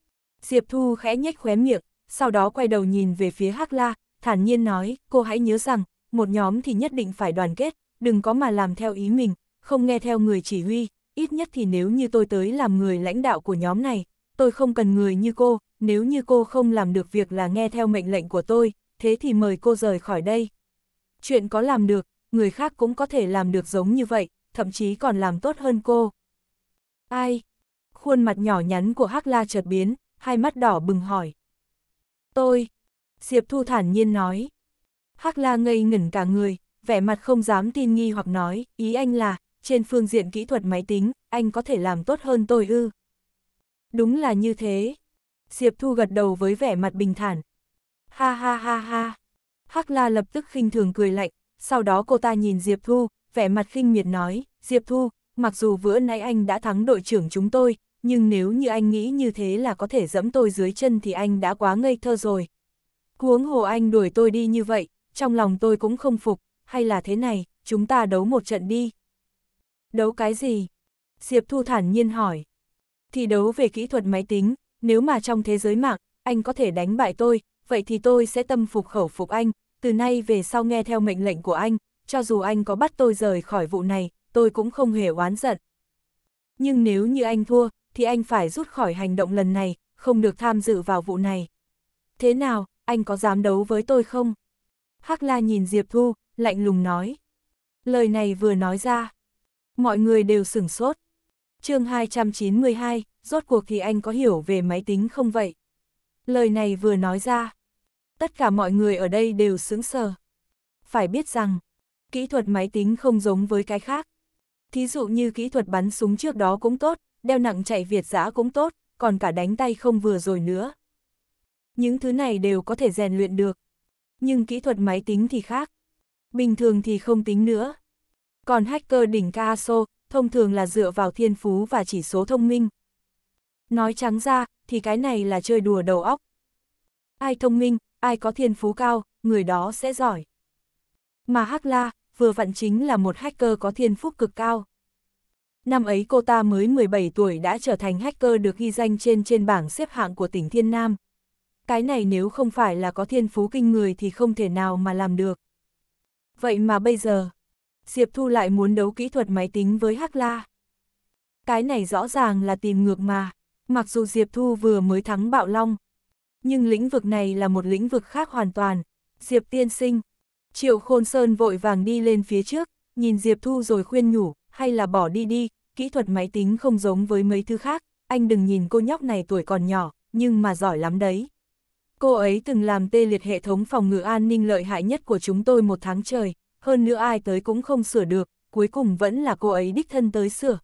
Diệp Thu khẽ nhếch khóe miệng, sau đó quay đầu nhìn về phía Hắc La, thản nhiên nói, cô hãy nhớ rằng, một nhóm thì nhất định phải đoàn kết, đừng có mà làm theo ý mình, không nghe theo người chỉ huy, ít nhất thì nếu như tôi tới làm người lãnh đạo của nhóm này, tôi không cần người như cô, nếu như cô không làm được việc là nghe theo mệnh lệnh của tôi, thế thì mời cô rời khỏi đây. Chuyện có làm được, người khác cũng có thể làm được giống như vậy, thậm chí còn làm tốt hơn cô. Ai? Khuôn mặt nhỏ nhắn của Hắc La chợt biến, hai mắt đỏ bừng hỏi. Tôi, Diệp Thu thản nhiên nói. Hắc La ngây ngẩn cả người, vẻ mặt không dám tin nghi hoặc nói, ý anh là, trên phương diện kỹ thuật máy tính, anh có thể làm tốt hơn tôi ư. Đúng là như thế. Diệp Thu gật đầu với vẻ mặt bình thản. Ha ha ha ha. Hắc La lập tức khinh thường cười lạnh, sau đó cô ta nhìn Diệp Thu, vẻ mặt khinh miệt nói, Diệp Thu, mặc dù vừa nãy anh đã thắng đội trưởng chúng tôi, nhưng nếu như anh nghĩ như thế là có thể dẫm tôi dưới chân thì anh đã quá ngây thơ rồi. Huống hồ anh đuổi tôi đi như vậy, trong lòng tôi cũng không phục, hay là thế này, chúng ta đấu một trận đi. Đấu cái gì? Diệp Thu thản nhiên hỏi. Thì đấu về kỹ thuật máy tính, nếu mà trong thế giới mạng, anh có thể đánh bại tôi, vậy thì tôi sẽ tâm phục khẩu phục anh, từ nay về sau nghe theo mệnh lệnh của anh, cho dù anh có bắt tôi rời khỏi vụ này, tôi cũng không hề oán giận. Nhưng nếu như anh thua, thì anh phải rút khỏi hành động lần này, không được tham dự vào vụ này. Thế nào, anh có dám đấu với tôi không? Hắc La nhìn Diệp Thu, lạnh lùng nói. Lời này vừa nói ra, mọi người đều sửng sốt. chương 292, rốt cuộc thì anh có hiểu về máy tính không vậy? Lời này vừa nói ra, tất cả mọi người ở đây đều sững sờ. Phải biết rằng, kỹ thuật máy tính không giống với cái khác. Thí dụ như kỹ thuật bắn súng trước đó cũng tốt, đeo nặng chạy Việt giã cũng tốt, còn cả đánh tay không vừa rồi nữa. Những thứ này đều có thể rèn luyện được. Nhưng kỹ thuật máy tính thì khác. Bình thường thì không tính nữa. Còn hacker đỉnh ca ASO, thông thường là dựa vào thiên phú và chỉ số thông minh. Nói trắng ra, thì cái này là chơi đùa đầu óc. Ai thông minh, ai có thiên phú cao, người đó sẽ giỏi. Mà Hắc La, vừa vặn chính là một hacker có thiên phúc cực cao năm ấy cô ta mới 17 tuổi đã trở thành hacker được ghi danh trên trên bảng xếp hạng của tỉnh Thiên Nam. Cái này nếu không phải là có thiên phú kinh người thì không thể nào mà làm được. Vậy mà bây giờ, Diệp Thu lại muốn đấu kỹ thuật máy tính với Hắc La. Cái này rõ ràng là tìm ngược mà, mặc dù Diệp Thu vừa mới thắng Bạo Long, nhưng lĩnh vực này là một lĩnh vực khác hoàn toàn. Diệp tiên sinh, Triệu Khôn Sơn vội vàng đi lên phía trước, nhìn Diệp Thu rồi khuyên nhủ, hay là bỏ đi đi, kỹ thuật máy tính không giống với mấy thứ khác, anh đừng nhìn cô nhóc này tuổi còn nhỏ, nhưng mà giỏi lắm đấy. Cô ấy từng làm tê liệt hệ thống phòng ngự an ninh lợi hại nhất của chúng tôi một tháng trời, hơn nữa ai tới cũng không sửa được, cuối cùng vẫn là cô ấy đích thân tới sửa.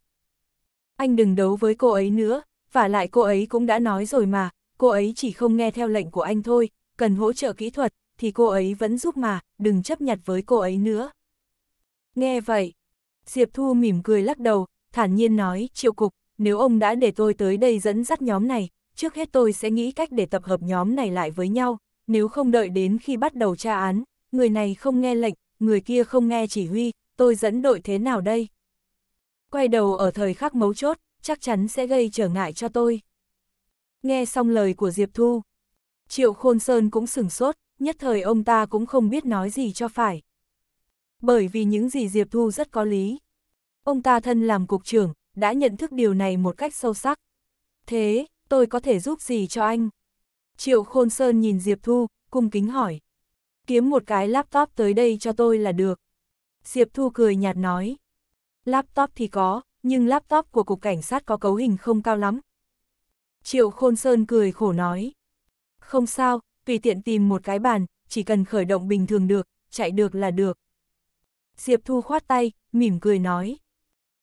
Anh đừng đấu với cô ấy nữa, và lại cô ấy cũng đã nói rồi mà, cô ấy chỉ không nghe theo lệnh của anh thôi, cần hỗ trợ kỹ thuật, thì cô ấy vẫn giúp mà, đừng chấp nhặt với cô ấy nữa. Nghe vậy, Diệp Thu mỉm cười lắc đầu, thản nhiên nói, triệu cục, nếu ông đã để tôi tới đây dẫn dắt nhóm này, trước hết tôi sẽ nghĩ cách để tập hợp nhóm này lại với nhau, nếu không đợi đến khi bắt đầu tra án, người này không nghe lệnh, người kia không nghe chỉ huy, tôi dẫn đội thế nào đây? Quay đầu ở thời khắc mấu chốt, chắc chắn sẽ gây trở ngại cho tôi. Nghe xong lời của Diệp Thu, Triệu Khôn Sơn cũng sửng sốt, nhất thời ông ta cũng không biết nói gì cho phải. Bởi vì những gì Diệp Thu rất có lý, Ông ta thân làm cục trưởng, đã nhận thức điều này một cách sâu sắc. Thế, tôi có thể giúp gì cho anh? Triệu Khôn Sơn nhìn Diệp Thu, cung kính hỏi. Kiếm một cái laptop tới đây cho tôi là được. Diệp Thu cười nhạt nói. Laptop thì có, nhưng laptop của Cục Cảnh sát có cấu hình không cao lắm. Triệu Khôn Sơn cười khổ nói. Không sao, tùy tiện tìm một cái bàn, chỉ cần khởi động bình thường được, chạy được là được. Diệp Thu khoát tay, mỉm cười nói.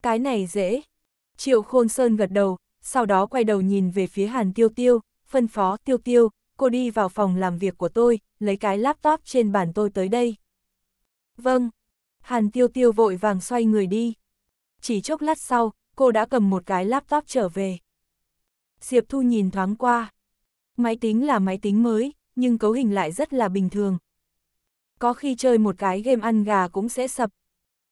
Cái này dễ. Triệu Khôn Sơn gật đầu, sau đó quay đầu nhìn về phía Hàn Tiêu Tiêu, phân phó Tiêu Tiêu, cô đi vào phòng làm việc của tôi, lấy cái laptop trên bàn tôi tới đây. Vâng. Hàn Tiêu Tiêu vội vàng xoay người đi. Chỉ chốc lát sau, cô đã cầm một cái laptop trở về. Diệp Thu nhìn thoáng qua. Máy tính là máy tính mới, nhưng cấu hình lại rất là bình thường. Có khi chơi một cái game ăn gà cũng sẽ sập,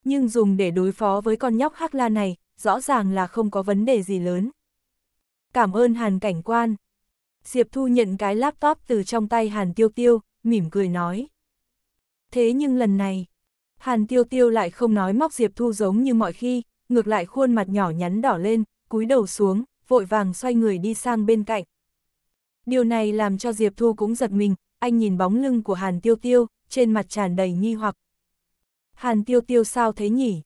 nhưng dùng để đối phó với con nhóc Hắc La này, rõ ràng là không có vấn đề gì lớn. Cảm ơn Hàn cảnh quan. Diệp Thu nhận cái laptop từ trong tay Hàn Tiêu Tiêu, mỉm cười nói. Thế nhưng lần này, Hàn Tiêu Tiêu lại không nói móc Diệp Thu giống như mọi khi, ngược lại khuôn mặt nhỏ nhắn đỏ lên, cúi đầu xuống, vội vàng xoay người đi sang bên cạnh. Điều này làm cho Diệp Thu cũng giật mình, anh nhìn bóng lưng của Hàn Tiêu Tiêu, trên mặt tràn đầy nghi hoặc, Hàn Tiêu Tiêu sao thế nhỉ?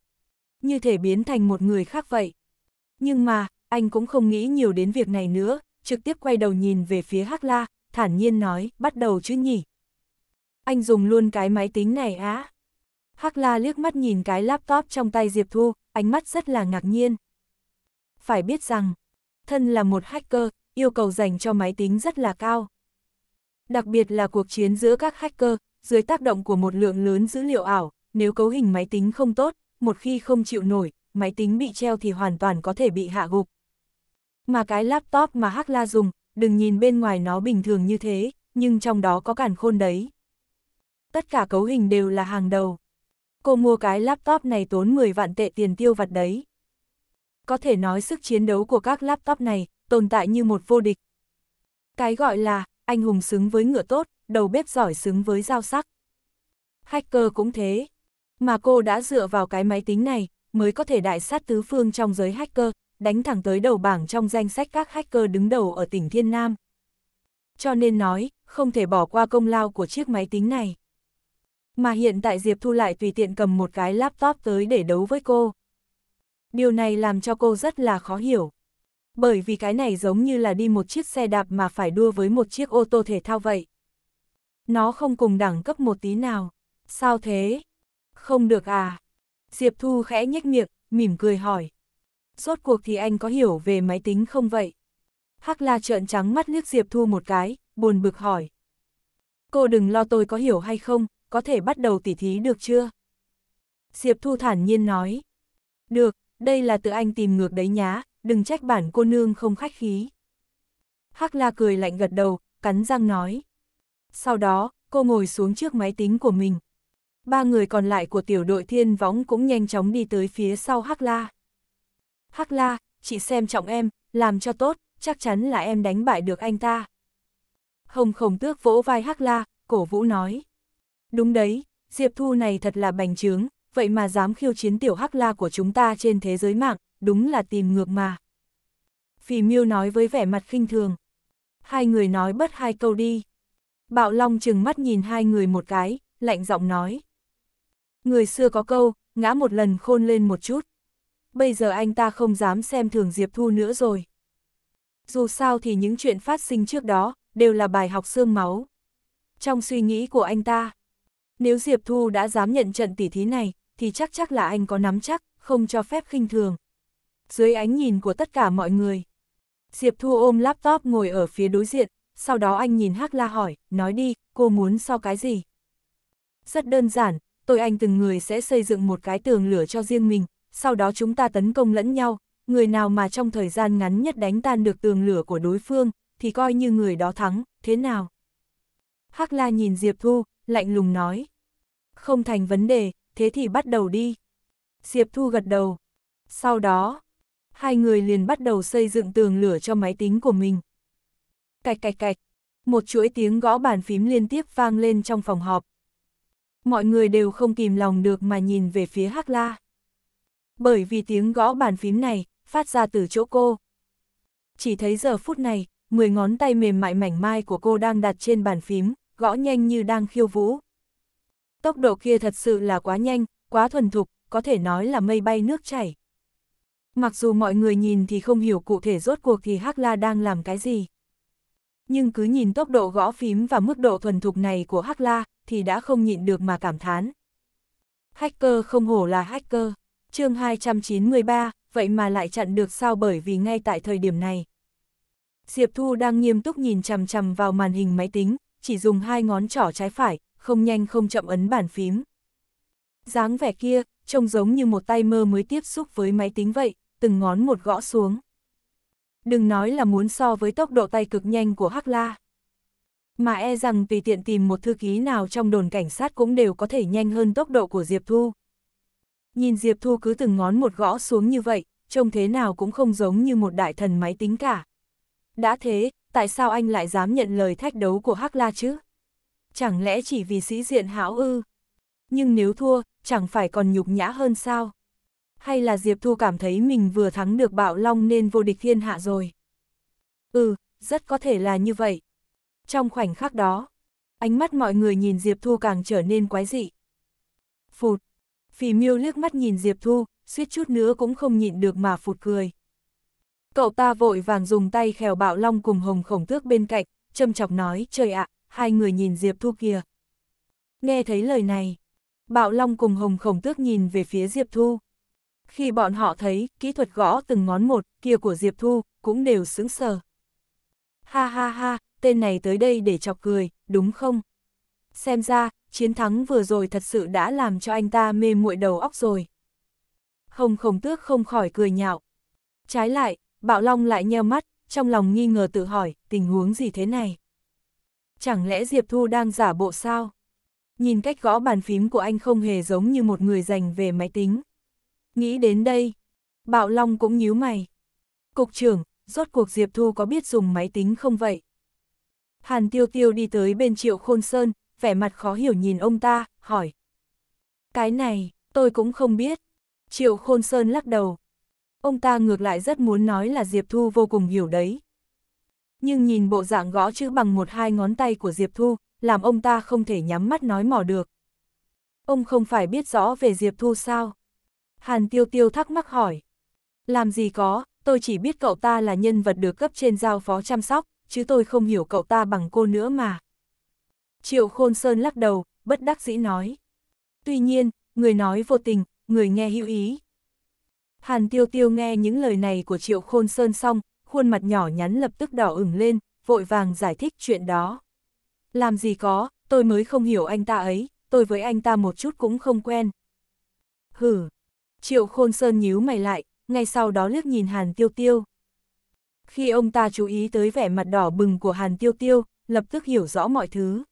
Như thể biến thành một người khác vậy. Nhưng mà, anh cũng không nghĩ nhiều đến việc này nữa, trực tiếp quay đầu nhìn về phía Hắc La, thản nhiên nói, bắt đầu chứ nhỉ? Anh dùng luôn cái máy tính này á? Hắc La liếc mắt nhìn cái laptop trong tay Diệp Thu, ánh mắt rất là ngạc nhiên. Phải biết rằng, thân là một hacker, yêu cầu dành cho máy tính rất là cao. Đặc biệt là cuộc chiến giữa các hacker, dưới tác động của một lượng lớn dữ liệu ảo, nếu cấu hình máy tính không tốt, một khi không chịu nổi, máy tính bị treo thì hoàn toàn có thể bị hạ gục. Mà cái laptop mà Hắc La dùng, đừng nhìn bên ngoài nó bình thường như thế, nhưng trong đó có cản khôn đấy. Tất cả cấu hình đều là hàng đầu. Cô mua cái laptop này tốn 10 vạn tệ tiền tiêu vặt đấy. Có thể nói sức chiến đấu của các laptop này tồn tại như một vô địch. Cái gọi là anh hùng xứng với ngựa tốt, đầu bếp giỏi xứng với dao sắc. Hacker cũng thế mà cô đã dựa vào cái máy tính này mới có thể đại sát tứ phương trong giới hacker, đánh thẳng tới đầu bảng trong danh sách các hacker đứng đầu ở tỉnh Thiên Nam. Cho nên nói, không thể bỏ qua công lao của chiếc máy tính này. Mà hiện tại Diệp Thu lại tùy tiện cầm một cái laptop tới để đấu với cô. Điều này làm cho cô rất là khó hiểu. Bởi vì cái này giống như là đi một chiếc xe đạp mà phải đua với một chiếc ô tô thể thao vậy. Nó không cùng đẳng cấp một tí nào. Sao thế? không được à? Diệp Thu khẽ nhếch miệng, mỉm cười hỏi. Rốt cuộc thì anh có hiểu về máy tính không vậy? Hắc la trợn trắng mắt liếc Diệp Thu một cái, buồn bực hỏi. Cô đừng lo tôi có hiểu hay không, có thể bắt đầu tỉ thí được chưa? Diệp Thu thản nhiên nói. Được, đây là tự anh tìm ngược đấy nhá, đừng trách bản cô nương không khách khí. Hắc la cười lạnh gật đầu, cắn răng nói. Sau đó, cô ngồi xuống trước máy tính của mình, Ba người còn lại của tiểu đội thiên võng cũng nhanh chóng đi tới phía sau Hắc La. Hắc La, chị xem trọng em, làm cho tốt, chắc chắn là em đánh bại được anh ta. Hồng khổng tước vỗ vai Hắc La, cổ vũ nói. Đúng đấy, Diệp Thu này thật là bành trướng, vậy mà dám khiêu chiến tiểu Hắc La của chúng ta trên thế giới mạng, đúng là tìm ngược mà. Phì Miêu nói với vẻ mặt khinh thường. Hai người nói bất hai câu đi. Bạo Long chừng mắt nhìn hai người một cái, lạnh giọng nói. Người xưa có câu, ngã một lần khôn lên một chút. Bây giờ anh ta không dám xem thường Diệp Thu nữa rồi. Dù sao thì những chuyện phát sinh trước đó, đều là bài học xương máu. Trong suy nghĩ của anh ta, nếu Diệp Thu đã dám nhận trận tỉ thí này, thì chắc chắc là anh có nắm chắc, không cho phép khinh thường. Dưới ánh nhìn của tất cả mọi người, Diệp Thu ôm laptop ngồi ở phía đối diện, sau đó anh nhìn Hắc La hỏi, nói đi, cô muốn so cái gì? Rất đơn giản, tôi anh từng người sẽ xây dựng một cái tường lửa cho riêng mình, sau đó chúng ta tấn công lẫn nhau, người nào mà trong thời gian ngắn nhất đánh tan được tường lửa của đối phương, thì coi như người đó thắng, thế nào? Hắc La nhìn Diệp Thu, lạnh lùng nói. Không thành vấn đề, thế thì bắt đầu đi. Diệp Thu gật đầu. Sau đó, hai người liền bắt đầu xây dựng tường lửa cho máy tính của mình. Cạch cạch cạch, một chuỗi tiếng gõ bàn phím liên tiếp vang lên trong phòng họp, mọi người đều không kìm lòng được mà nhìn về phía Hắc La. Bởi vì tiếng gõ bàn phím này, phát ra từ chỗ cô. Chỉ thấy giờ phút này, 10 ngón tay mềm mại mảnh mai của cô đang đặt trên bàn phím, gõ nhanh như đang khiêu vũ. Tốc độ kia thật sự là quá nhanh, quá thuần thục, có thể nói là mây bay nước chảy. Mặc dù mọi người nhìn thì không hiểu cụ thể rốt cuộc thì Hắc La đang làm cái gì nhưng cứ nhìn tốc độ gõ phím và mức độ thuần thục này của Hắc La, thì đã không nhịn được mà cảm thán. Hacker không hổ là hacker, chương 293, vậy mà lại chặn được sao bởi vì ngay tại thời điểm này. Diệp Thu đang nghiêm túc nhìn chằm chằm vào màn hình máy tính, chỉ dùng hai ngón trỏ trái phải, không nhanh không chậm ấn bàn phím. dáng vẻ kia, trông giống như một tay mơ mới tiếp xúc với máy tính vậy, từng ngón một gõ xuống. Đừng nói là muốn so với tốc độ tay cực nhanh của Hắc La. Mà e rằng tùy tiện tìm một thư ký nào trong đồn cảnh sát cũng đều có thể nhanh hơn tốc độ của Diệp Thu. Nhìn Diệp Thu cứ từng ngón một gõ xuống như vậy, trông thế nào cũng không giống như một đại thần máy tính cả. Đã thế, tại sao anh lại dám nhận lời thách đấu của Hắc La chứ? Chẳng lẽ chỉ vì sĩ diện hảo ư? Nhưng nếu thua, chẳng phải còn nhục nhã hơn sao? hay là Diệp Thu cảm thấy mình vừa thắng được bạo long nên vô địch thiên hạ rồi? Ừ, rất có thể là như vậy. Trong khoảnh khắc đó, ánh mắt mọi người nhìn Diệp Thu càng trở nên quái dị. Phụt, phì miêu liếc mắt nhìn Diệp Thu, suýt chút nữa cũng không nhịn được mà phụt cười. Cậu ta vội vàng dùng tay khèo bạo long cùng hồng khổng tước bên cạnh, châm chọc nói, trời ạ, hai người nhìn Diệp Thu kìa." Nghe thấy lời này, bạo long cùng hồng khổng tước nhìn về phía Diệp Thu. Khi bọn họ thấy, kỹ thuật gõ từng ngón một, kia của Diệp Thu, cũng đều sững sờ. Ha ha ha, tên này tới đây để chọc cười, đúng không? Xem ra, chiến thắng vừa rồi thật sự đã làm cho anh ta mê muội đầu óc rồi. không khổng tước không khỏi cười nhạo. Trái lại, Bạo Long lại nheo mắt, trong lòng nghi ngờ tự hỏi, tình huống gì thế này? Chẳng lẽ Diệp Thu đang giả bộ sao? Nhìn cách gõ bàn phím của anh không hề giống như một người dành về máy tính. Nghĩ đến đây, Bạo Long cũng nhíu mày. Cục trưởng, rốt cuộc Diệp Thu có biết dùng máy tính không vậy? Hàn Tiêu Tiêu đi tới bên Triệu Khôn Sơn, vẻ mặt khó hiểu nhìn ông ta, hỏi. Cái này, tôi cũng không biết. Triệu Khôn Sơn lắc đầu. Ông ta ngược lại rất muốn nói là Diệp Thu vô cùng hiểu đấy. Nhưng nhìn bộ dạng gõ chữ bằng một hai ngón tay của Diệp Thu, làm ông ta không thể nhắm mắt nói mỏ được. Ông không phải biết rõ về Diệp Thu sao? Hàn Tiêu Tiêu thắc mắc hỏi. Làm gì có, tôi chỉ biết cậu ta là nhân vật được cấp trên giao phó chăm sóc, chứ tôi không hiểu cậu ta bằng cô nữa mà. Triệu Khôn Sơn lắc đầu, bất đắc dĩ nói. Tuy nhiên, người nói vô tình, người nghe hữu ý. Hàn Tiêu Tiêu nghe những lời này của Triệu Khôn Sơn xong, khuôn mặt nhỏ nhắn lập tức đỏ ửng lên, vội vàng giải thích chuyện đó. Làm gì có, tôi mới không hiểu anh ta ấy, tôi với anh ta một chút cũng không quen. Hử, Triệu Khôn Sơn nhíu mày lại, ngay sau đó liếc nhìn Hàn Tiêu Tiêu. Khi ông ta chú ý tới vẻ mặt đỏ bừng của Hàn Tiêu Tiêu, lập tức hiểu rõ mọi thứ.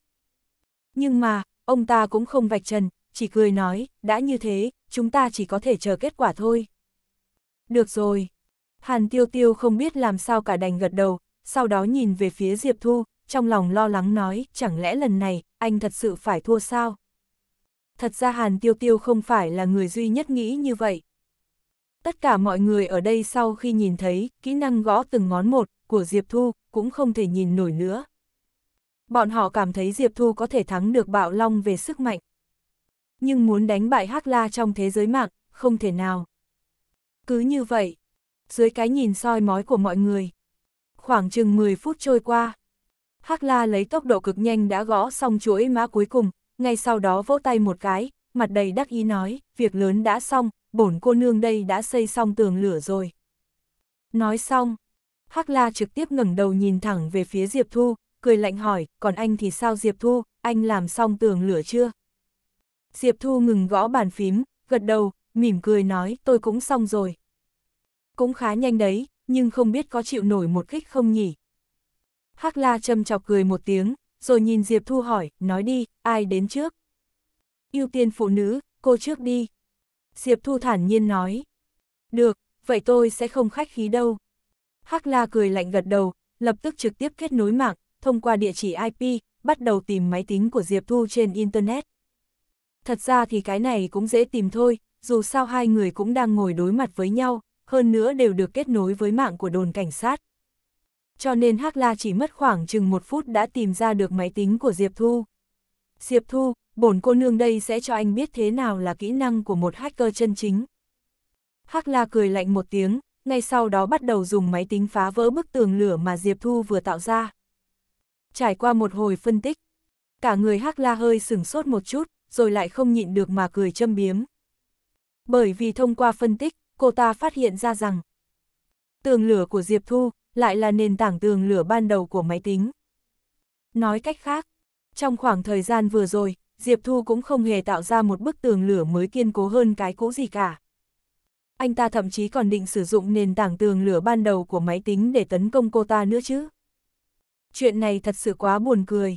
Nhưng mà, ông ta cũng không vạch trần, chỉ cười nói, đã như thế, chúng ta chỉ có thể chờ kết quả thôi. Được rồi. Hàn Tiêu Tiêu không biết làm sao cả đành gật đầu, sau đó nhìn về phía Diệp Thu, trong lòng lo lắng nói, chẳng lẽ lần này, anh thật sự phải thua sao? thật ra Hàn Tiêu Tiêu không phải là người duy nhất nghĩ như vậy. Tất cả mọi người ở đây sau khi nhìn thấy kỹ năng gõ từng ngón một của Diệp Thu cũng không thể nhìn nổi nữa. Bọn họ cảm thấy Diệp Thu có thể thắng được Bạo Long về sức mạnh. Nhưng muốn đánh bại Hắc La trong thế giới mạng, không thể nào. Cứ như vậy, dưới cái nhìn soi mói của mọi người, khoảng chừng 10 phút trôi qua, Hắc La lấy tốc độ cực nhanh đã gõ xong chuỗi mã cuối cùng, ngay sau đó vỗ tay một cái, mặt đầy đắc ý nói, việc lớn đã xong, bổn cô nương đây đã xây xong tường lửa rồi. Nói xong, Hắc La trực tiếp ngẩng đầu nhìn thẳng về phía Diệp Thu, cười lạnh hỏi, còn anh thì sao Diệp Thu, anh làm xong tường lửa chưa? Diệp Thu ngừng gõ bàn phím, gật đầu, mỉm cười nói, tôi cũng xong rồi. Cũng khá nhanh đấy, nhưng không biết có chịu nổi một kích không nhỉ? Hắc La châm chọc cười một tiếng, rồi nhìn Diệp Thu hỏi, nói đi, ai đến trước? Ưu tiên phụ nữ, cô trước đi. Diệp Thu thản nhiên nói. Được, vậy tôi sẽ không khách khí đâu. Hắc La cười lạnh gật đầu, lập tức trực tiếp kết nối mạng, thông qua địa chỉ IP, bắt đầu tìm máy tính của Diệp Thu trên Internet. Thật ra thì cái này cũng dễ tìm thôi, dù sao hai người cũng đang ngồi đối mặt với nhau, hơn nữa đều được kết nối với mạng của đồn cảnh sát cho nên Hắc La chỉ mất khoảng chừng một phút đã tìm ra được máy tính của Diệp Thu. Diệp Thu, bổn cô nương đây sẽ cho anh biết thế nào là kỹ năng của một hacker chân chính. Hắc La cười lạnh một tiếng, ngay sau đó bắt đầu dùng máy tính phá vỡ bức tường lửa mà Diệp Thu vừa tạo ra. Trải qua một hồi phân tích, cả người Hắc La hơi sửng sốt một chút, rồi lại không nhịn được mà cười châm biếm. Bởi vì thông qua phân tích, cô ta phát hiện ra rằng tường lửa của Diệp Thu lại là nền tảng tường lửa ban đầu của máy tính. Nói cách khác, trong khoảng thời gian vừa rồi, Diệp Thu cũng không hề tạo ra một bức tường lửa mới kiên cố hơn cái cũ gì cả. Anh ta thậm chí còn định sử dụng nền tảng tường lửa ban đầu của máy tính để tấn công cô ta nữa chứ. Chuyện này thật sự quá buồn cười.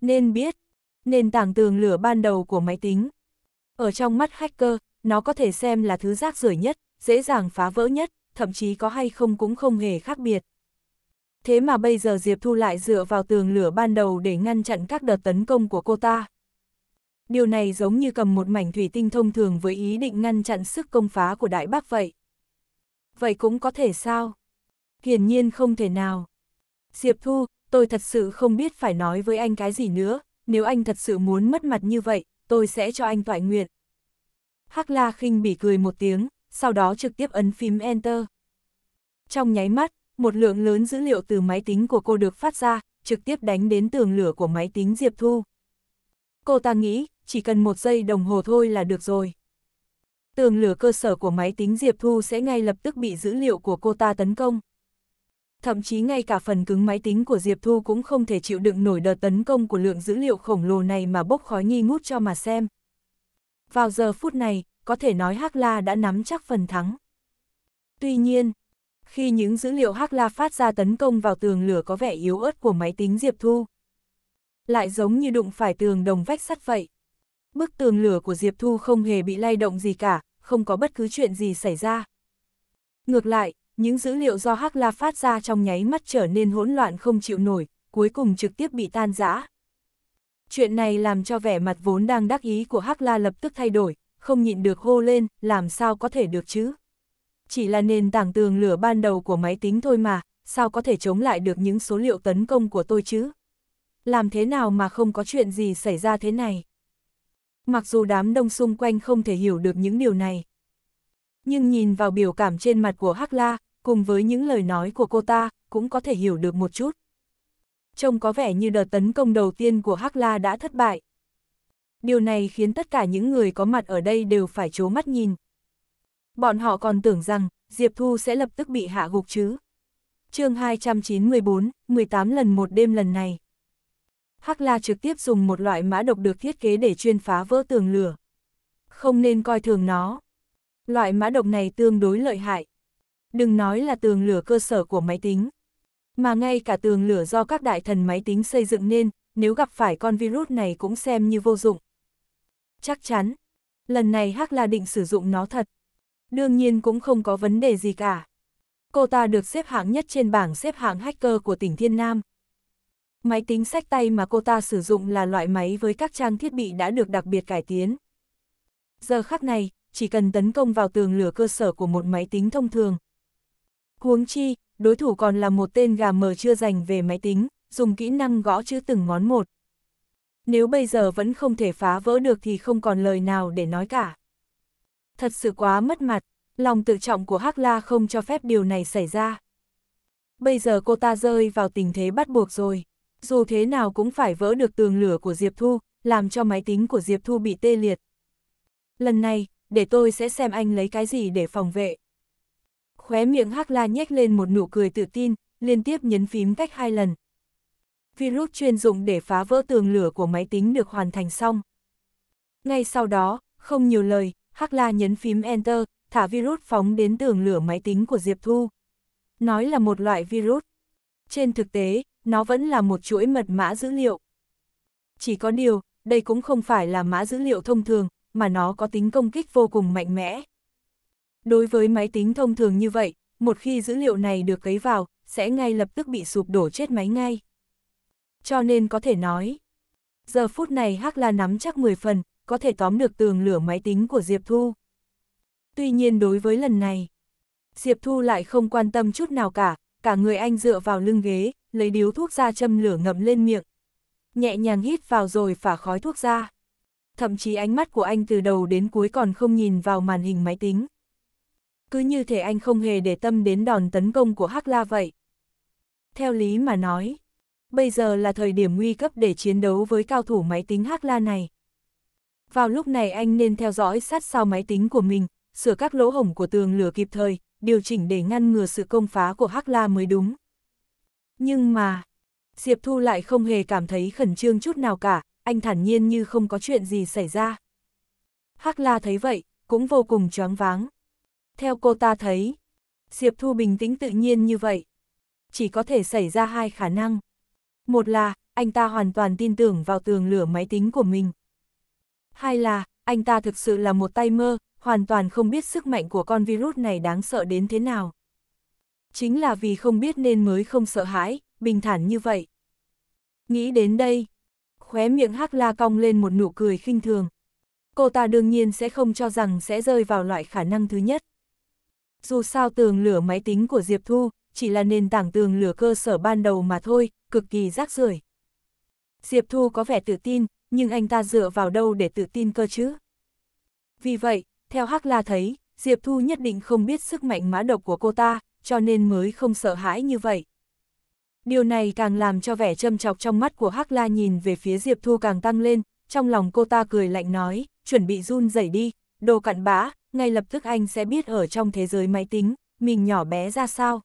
Nên biết, nền tảng tường lửa ban đầu của máy tính. Ở trong mắt hacker, nó có thể xem là thứ rác rưởi nhất, dễ dàng phá vỡ nhất thậm chí có hay không cũng không hề khác biệt. Thế mà bây giờ Diệp Thu lại dựa vào tường lửa ban đầu để ngăn chặn các đợt tấn công của cô ta. Điều này giống như cầm một mảnh thủy tinh thông thường với ý định ngăn chặn sức công phá của Đại Bác vậy. Vậy cũng có thể sao? Hiển nhiên không thể nào. Diệp Thu, tôi thật sự không biết phải nói với anh cái gì nữa, nếu anh thật sự muốn mất mặt như vậy, tôi sẽ cho anh toại nguyện. Hắc La khinh bỉ cười một tiếng sau đó trực tiếp ấn phím Enter. Trong nháy mắt, một lượng lớn dữ liệu từ máy tính của cô được phát ra, trực tiếp đánh đến tường lửa của máy tính Diệp Thu. Cô ta nghĩ, chỉ cần một giây đồng hồ thôi là được rồi. Tường lửa cơ sở của máy tính Diệp Thu sẽ ngay lập tức bị dữ liệu của cô ta tấn công. Thậm chí ngay cả phần cứng máy tính của Diệp Thu cũng không thể chịu đựng nổi đợt tấn công của lượng dữ liệu khổng lồ này mà bốc khói nghi ngút cho mà xem. Vào giờ phút này, có thể nói Hắc La đã nắm chắc phần thắng. Tuy nhiên, khi những dữ liệu Hắc La phát ra tấn công vào tường lửa có vẻ yếu ớt của máy tính Diệp Thu, lại giống như đụng phải tường đồng vách sắt vậy. Bức tường lửa của Diệp Thu không hề bị lay động gì cả, không có bất cứ chuyện gì xảy ra. Ngược lại, những dữ liệu do Hắc La phát ra trong nháy mắt trở nên hỗn loạn không chịu nổi, cuối cùng trực tiếp bị tan rã. Chuyện này làm cho vẻ mặt vốn đang đắc ý của Hắc La lập tức thay đổi, không nhịn được hô lên, làm sao có thể được chứ? Chỉ là nền tảng tường lửa ban đầu của máy tính thôi mà, sao có thể chống lại được những số liệu tấn công của tôi chứ? Làm thế nào mà không có chuyện gì xảy ra thế này? Mặc dù đám đông xung quanh không thể hiểu được những điều này, nhưng nhìn vào biểu cảm trên mặt của Hắc La, cùng với những lời nói của cô ta, cũng có thể hiểu được một chút. Trông có vẻ như đợt tấn công đầu tiên của Hắc La đã thất bại, Điều này khiến tất cả những người có mặt ở đây đều phải chố mắt nhìn. Bọn họ còn tưởng rằng, Diệp Thu sẽ lập tức bị hạ gục chứ. chương 294, 18 lần một đêm lần này. Hắc La trực tiếp dùng một loại mã độc được thiết kế để chuyên phá vỡ tường lửa. Không nên coi thường nó. Loại mã độc này tương đối lợi hại. Đừng nói là tường lửa cơ sở của máy tính. Mà ngay cả tường lửa do các đại thần máy tính xây dựng nên, nếu gặp phải con virus này cũng xem như vô dụng chắc chắn. Lần này Hắc La định sử dụng nó thật. Đương nhiên cũng không có vấn đề gì cả. Cô ta được xếp hạng nhất trên bảng xếp hạng hacker của tỉnh Thiên Nam. Máy tính sách tay mà cô ta sử dụng là loại máy với các trang thiết bị đã được đặc biệt cải tiến. Giờ khắc này, chỉ cần tấn công vào tường lửa cơ sở của một máy tính thông thường. Huống chi, đối thủ còn là một tên gà mờ chưa dành về máy tính, dùng kỹ năng gõ chữ từng ngón một nếu bây giờ vẫn không thể phá vỡ được thì không còn lời nào để nói cả. Thật sự quá mất mặt, lòng tự trọng của Hắc La không cho phép điều này xảy ra. Bây giờ cô ta rơi vào tình thế bắt buộc rồi, dù thế nào cũng phải vỡ được tường lửa của Diệp Thu, làm cho máy tính của Diệp Thu bị tê liệt. Lần này, để tôi sẽ xem anh lấy cái gì để phòng vệ. Khóe miệng Hắc La nhếch lên một nụ cười tự tin, liên tiếp nhấn phím cách hai lần, virus chuyên dụng để phá vỡ tường lửa của máy tính được hoàn thành xong. Ngay sau đó, không nhiều lời, Hắc La nhấn phím Enter, thả virus phóng đến tường lửa máy tính của Diệp Thu. Nói là một loại virus. Trên thực tế, nó vẫn là một chuỗi mật mã dữ liệu. Chỉ có điều, đây cũng không phải là mã dữ liệu thông thường, mà nó có tính công kích vô cùng mạnh mẽ. Đối với máy tính thông thường như vậy, một khi dữ liệu này được cấy vào, sẽ ngay lập tức bị sụp đổ chết máy ngay cho nên có thể nói. Giờ phút này Hắc La nắm chắc 10 phần, có thể tóm được tường lửa máy tính của Diệp Thu. Tuy nhiên đối với lần này, Diệp Thu lại không quan tâm chút nào cả, cả người anh dựa vào lưng ghế, lấy điếu thuốc ra châm lửa ngậm lên miệng. Nhẹ nhàng hít vào rồi phả khói thuốc ra. Thậm chí ánh mắt của anh từ đầu đến cuối còn không nhìn vào màn hình máy tính. Cứ như thể anh không hề để tâm đến đòn tấn công của Hắc La vậy. Theo lý mà nói, Bây giờ là thời điểm nguy cấp để chiến đấu với cao thủ máy tính Hắc La này. Vào lúc này anh nên theo dõi sát sao máy tính của mình, sửa các lỗ hổng của tường lửa kịp thời, điều chỉnh để ngăn ngừa sự công phá của Hắc La mới đúng. Nhưng mà, Diệp Thu lại không hề cảm thấy khẩn trương chút nào cả, anh thản nhiên như không có chuyện gì xảy ra. Hắc La thấy vậy, cũng vô cùng choáng váng. Theo cô ta thấy, Diệp Thu bình tĩnh tự nhiên như vậy. Chỉ có thể xảy ra hai khả năng. Một là, anh ta hoàn toàn tin tưởng vào tường lửa máy tính của mình. Hai là, anh ta thực sự là một tay mơ, hoàn toàn không biết sức mạnh của con virus này đáng sợ đến thế nào. Chính là vì không biết nên mới không sợ hãi, bình thản như vậy. Nghĩ đến đây, khóe miệng Hắc La cong lên một nụ cười khinh thường. Cô ta đương nhiên sẽ không cho rằng sẽ rơi vào loại khả năng thứ nhất. Dù sao tường lửa máy tính của Diệp Thu, chỉ là nền tảng tường lửa cơ sở ban đầu mà thôi, cực kỳ rác rưởi. Diệp Thu có vẻ tự tin, nhưng anh ta dựa vào đâu để tự tin cơ chứ? Vì vậy, theo Hắc La thấy, Diệp Thu nhất định không biết sức mạnh mã độc của cô ta, cho nên mới không sợ hãi như vậy. Điều này càng làm cho vẻ châm chọc trong mắt của Hắc La nhìn về phía Diệp Thu càng tăng lên, trong lòng cô ta cười lạnh nói, chuẩn bị run rẩy đi, đồ cặn bã, ngay lập tức anh sẽ biết ở trong thế giới máy tính, mình nhỏ bé ra sao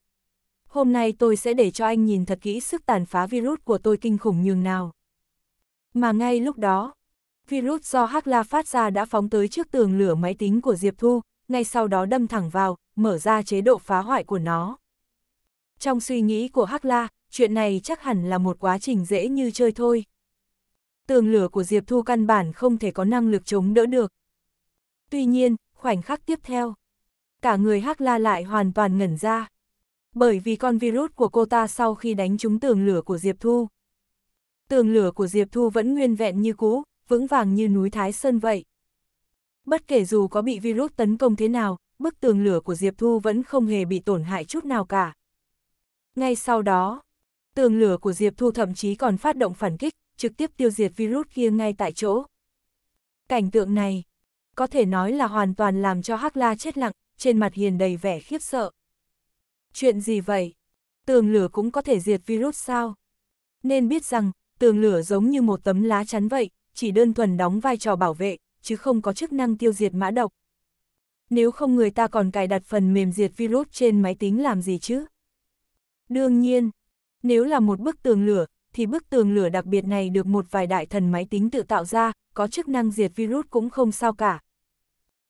hôm nay tôi sẽ để cho anh nhìn thật kỹ sức tàn phá virus của tôi kinh khủng nhường nào. Mà ngay lúc đó, virus do Hắc La phát ra đã phóng tới trước tường lửa máy tính của Diệp Thu, ngay sau đó đâm thẳng vào, mở ra chế độ phá hoại của nó. Trong suy nghĩ của Hắc La, chuyện này chắc hẳn là một quá trình dễ như chơi thôi. Tường lửa của Diệp Thu căn bản không thể có năng lực chống đỡ được. Tuy nhiên, khoảnh khắc tiếp theo, cả người Hắc La lại hoàn toàn ngẩn ra bởi vì con virus của cô ta sau khi đánh trúng tường lửa của Diệp Thu. Tường lửa của Diệp Thu vẫn nguyên vẹn như cũ, vững vàng như núi Thái Sơn vậy. Bất kể dù có bị virus tấn công thế nào, bức tường lửa của Diệp Thu vẫn không hề bị tổn hại chút nào cả. Ngay sau đó, tường lửa của Diệp Thu thậm chí còn phát động phản kích, trực tiếp tiêu diệt virus kia ngay tại chỗ. Cảnh tượng này, có thể nói là hoàn toàn làm cho Hắc La chết lặng, trên mặt hiền đầy vẻ khiếp sợ. Chuyện gì vậy? Tường lửa cũng có thể diệt virus sao? Nên biết rằng, tường lửa giống như một tấm lá chắn vậy, chỉ đơn thuần đóng vai trò bảo vệ, chứ không có chức năng tiêu diệt mã độc. Nếu không người ta còn cài đặt phần mềm diệt virus trên máy tính làm gì chứ? Đương nhiên, nếu là một bức tường lửa, thì bức tường lửa đặc biệt này được một vài đại thần máy tính tự tạo ra, có chức năng diệt virus cũng không sao cả.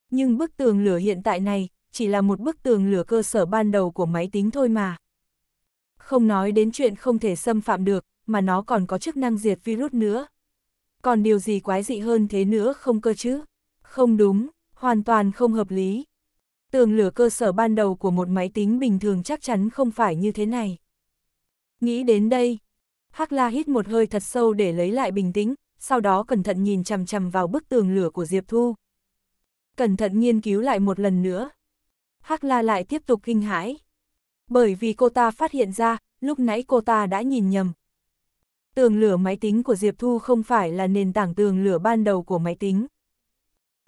Nhưng bức tường lửa hiện tại này, chỉ là một bức tường lửa cơ sở ban đầu của máy tính thôi mà. Không nói đến chuyện không thể xâm phạm được, mà nó còn có chức năng diệt virus nữa. Còn điều gì quái dị hơn thế nữa không cơ chứ? Không đúng, hoàn toàn không hợp lý. Tường lửa cơ sở ban đầu của một máy tính bình thường chắc chắn không phải như thế này. Nghĩ đến đây, Hắc La hít một hơi thật sâu để lấy lại bình tĩnh, sau đó cẩn thận nhìn chằm chằm vào bức tường lửa của Diệp Thu. Cẩn thận nghiên cứu lại một lần nữa, Hắc La lại tiếp tục kinh hãi. Bởi vì cô ta phát hiện ra, lúc nãy cô ta đã nhìn nhầm. Tường lửa máy tính của Diệp Thu không phải là nền tảng tường lửa ban đầu của máy tính.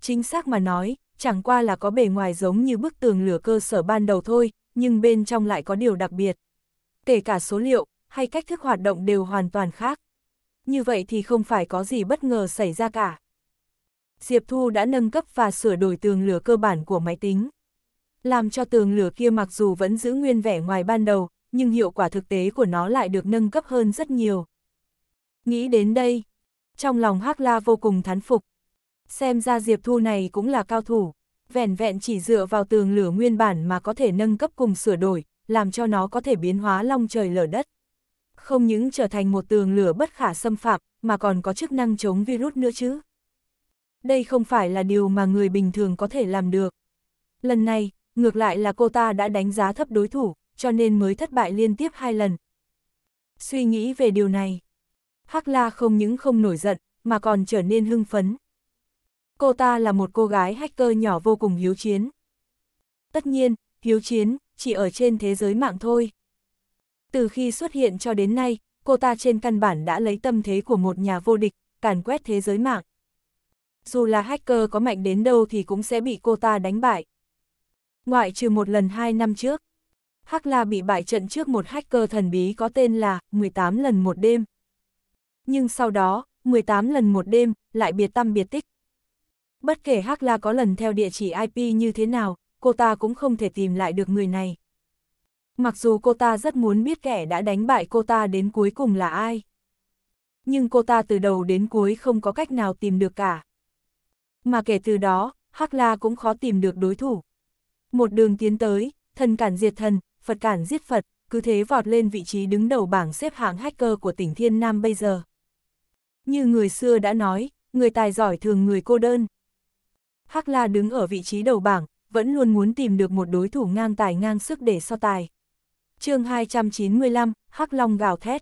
Chính xác mà nói, chẳng qua là có bề ngoài giống như bức tường lửa cơ sở ban đầu thôi, nhưng bên trong lại có điều đặc biệt. Kể cả số liệu, hay cách thức hoạt động đều hoàn toàn khác. Như vậy thì không phải có gì bất ngờ xảy ra cả. Diệp Thu đã nâng cấp và sửa đổi tường lửa cơ bản của máy tính làm cho tường lửa kia mặc dù vẫn giữ nguyên vẻ ngoài ban đầu, nhưng hiệu quả thực tế của nó lại được nâng cấp hơn rất nhiều. Nghĩ đến đây, trong lòng Hắc La vô cùng thán phục. Xem ra Diệp Thu này cũng là cao thủ, vẻn vẹn chỉ dựa vào tường lửa nguyên bản mà có thể nâng cấp cùng sửa đổi, làm cho nó có thể biến hóa long trời lở đất. Không những trở thành một tường lửa bất khả xâm phạm, mà còn có chức năng chống virus nữa chứ. Đây không phải là điều mà người bình thường có thể làm được. Lần này, ngược lại là cô ta đã đánh giá thấp đối thủ, cho nên mới thất bại liên tiếp hai lần. Suy nghĩ về điều này, Hắc La không những không nổi giận, mà còn trở nên hưng phấn. Cô ta là một cô gái hacker nhỏ vô cùng hiếu chiến. Tất nhiên, hiếu chiến chỉ ở trên thế giới mạng thôi. Từ khi xuất hiện cho đến nay, cô ta trên căn bản đã lấy tâm thế của một nhà vô địch, càn quét thế giới mạng. Dù là hacker có mạnh đến đâu thì cũng sẽ bị cô ta đánh bại ngoại trừ một lần hai năm trước. Hắc La bị bại trận trước một hacker thần bí có tên là 18 lần một đêm. Nhưng sau đó, 18 lần một đêm, lại biệt tâm biệt tích. Bất kể Hắc La có lần theo địa chỉ IP như thế nào, cô ta cũng không thể tìm lại được người này. Mặc dù cô ta rất muốn biết kẻ đã đánh bại cô ta đến cuối cùng là ai. Nhưng cô ta từ đầu đến cuối không có cách nào tìm được cả. Mà kể từ đó, Hắc La cũng khó tìm được đối thủ. Một đường tiến tới, thần cản diệt thần, Phật cản giết Phật, cứ thế vọt lên vị trí đứng đầu bảng xếp hạng hacker của tỉnh Thiên Nam bây giờ. Như người xưa đã nói, người tài giỏi thường người cô đơn. Hắc La đứng ở vị trí đầu bảng, vẫn luôn muốn tìm được một đối thủ ngang tài ngang sức để so tài. chương 295, Hắc Long gào thét.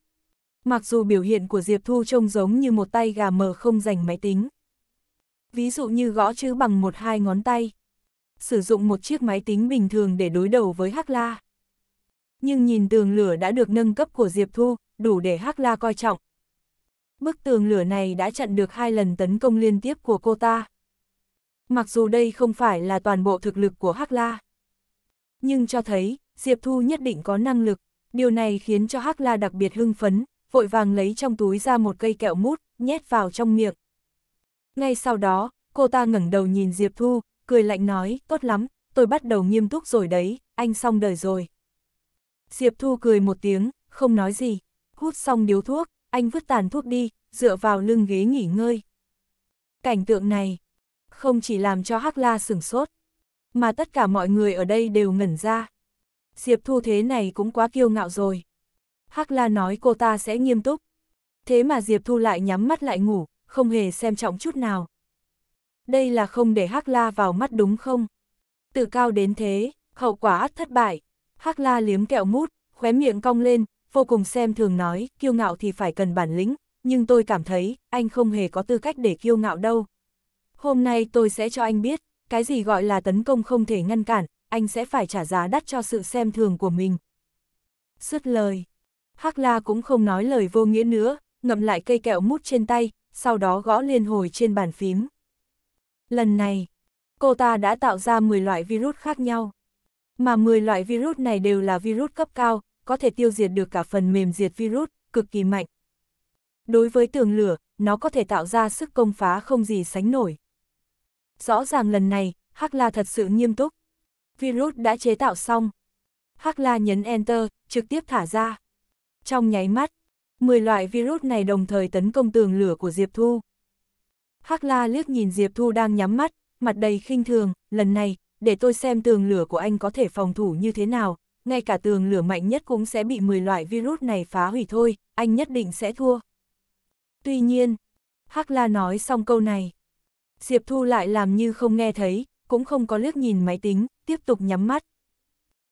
Mặc dù biểu hiện của Diệp Thu trông giống như một tay gà mờ không dành máy tính. Ví dụ như gõ chữ bằng một hai ngón tay sử dụng một chiếc máy tính bình thường để đối đầu với Hắc La. Nhưng nhìn tường lửa đã được nâng cấp của Diệp Thu, đủ để Hắc La coi trọng. Bức tường lửa này đã chặn được hai lần tấn công liên tiếp của cô ta. Mặc dù đây không phải là toàn bộ thực lực của Hắc La, nhưng cho thấy Diệp Thu nhất định có năng lực, điều này khiến cho Hắc La đặc biệt hưng phấn, vội vàng lấy trong túi ra một cây kẹo mút, nhét vào trong miệng. Ngay sau đó, cô ta ngẩng đầu nhìn Diệp Thu, cười lạnh nói, tốt lắm, tôi bắt đầu nghiêm túc rồi đấy, anh xong đời rồi. Diệp Thu cười một tiếng, không nói gì, hút xong điếu thuốc, anh vứt tàn thuốc đi, dựa vào lưng ghế nghỉ ngơi. Cảnh tượng này, không chỉ làm cho Hắc La sửng sốt, mà tất cả mọi người ở đây đều ngẩn ra. Diệp Thu thế này cũng quá kiêu ngạo rồi. Hắc La nói cô ta sẽ nghiêm túc. Thế mà Diệp Thu lại nhắm mắt lại ngủ, không hề xem trọng chút nào, đây là không để Hắc La vào mắt đúng không? Từ cao đến thế, hậu quả ắt thất bại. Hắc La liếm kẹo mút, khóe miệng cong lên, vô cùng xem thường nói, kiêu ngạo thì phải cần bản lĩnh, nhưng tôi cảm thấy, anh không hề có tư cách để kiêu ngạo đâu. Hôm nay tôi sẽ cho anh biết, cái gì gọi là tấn công không thể ngăn cản, anh sẽ phải trả giá đắt cho sự xem thường của mình. Sứt lời, Hắc La cũng không nói lời vô nghĩa nữa, ngậm lại cây kẹo mút trên tay, sau đó gõ liên hồi trên bàn phím. Lần này, cô ta đã tạo ra 10 loại virus khác nhau. Mà 10 loại virus này đều là virus cấp cao, có thể tiêu diệt được cả phần mềm diệt virus, cực kỳ mạnh. Đối với tường lửa, nó có thể tạo ra sức công phá không gì sánh nổi. Rõ ràng lần này, Hắc La thật sự nghiêm túc. Virus đã chế tạo xong. Hắc La nhấn Enter, trực tiếp thả ra. Trong nháy mắt, 10 loại virus này đồng thời tấn công tường lửa của Diệp Thu. Hắc La liếc nhìn Diệp Thu đang nhắm mắt, mặt đầy khinh thường, lần này, để tôi xem tường lửa của anh có thể phòng thủ như thế nào, ngay cả tường lửa mạnh nhất cũng sẽ bị 10 loại virus này phá hủy thôi, anh nhất định sẽ thua. Tuy nhiên, Hắc La nói xong câu này. Diệp Thu lại làm như không nghe thấy, cũng không có liếc nhìn máy tính, tiếp tục nhắm mắt.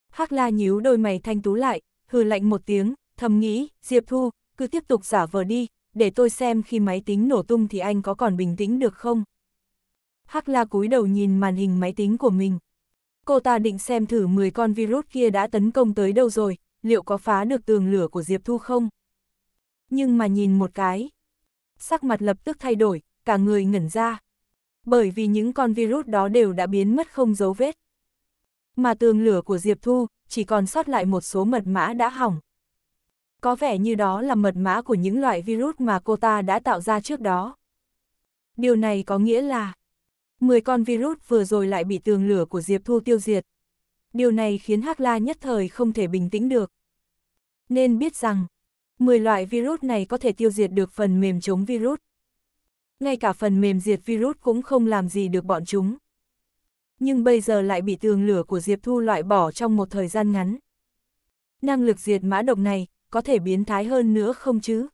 Hắc La nhíu đôi mày thanh tú lại, hừ lạnh một tiếng, thầm nghĩ, Diệp Thu, cứ tiếp tục giả vờ đi, để tôi xem khi máy tính nổ tung thì anh có còn bình tĩnh được không? Hắc la cúi đầu nhìn màn hình máy tính của mình. Cô ta định xem thử 10 con virus kia đã tấn công tới đâu rồi, liệu có phá được tường lửa của Diệp Thu không? Nhưng mà nhìn một cái, sắc mặt lập tức thay đổi, cả người ngẩn ra. Bởi vì những con virus đó đều đã biến mất không dấu vết. Mà tường lửa của Diệp Thu chỉ còn sót lại một số mật mã đã hỏng, có vẻ như đó là mật mã của những loại virus mà cô ta đã tạo ra trước đó. Điều này có nghĩa là 10 con virus vừa rồi lại bị tường lửa của Diệp Thu tiêu diệt. Điều này khiến Hắc La nhất thời không thể bình tĩnh được. Nên biết rằng, 10 loại virus này có thể tiêu diệt được phần mềm chống virus. Ngay cả phần mềm diệt virus cũng không làm gì được bọn chúng. Nhưng bây giờ lại bị tường lửa của Diệp Thu loại bỏ trong một thời gian ngắn. Năng lực diệt mã độc này có thể biến thái hơn nữa không chứ?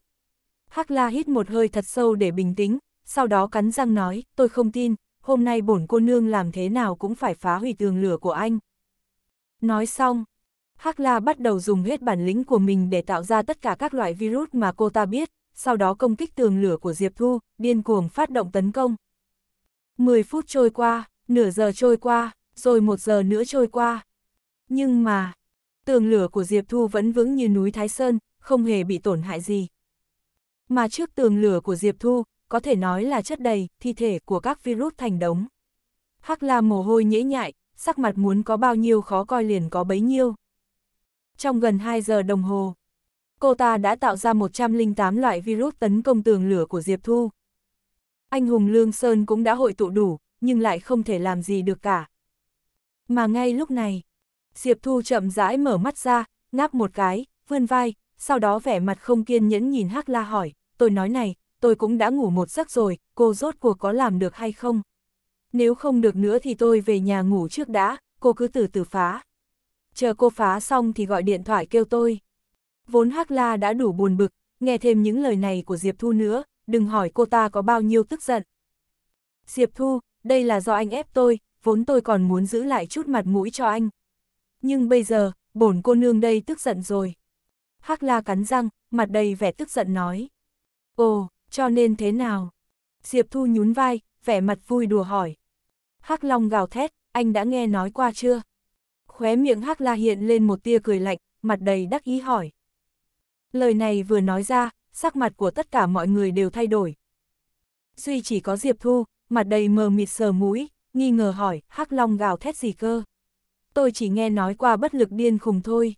Hắc La hít một hơi thật sâu để bình tĩnh, sau đó cắn răng nói, tôi không tin, hôm nay bổn cô nương làm thế nào cũng phải phá hủy tường lửa của anh. Nói xong, Hắc La bắt đầu dùng hết bản lĩnh của mình để tạo ra tất cả các loại virus mà cô ta biết, sau đó công kích tường lửa của Diệp Thu, điên cuồng phát động tấn công. Mười phút trôi qua, nửa giờ trôi qua, rồi một giờ nữa trôi qua. Nhưng mà, tường lửa của Diệp Thu vẫn vững như núi Thái Sơn, không hề bị tổn hại gì. Mà trước tường lửa của Diệp Thu, có thể nói là chất đầy, thi thể của các virus thành đống. Hắc la mồ hôi nhễ nhại, sắc mặt muốn có bao nhiêu khó coi liền có bấy nhiêu. Trong gần 2 giờ đồng hồ, cô ta đã tạo ra 108 loại virus tấn công tường lửa của Diệp Thu. Anh hùng Lương Sơn cũng đã hội tụ đủ, nhưng lại không thể làm gì được cả. Mà ngay lúc này, Diệp Thu chậm rãi mở mắt ra, ngáp một cái, vươn vai, sau đó vẻ mặt không kiên nhẫn nhìn Hắc La hỏi, tôi nói này, tôi cũng đã ngủ một giấc rồi, cô rốt cuộc có làm được hay không? Nếu không được nữa thì tôi về nhà ngủ trước đã, cô cứ từ từ phá. Chờ cô phá xong thì gọi điện thoại kêu tôi. Vốn Hắc La đã đủ buồn bực, nghe thêm những lời này của Diệp Thu nữa, đừng hỏi cô ta có bao nhiêu tức giận. Diệp Thu, đây là do anh ép tôi, vốn tôi còn muốn giữ lại chút mặt mũi cho anh, nhưng bây giờ, bổn cô nương đây tức giận rồi. Hắc la cắn răng, mặt đầy vẻ tức giận nói. Ồ, cho nên thế nào? Diệp Thu nhún vai, vẻ mặt vui đùa hỏi. Hắc Long gào thét, anh đã nghe nói qua chưa? Khóe miệng Hắc La hiện lên một tia cười lạnh, mặt đầy đắc ý hỏi. Lời này vừa nói ra, sắc mặt của tất cả mọi người đều thay đổi. Duy chỉ có Diệp Thu, mặt đầy mờ mịt sờ mũi, nghi ngờ hỏi, Hắc Long gào thét gì cơ? tôi chỉ nghe nói qua bất lực điên khùng thôi.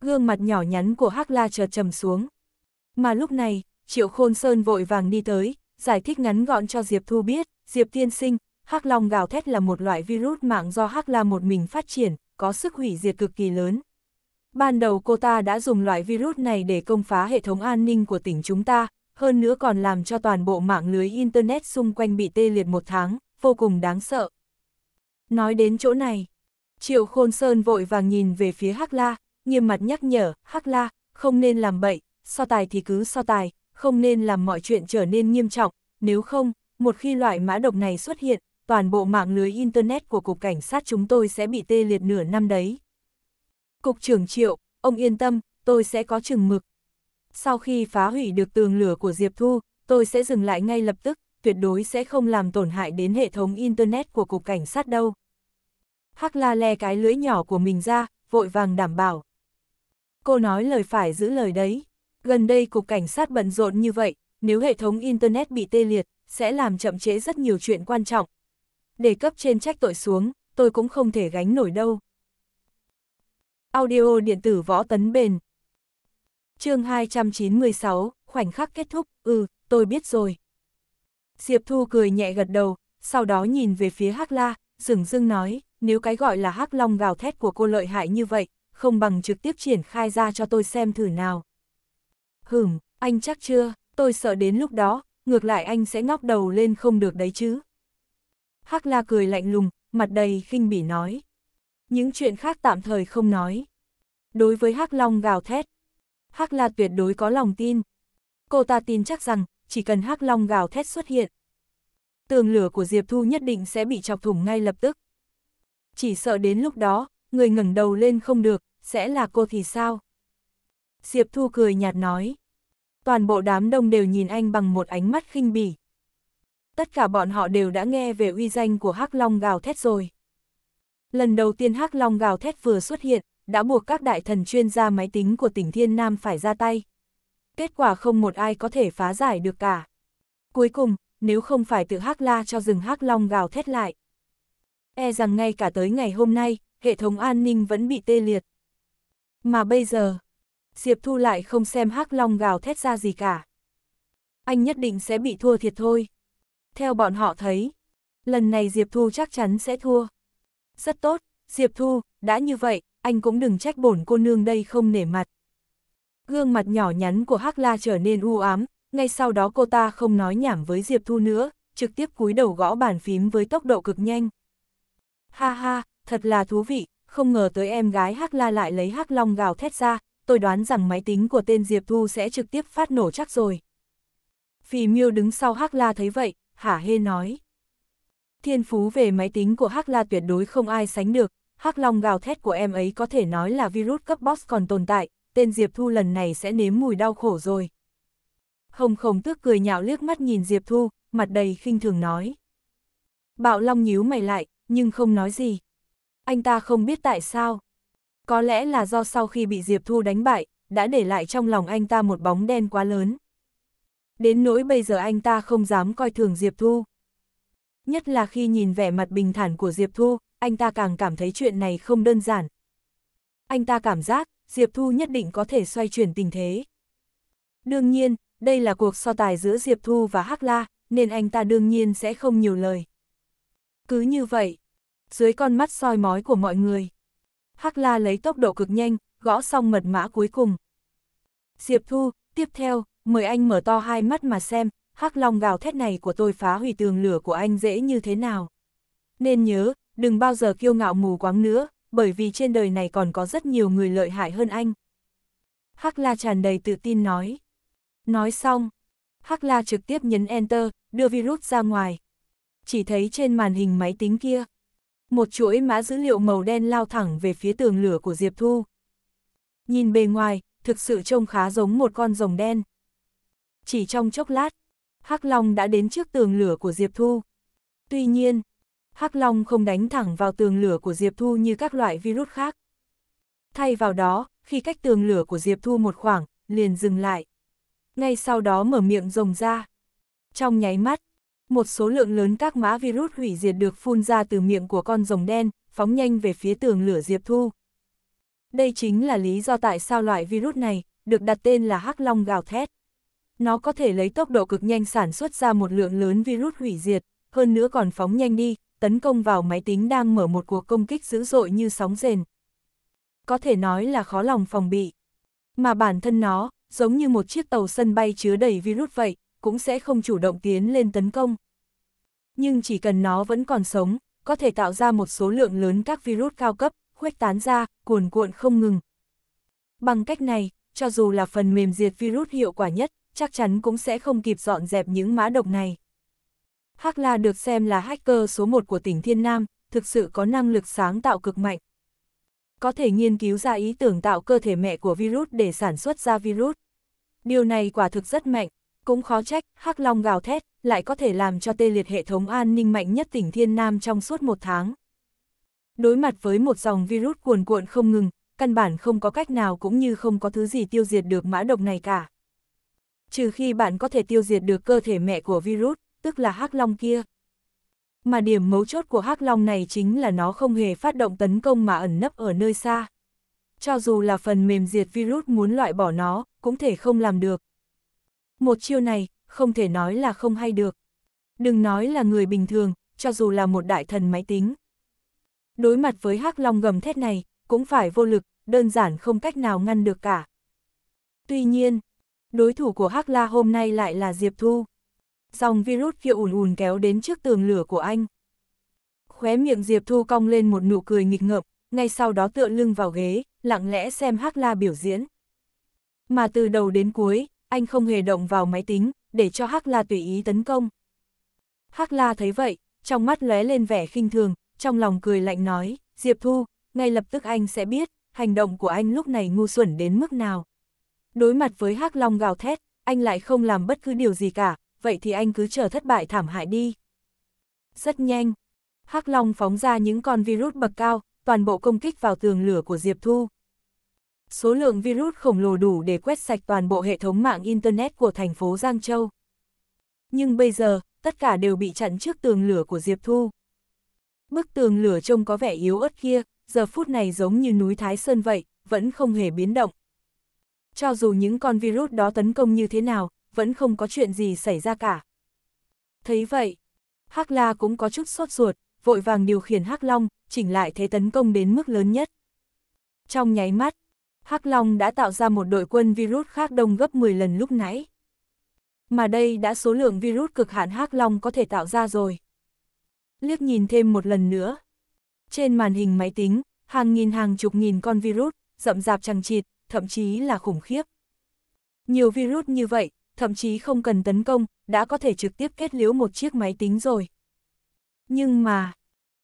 Gương mặt nhỏ nhắn của Hắc La chợt trầm xuống. Mà lúc này, Triệu Khôn Sơn vội vàng đi tới, giải thích ngắn gọn cho Diệp Thu biết, Diệp tiên sinh, Hắc Long gào thét là một loại virus mạng do Hắc La một mình phát triển, có sức hủy diệt cực kỳ lớn. Ban đầu cô ta đã dùng loại virus này để công phá hệ thống an ninh của tỉnh chúng ta, hơn nữa còn làm cho toàn bộ mạng lưới Internet xung quanh bị tê liệt một tháng, vô cùng đáng sợ. Nói đến chỗ này, Triệu Khôn Sơn vội vàng nhìn về phía Hắc La, nghiêm mặt nhắc nhở, Hắc La, không nên làm bậy, so tài thì cứ so tài, không nên làm mọi chuyện trở nên nghiêm trọng, nếu không, một khi loại mã độc này xuất hiện, toàn bộ mạng lưới Internet của Cục Cảnh sát chúng tôi sẽ bị tê liệt nửa năm đấy. Cục trưởng Triệu, ông yên tâm, tôi sẽ có chừng mực. Sau khi phá hủy được tường lửa của Diệp Thu, tôi sẽ dừng lại ngay lập tức, tuyệt đối sẽ không làm tổn hại đến hệ thống Internet của Cục Cảnh sát đâu. Hắc la le cái lưỡi nhỏ của mình ra, vội vàng đảm bảo. Cô nói lời phải giữ lời đấy. Gần đây cục cảnh sát bận rộn như vậy, nếu hệ thống Internet bị tê liệt, sẽ làm chậm trễ rất nhiều chuyện quan trọng. Để cấp trên trách tội xuống, tôi cũng không thể gánh nổi đâu. Audio điện tử võ tấn bền. chương 296, khoảnh khắc kết thúc, ừ, tôi biết rồi. Diệp Thu cười nhẹ gật đầu, sau đó nhìn về phía Hắc La, dừng dưng nói, nếu cái gọi là hắc long gào thét của cô lợi hại như vậy, không bằng trực tiếp triển khai ra cho tôi xem thử nào. Hửm, anh chắc chưa, tôi sợ đến lúc đó, ngược lại anh sẽ ngóc đầu lên không được đấy chứ. Hắc la cười lạnh lùng, mặt đầy khinh bỉ nói. Những chuyện khác tạm thời không nói. Đối với Hắc Long gào thét, Hắc La tuyệt đối có lòng tin. Cô ta tin chắc rằng, chỉ cần Hắc Long gào thét xuất hiện, tường lửa của Diệp Thu nhất định sẽ bị chọc thủng ngay lập tức chỉ sợ đến lúc đó, người ngẩng đầu lên không được, sẽ là cô thì sao? Diệp Thu cười nhạt nói. Toàn bộ đám đông đều nhìn anh bằng một ánh mắt khinh bỉ. Tất cả bọn họ đều đã nghe về uy danh của Hắc Long gào thét rồi. Lần đầu tiên Hắc Long gào thét vừa xuất hiện, đã buộc các đại thần chuyên gia máy tính của tỉnh Thiên Nam phải ra tay. Kết quả không một ai có thể phá giải được cả. Cuối cùng, nếu không phải tự Hắc La cho rừng Hắc Long gào thét lại, e rằng ngay cả tới ngày hôm nay, hệ thống an ninh vẫn bị tê liệt. Mà bây giờ, Diệp Thu lại không xem hắc long gào thét ra gì cả. Anh nhất định sẽ bị thua thiệt thôi. Theo bọn họ thấy, lần này Diệp Thu chắc chắn sẽ thua. Rất tốt, Diệp Thu, đã như vậy, anh cũng đừng trách bổn cô nương đây không nể mặt. Gương mặt nhỏ nhắn của Hắc La trở nên u ám, ngay sau đó cô ta không nói nhảm với Diệp Thu nữa, trực tiếp cúi đầu gõ bàn phím với tốc độ cực nhanh ha ha, thật là thú vị, không ngờ tới em gái Hắc La lại lấy Hắc Long gào thét ra, tôi đoán rằng máy tính của tên Diệp Thu sẽ trực tiếp phát nổ chắc rồi. Phì Miêu đứng sau Hắc La thấy vậy, hả hê nói. Thiên phú về máy tính của Hắc La tuyệt đối không ai sánh được, Hắc Long gào thét của em ấy có thể nói là virus cấp boss còn tồn tại, tên Diệp Thu lần này sẽ nếm mùi đau khổ rồi. Hồng Khổng tức cười nhạo liếc mắt nhìn Diệp Thu, mặt đầy khinh thường nói. Bạo Long nhíu mày lại, nhưng không nói gì. Anh ta không biết tại sao. Có lẽ là do sau khi bị Diệp Thu đánh bại, đã để lại trong lòng anh ta một bóng đen quá lớn. Đến nỗi bây giờ anh ta không dám coi thường Diệp Thu. Nhất là khi nhìn vẻ mặt bình thản của Diệp Thu, anh ta càng cảm thấy chuyện này không đơn giản. Anh ta cảm giác, Diệp Thu nhất định có thể xoay chuyển tình thế. Đương nhiên, đây là cuộc so tài giữa Diệp Thu và Hắc La, nên anh ta đương nhiên sẽ không nhiều lời. Cứ như vậy, dưới con mắt soi mói của mọi người, Hắc La lấy tốc độ cực nhanh, gõ xong mật mã cuối cùng. Diệp Thu, tiếp theo, mời anh mở to hai mắt mà xem, Hắc Long gào thét này của tôi phá hủy tường lửa của anh dễ như thế nào. Nên nhớ, đừng bao giờ kiêu ngạo mù quáng nữa, bởi vì trên đời này còn có rất nhiều người lợi hại hơn anh. Hắc La tràn đầy tự tin nói. Nói xong, Hắc La trực tiếp nhấn Enter, đưa virus ra ngoài, chỉ thấy trên màn hình máy tính kia. Một chuỗi mã dữ liệu màu đen lao thẳng về phía tường lửa của Diệp Thu. Nhìn bề ngoài, thực sự trông khá giống một con rồng đen. Chỉ trong chốc lát, Hắc Long đã đến trước tường lửa của Diệp Thu. Tuy nhiên, Hắc Long không đánh thẳng vào tường lửa của Diệp Thu như các loại virus khác. Thay vào đó, khi cách tường lửa của Diệp Thu một khoảng, liền dừng lại. Ngay sau đó mở miệng rồng ra. Trong nháy mắt, một số lượng lớn các mã virus hủy diệt được phun ra từ miệng của con rồng đen, phóng nhanh về phía tường lửa Diệp Thu. Đây chính là lý do tại sao loại virus này được đặt tên là hắc long gào thét. Nó có thể lấy tốc độ cực nhanh sản xuất ra một lượng lớn virus hủy diệt, hơn nữa còn phóng nhanh đi, tấn công vào máy tính đang mở một cuộc công kích dữ dội như sóng rền. Có thể nói là khó lòng phòng bị. Mà bản thân nó, giống như một chiếc tàu sân bay chứa đầy virus vậy, cũng sẽ không chủ động tiến lên tấn công. Nhưng chỉ cần nó vẫn còn sống, có thể tạo ra một số lượng lớn các virus cao cấp, khuếch tán ra, cuồn cuộn không ngừng. Bằng cách này, cho dù là phần mềm diệt virus hiệu quả nhất, chắc chắn cũng sẽ không kịp dọn dẹp những mã độc này. Hắc La được xem là hacker số 1 của tỉnh Thiên Nam, thực sự có năng lực sáng tạo cực mạnh. Có thể nghiên cứu ra ý tưởng tạo cơ thể mẹ của virus để sản xuất ra virus. Điều này quả thực rất mạnh, cũng khó trách, Hắc Long gào thét, lại có thể làm cho tê liệt hệ thống an ninh mạnh nhất tỉnh Thiên Nam trong suốt một tháng. Đối mặt với một dòng virus cuồn cuộn không ngừng, căn bản không có cách nào cũng như không có thứ gì tiêu diệt được mã độc này cả. Trừ khi bạn có thể tiêu diệt được cơ thể mẹ của virus, tức là Hắc Long kia. Mà điểm mấu chốt của Hắc Long này chính là nó không hề phát động tấn công mà ẩn nấp ở nơi xa. Cho dù là phần mềm diệt virus muốn loại bỏ nó, cũng thể không làm được. Một chiêu này, không thể nói là không hay được. Đừng nói là người bình thường, cho dù là một đại thần máy tính. Đối mặt với hắc long gầm thét này, cũng phải vô lực, đơn giản không cách nào ngăn được cả. Tuy nhiên, đối thủ của hắc la hôm nay lại là Diệp Thu. Dòng virus kia ùn ùn kéo đến trước tường lửa của anh. Khóe miệng Diệp Thu cong lên một nụ cười nghịch ngợm, ngay sau đó tựa lưng vào ghế, lặng lẽ xem hắc la biểu diễn. Mà từ đầu đến cuối, anh không hề động vào máy tính, để cho Hắc La tùy ý tấn công. Hắc La thấy vậy, trong mắt lóe lên vẻ khinh thường, trong lòng cười lạnh nói, Diệp Thu, ngay lập tức anh sẽ biết, hành động của anh lúc này ngu xuẩn đến mức nào. Đối mặt với Hắc Long gào thét, anh lại không làm bất cứ điều gì cả, vậy thì anh cứ chờ thất bại thảm hại đi. Rất nhanh, Hắc Long phóng ra những con virus bậc cao, toàn bộ công kích vào tường lửa của Diệp Thu. Số lượng virus khổng lồ đủ để quét sạch toàn bộ hệ thống mạng Internet của thành phố Giang Châu. Nhưng bây giờ, tất cả đều bị chặn trước tường lửa của Diệp Thu. Bức tường lửa trông có vẻ yếu ớt kia, giờ phút này giống như núi Thái Sơn vậy, vẫn không hề biến động. Cho dù những con virus đó tấn công như thế nào, vẫn không có chuyện gì xảy ra cả. Thấy vậy, Hắc La cũng có chút sốt ruột, vội vàng điều khiển Hắc Long, chỉnh lại thế tấn công đến mức lớn nhất. Trong nháy mắt, Hắc Long đã tạo ra một đội quân virus khác đông gấp 10 lần lúc nãy. Mà đây đã số lượng virus cực hạn Hắc Long có thể tạo ra rồi. Liếc nhìn thêm một lần nữa. Trên màn hình máy tính, hàng nghìn hàng chục nghìn con virus, rậm rạp chẳng chịt, thậm chí là khủng khiếp. Nhiều virus như vậy, thậm chí không cần tấn công, đã có thể trực tiếp kết liễu một chiếc máy tính rồi. Nhưng mà,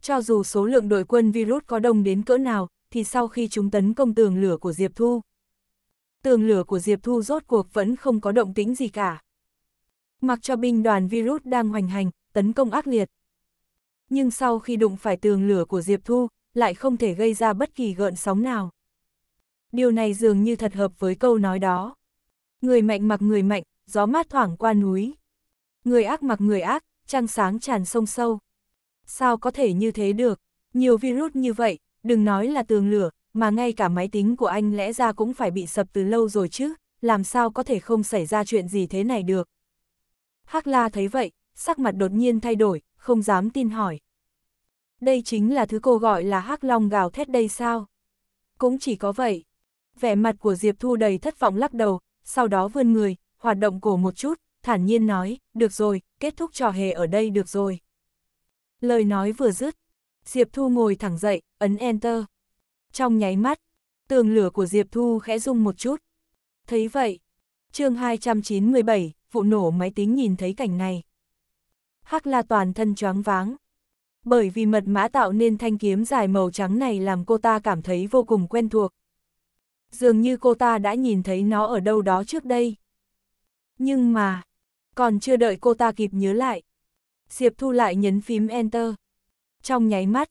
cho dù số lượng đội quân virus có đông đến cỡ nào, thì sau khi chúng tấn công tường lửa của Diệp Thu. Tường lửa của Diệp Thu rốt cuộc vẫn không có động tĩnh gì cả. Mặc cho binh đoàn virus đang hoành hành, tấn công ác liệt. Nhưng sau khi đụng phải tường lửa của Diệp Thu, lại không thể gây ra bất kỳ gợn sóng nào. Điều này dường như thật hợp với câu nói đó. Người mạnh mặc người mạnh, gió mát thoảng qua núi. Người ác mặc người ác, trăng sáng tràn sông sâu. Sao có thể như thế được? Nhiều virus như vậy, đừng nói là tường lửa, mà ngay cả máy tính của anh lẽ ra cũng phải bị sập từ lâu rồi chứ, làm sao có thể không xảy ra chuyện gì thế này được. Hắc La thấy vậy, sắc mặt đột nhiên thay đổi, không dám tin hỏi. Đây chính là thứ cô gọi là Hắc Long gào thét đây sao? Cũng chỉ có vậy. Vẻ mặt của Diệp Thu đầy thất vọng lắc đầu, sau đó vươn người, hoạt động cổ một chút, thản nhiên nói, được rồi, kết thúc trò hề ở đây được rồi. Lời nói vừa dứt, Diệp Thu ngồi thẳng dậy, ấn Enter. Trong nháy mắt, tường lửa của Diệp Thu khẽ rung một chút. Thấy vậy, chương 297, vụ nổ máy tính nhìn thấy cảnh này. Hắc La toàn thân choáng váng. Bởi vì mật mã tạo nên thanh kiếm dài màu trắng này làm cô ta cảm thấy vô cùng quen thuộc. Dường như cô ta đã nhìn thấy nó ở đâu đó trước đây. Nhưng mà, còn chưa đợi cô ta kịp nhớ lại. Diệp Thu lại nhấn phím Enter. Trong nháy mắt,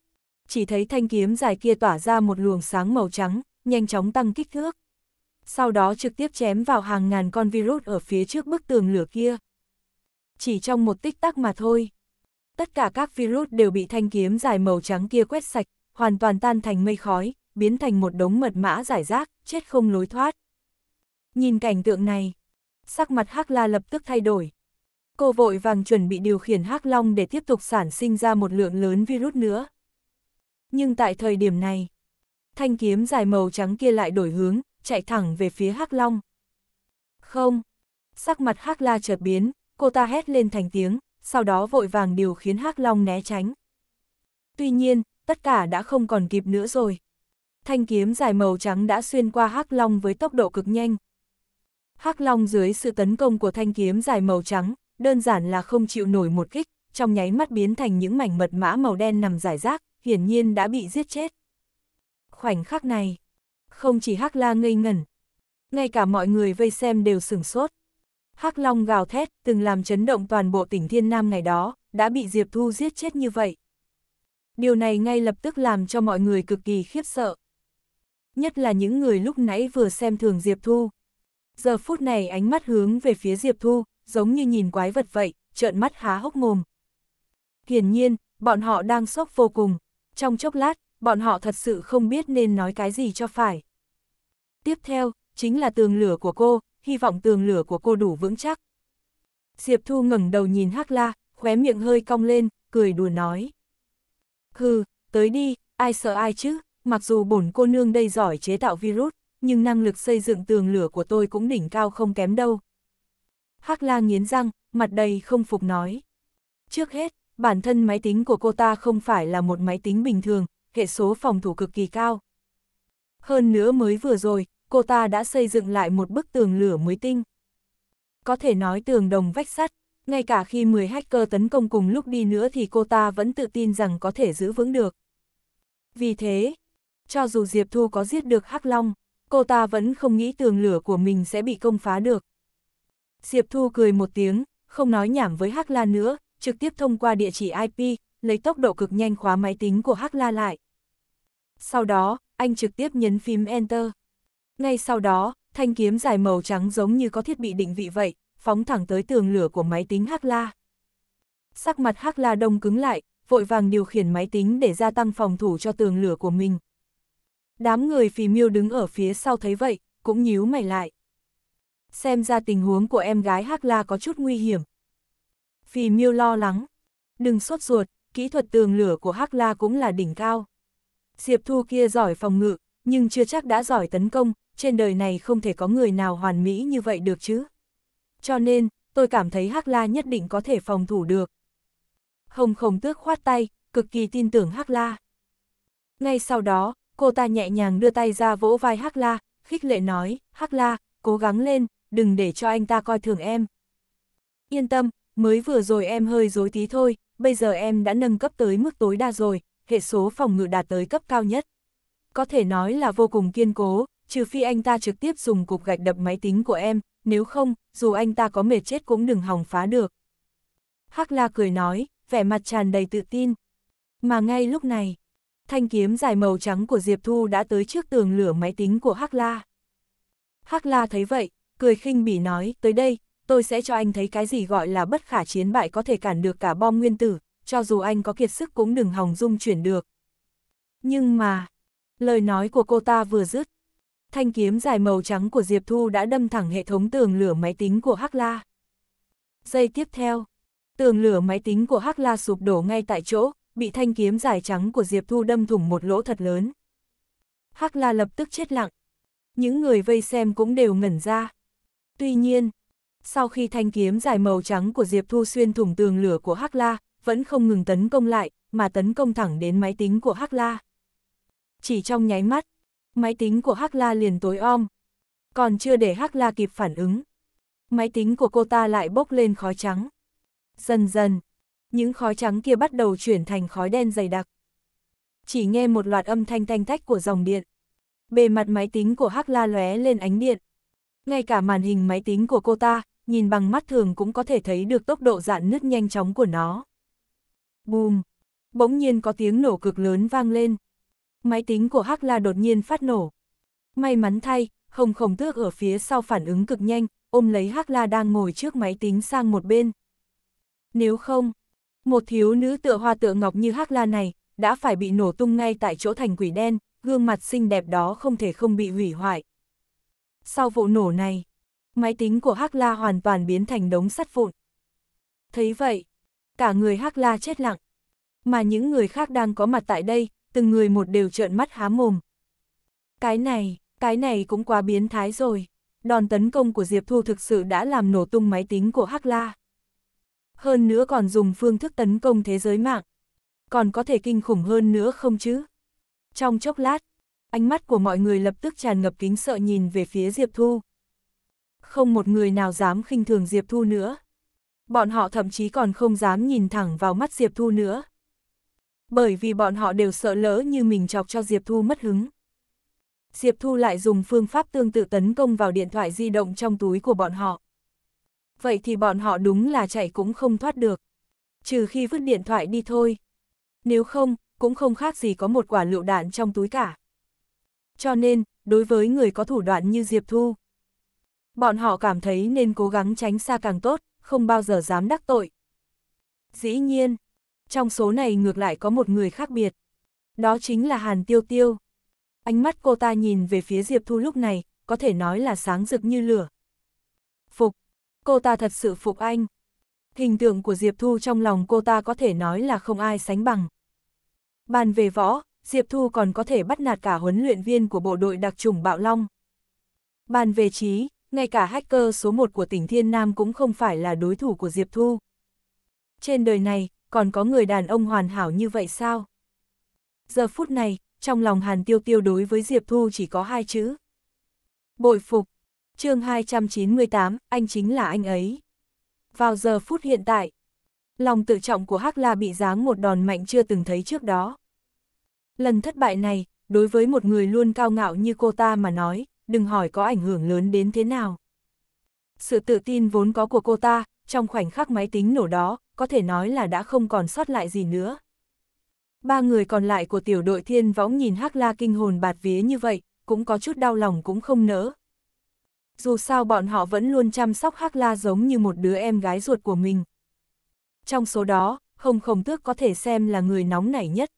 chỉ thấy thanh kiếm dài kia tỏa ra một luồng sáng màu trắng, nhanh chóng tăng kích thước. Sau đó trực tiếp chém vào hàng ngàn con virus ở phía trước bức tường lửa kia. Chỉ trong một tích tắc mà thôi. Tất cả các virus đều bị thanh kiếm dài màu trắng kia quét sạch, hoàn toàn tan thành mây khói, biến thành một đống mật mã giải rác, chết không lối thoát. Nhìn cảnh tượng này, sắc mặt Hắc La lập tức thay đổi, cô vội vàng chuẩn bị điều khiển hắc long để tiếp tục sản sinh ra một lượng lớn virus nữa. Nhưng tại thời điểm này, thanh kiếm dài màu trắng kia lại đổi hướng, chạy thẳng về phía hắc long. Không, sắc mặt hắc la chợt biến, cô ta hét lên thành tiếng, sau đó vội vàng điều khiến hắc long né tránh. Tuy nhiên, tất cả đã không còn kịp nữa rồi. Thanh kiếm dài màu trắng đã xuyên qua hắc long với tốc độ cực nhanh. Hắc long dưới sự tấn công của thanh kiếm dài màu trắng, đơn giản là không chịu nổi một kích, trong nháy mắt biến thành những mảnh mật mã màu đen nằm rải rác, hiển nhiên đã bị giết chết. Khoảnh khắc này, không chỉ Hắc La ngây ngẩn, ngay cả mọi người vây xem đều sửng sốt. Hắc Long gào thét, từng làm chấn động toàn bộ tỉnh Thiên Nam ngày đó, đã bị Diệp Thu giết chết như vậy. Điều này ngay lập tức làm cho mọi người cực kỳ khiếp sợ. Nhất là những người lúc nãy vừa xem thường Diệp Thu. Giờ phút này ánh mắt hướng về phía Diệp Thu, giống như nhìn quái vật vậy, trợn mắt há hốc mồm. Hiển nhiên, bọn họ đang sốc vô cùng. Trong chốc lát, bọn họ thật sự không biết nên nói cái gì cho phải. Tiếp theo, chính là tường lửa của cô, hy vọng tường lửa của cô đủ vững chắc. Diệp Thu ngẩng đầu nhìn Hắc La, khóe miệng hơi cong lên, cười đùa nói. Hừ, tới đi, ai sợ ai chứ, mặc dù bổn cô nương đây giỏi chế tạo virus, nhưng năng lực xây dựng tường lửa của tôi cũng đỉnh cao không kém đâu. Hắc la nghiến răng, mặt đầy không phục nói. Trước hết, bản thân máy tính của cô ta không phải là một máy tính bình thường, hệ số phòng thủ cực kỳ cao. Hơn nữa mới vừa rồi, cô ta đã xây dựng lại một bức tường lửa mới tinh. Có thể nói tường đồng vách sắt, ngay cả khi 10 hacker tấn công cùng lúc đi nữa thì cô ta vẫn tự tin rằng có thể giữ vững được. Vì thế, cho dù Diệp Thu có giết được Hắc Long, cô ta vẫn không nghĩ tường lửa của mình sẽ bị công phá được. Diệp Thu cười một tiếng, không nói nhảm với Hắc La nữa, trực tiếp thông qua địa chỉ IP, lấy tốc độ cực nhanh khóa máy tính của Hắc La lại. Sau đó, anh trực tiếp nhấn phím Enter. Ngay sau đó, thanh kiếm dài màu trắng giống như có thiết bị định vị vậy, phóng thẳng tới tường lửa của máy tính Hắc La. Sắc mặt Hắc La đông cứng lại, vội vàng điều khiển máy tính để gia tăng phòng thủ cho tường lửa của mình. Đám người phì miêu đứng ở phía sau thấy vậy, cũng nhíu mày lại. Xem ra tình huống của em gái Hắc La có chút nguy hiểm. Phì Miêu lo lắng. Đừng sốt ruột, kỹ thuật tường lửa của Hắc La cũng là đỉnh cao. Diệp Thu kia giỏi phòng ngự, nhưng chưa chắc đã giỏi tấn công, trên đời này không thể có người nào hoàn mỹ như vậy được chứ. Cho nên, tôi cảm thấy Hắc La nhất định có thể phòng thủ được. Hồng Khổng Tước khoát tay, cực kỳ tin tưởng Hắc La. Ngay sau đó, cô ta nhẹ nhàng đưa tay ra vỗ vai Hắc La, khích lệ nói, Hắc La, cố gắng lên, đừng để cho anh ta coi thường em. Yên tâm, mới vừa rồi em hơi dối tí thôi, bây giờ em đã nâng cấp tới mức tối đa rồi, hệ số phòng ngự đạt tới cấp cao nhất. Có thể nói là vô cùng kiên cố, trừ phi anh ta trực tiếp dùng cục gạch đập máy tính của em, nếu không, dù anh ta có mệt chết cũng đừng hòng phá được. Hắc La cười nói, vẻ mặt tràn đầy tự tin. Mà ngay lúc này, thanh kiếm dài màu trắng của Diệp Thu đã tới trước tường lửa máy tính của Hắc La. Hắc La thấy vậy, cười khinh bỉ nói, tới đây, tôi sẽ cho anh thấy cái gì gọi là bất khả chiến bại có thể cản được cả bom nguyên tử, cho dù anh có kiệt sức cũng đừng hòng dung chuyển được. Nhưng mà, lời nói của cô ta vừa dứt, thanh kiếm dài màu trắng của Diệp Thu đã đâm thẳng hệ thống tường lửa máy tính của Hắc La. Giây tiếp theo, tường lửa máy tính của Hắc La sụp đổ ngay tại chỗ, bị thanh kiếm dài trắng của Diệp Thu đâm thủng một lỗ thật lớn. Hắc La lập tức chết lặng. Những người vây xem cũng đều ngẩn ra. Tuy nhiên, sau khi thanh kiếm dài màu trắng của Diệp Thu xuyên thủng tường lửa của Hắc La, vẫn không ngừng tấn công lại, mà tấn công thẳng đến máy tính của Hắc La. Chỉ trong nháy mắt, máy tính của Hắc La liền tối om. Còn chưa để Hắc La kịp phản ứng, máy tính của cô ta lại bốc lên khói trắng. Dần dần, những khói trắng kia bắt đầu chuyển thành khói đen dày đặc. Chỉ nghe một loạt âm thanh thanh tách của dòng điện. Bề mặt máy tính của Hắc La lóe lên ánh điện, ngay cả màn hình máy tính của cô ta, nhìn bằng mắt thường cũng có thể thấy được tốc độ dạn nứt nhanh chóng của nó. Bùm! Bỗng nhiên có tiếng nổ cực lớn vang lên. Máy tính của Hắc La đột nhiên phát nổ. May mắn thay, không khổng tước ở phía sau phản ứng cực nhanh, ôm lấy Hắc La đang ngồi trước máy tính sang một bên. Nếu không, một thiếu nữ tựa hoa tựa ngọc như Hắc La này, đã phải bị nổ tung ngay tại chỗ thành quỷ đen, gương mặt xinh đẹp đó không thể không bị hủy hoại. Sau vụ nổ này, máy tính của Hắc La hoàn toàn biến thành đống sắt vụn. Thấy vậy, cả người Hắc La chết lặng. Mà những người khác đang có mặt tại đây, từng người một đều trợn mắt há mồm. Cái này, cái này cũng quá biến thái rồi. Đòn tấn công của Diệp Thu thực sự đã làm nổ tung máy tính của Hắc La. Hơn nữa còn dùng phương thức tấn công thế giới mạng. Còn có thể kinh khủng hơn nữa không chứ? Trong chốc lát, ánh mắt của mọi người lập tức tràn ngập kính sợ nhìn về phía Diệp Thu. Không một người nào dám khinh thường Diệp Thu nữa. Bọn họ thậm chí còn không dám nhìn thẳng vào mắt Diệp Thu nữa. Bởi vì bọn họ đều sợ lỡ như mình chọc cho Diệp Thu mất hứng. Diệp Thu lại dùng phương pháp tương tự tấn công vào điện thoại di động trong túi của bọn họ. Vậy thì bọn họ đúng là chạy cũng không thoát được. Trừ khi vứt điện thoại đi thôi. Nếu không, cũng không khác gì có một quả lựu đạn trong túi cả cho nên, đối với người có thủ đoạn như Diệp Thu, bọn họ cảm thấy nên cố gắng tránh xa càng tốt, không bao giờ dám đắc tội. Dĩ nhiên, trong số này ngược lại có một người khác biệt. Đó chính là Hàn Tiêu Tiêu. Ánh mắt cô ta nhìn về phía Diệp Thu lúc này, có thể nói là sáng rực như lửa. Phục, cô ta thật sự phục anh. Hình tượng của Diệp Thu trong lòng cô ta có thể nói là không ai sánh bằng. Bàn về võ, Diệp Thu còn có thể bắt nạt cả huấn luyện viên của bộ đội đặc chủng Bạo Long. Bàn về trí, ngay cả hacker số 1 của tỉnh Thiên Nam cũng không phải là đối thủ của Diệp Thu. Trên đời này, còn có người đàn ông hoàn hảo như vậy sao? Giờ phút này, trong lòng Hàn Tiêu Tiêu đối với Diệp Thu chỉ có hai chữ. Bội phục, chương 298, anh chính là anh ấy. Vào giờ phút hiện tại, lòng tự trọng của Hắc La bị giáng một đòn mạnh chưa từng thấy trước đó. Lần thất bại này, đối với một người luôn cao ngạo như cô ta mà nói, đừng hỏi có ảnh hưởng lớn đến thế nào. Sự tự tin vốn có của cô ta, trong khoảnh khắc máy tính nổ đó, có thể nói là đã không còn sót lại gì nữa. Ba người còn lại của tiểu đội thiên võng nhìn Hắc La kinh hồn bạt vía như vậy, cũng có chút đau lòng cũng không nỡ. Dù sao bọn họ vẫn luôn chăm sóc Hắc La giống như một đứa em gái ruột của mình. Trong số đó, không khổng tước có thể xem là người nóng nảy nhất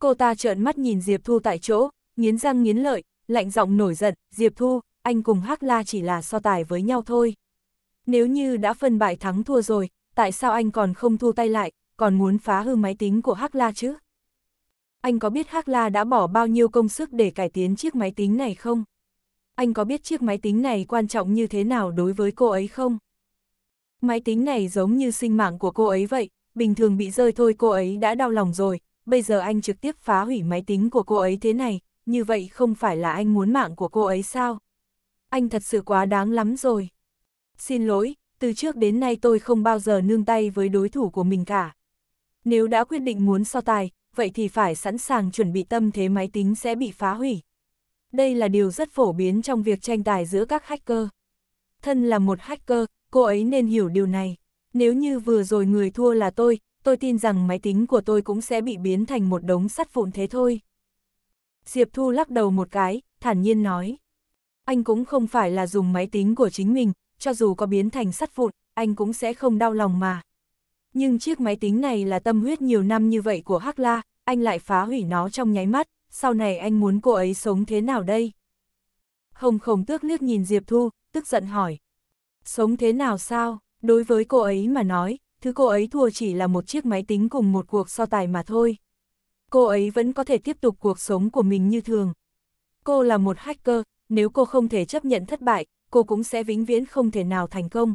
cô ta trợn mắt nhìn Diệp Thu tại chỗ, nghiến răng nghiến lợi, lạnh giọng nổi giận, Diệp Thu, anh cùng Hắc La chỉ là so tài với nhau thôi. Nếu như đã phân bại thắng thua rồi, tại sao anh còn không thu tay lại, còn muốn phá hư máy tính của Hắc La chứ? Anh có biết Hắc La đã bỏ bao nhiêu công sức để cải tiến chiếc máy tính này không? Anh có biết chiếc máy tính này quan trọng như thế nào đối với cô ấy không? Máy tính này giống như sinh mạng của cô ấy vậy, bình thường bị rơi thôi cô ấy đã đau lòng rồi, bây giờ anh trực tiếp phá hủy máy tính của cô ấy thế này, như vậy không phải là anh muốn mạng của cô ấy sao? Anh thật sự quá đáng lắm rồi. Xin lỗi, từ trước đến nay tôi không bao giờ nương tay với đối thủ của mình cả. Nếu đã quyết định muốn so tài, vậy thì phải sẵn sàng chuẩn bị tâm thế máy tính sẽ bị phá hủy. Đây là điều rất phổ biến trong việc tranh tài giữa các hacker. Thân là một hacker, cô ấy nên hiểu điều này. Nếu như vừa rồi người thua là tôi, tôi tin rằng máy tính của tôi cũng sẽ bị biến thành một đống sắt vụn thế thôi. Diệp Thu lắc đầu một cái, thản nhiên nói. Anh cũng không phải là dùng máy tính của chính mình, cho dù có biến thành sắt vụn, anh cũng sẽ không đau lòng mà. Nhưng chiếc máy tính này là tâm huyết nhiều năm như vậy của Hắc La, anh lại phá hủy nó trong nháy mắt, sau này anh muốn cô ấy sống thế nào đây? Hồng Khổng tước liếc nhìn Diệp Thu, tức giận hỏi. Sống thế nào sao? Đối với cô ấy mà nói, thứ cô ấy thua chỉ là một chiếc máy tính cùng một cuộc so tài mà thôi. Cô ấy vẫn có thể tiếp tục cuộc sống của mình như thường. Cô là một hacker, nếu cô không thể chấp nhận thất bại, cô cũng sẽ vĩnh viễn không thể nào thành công.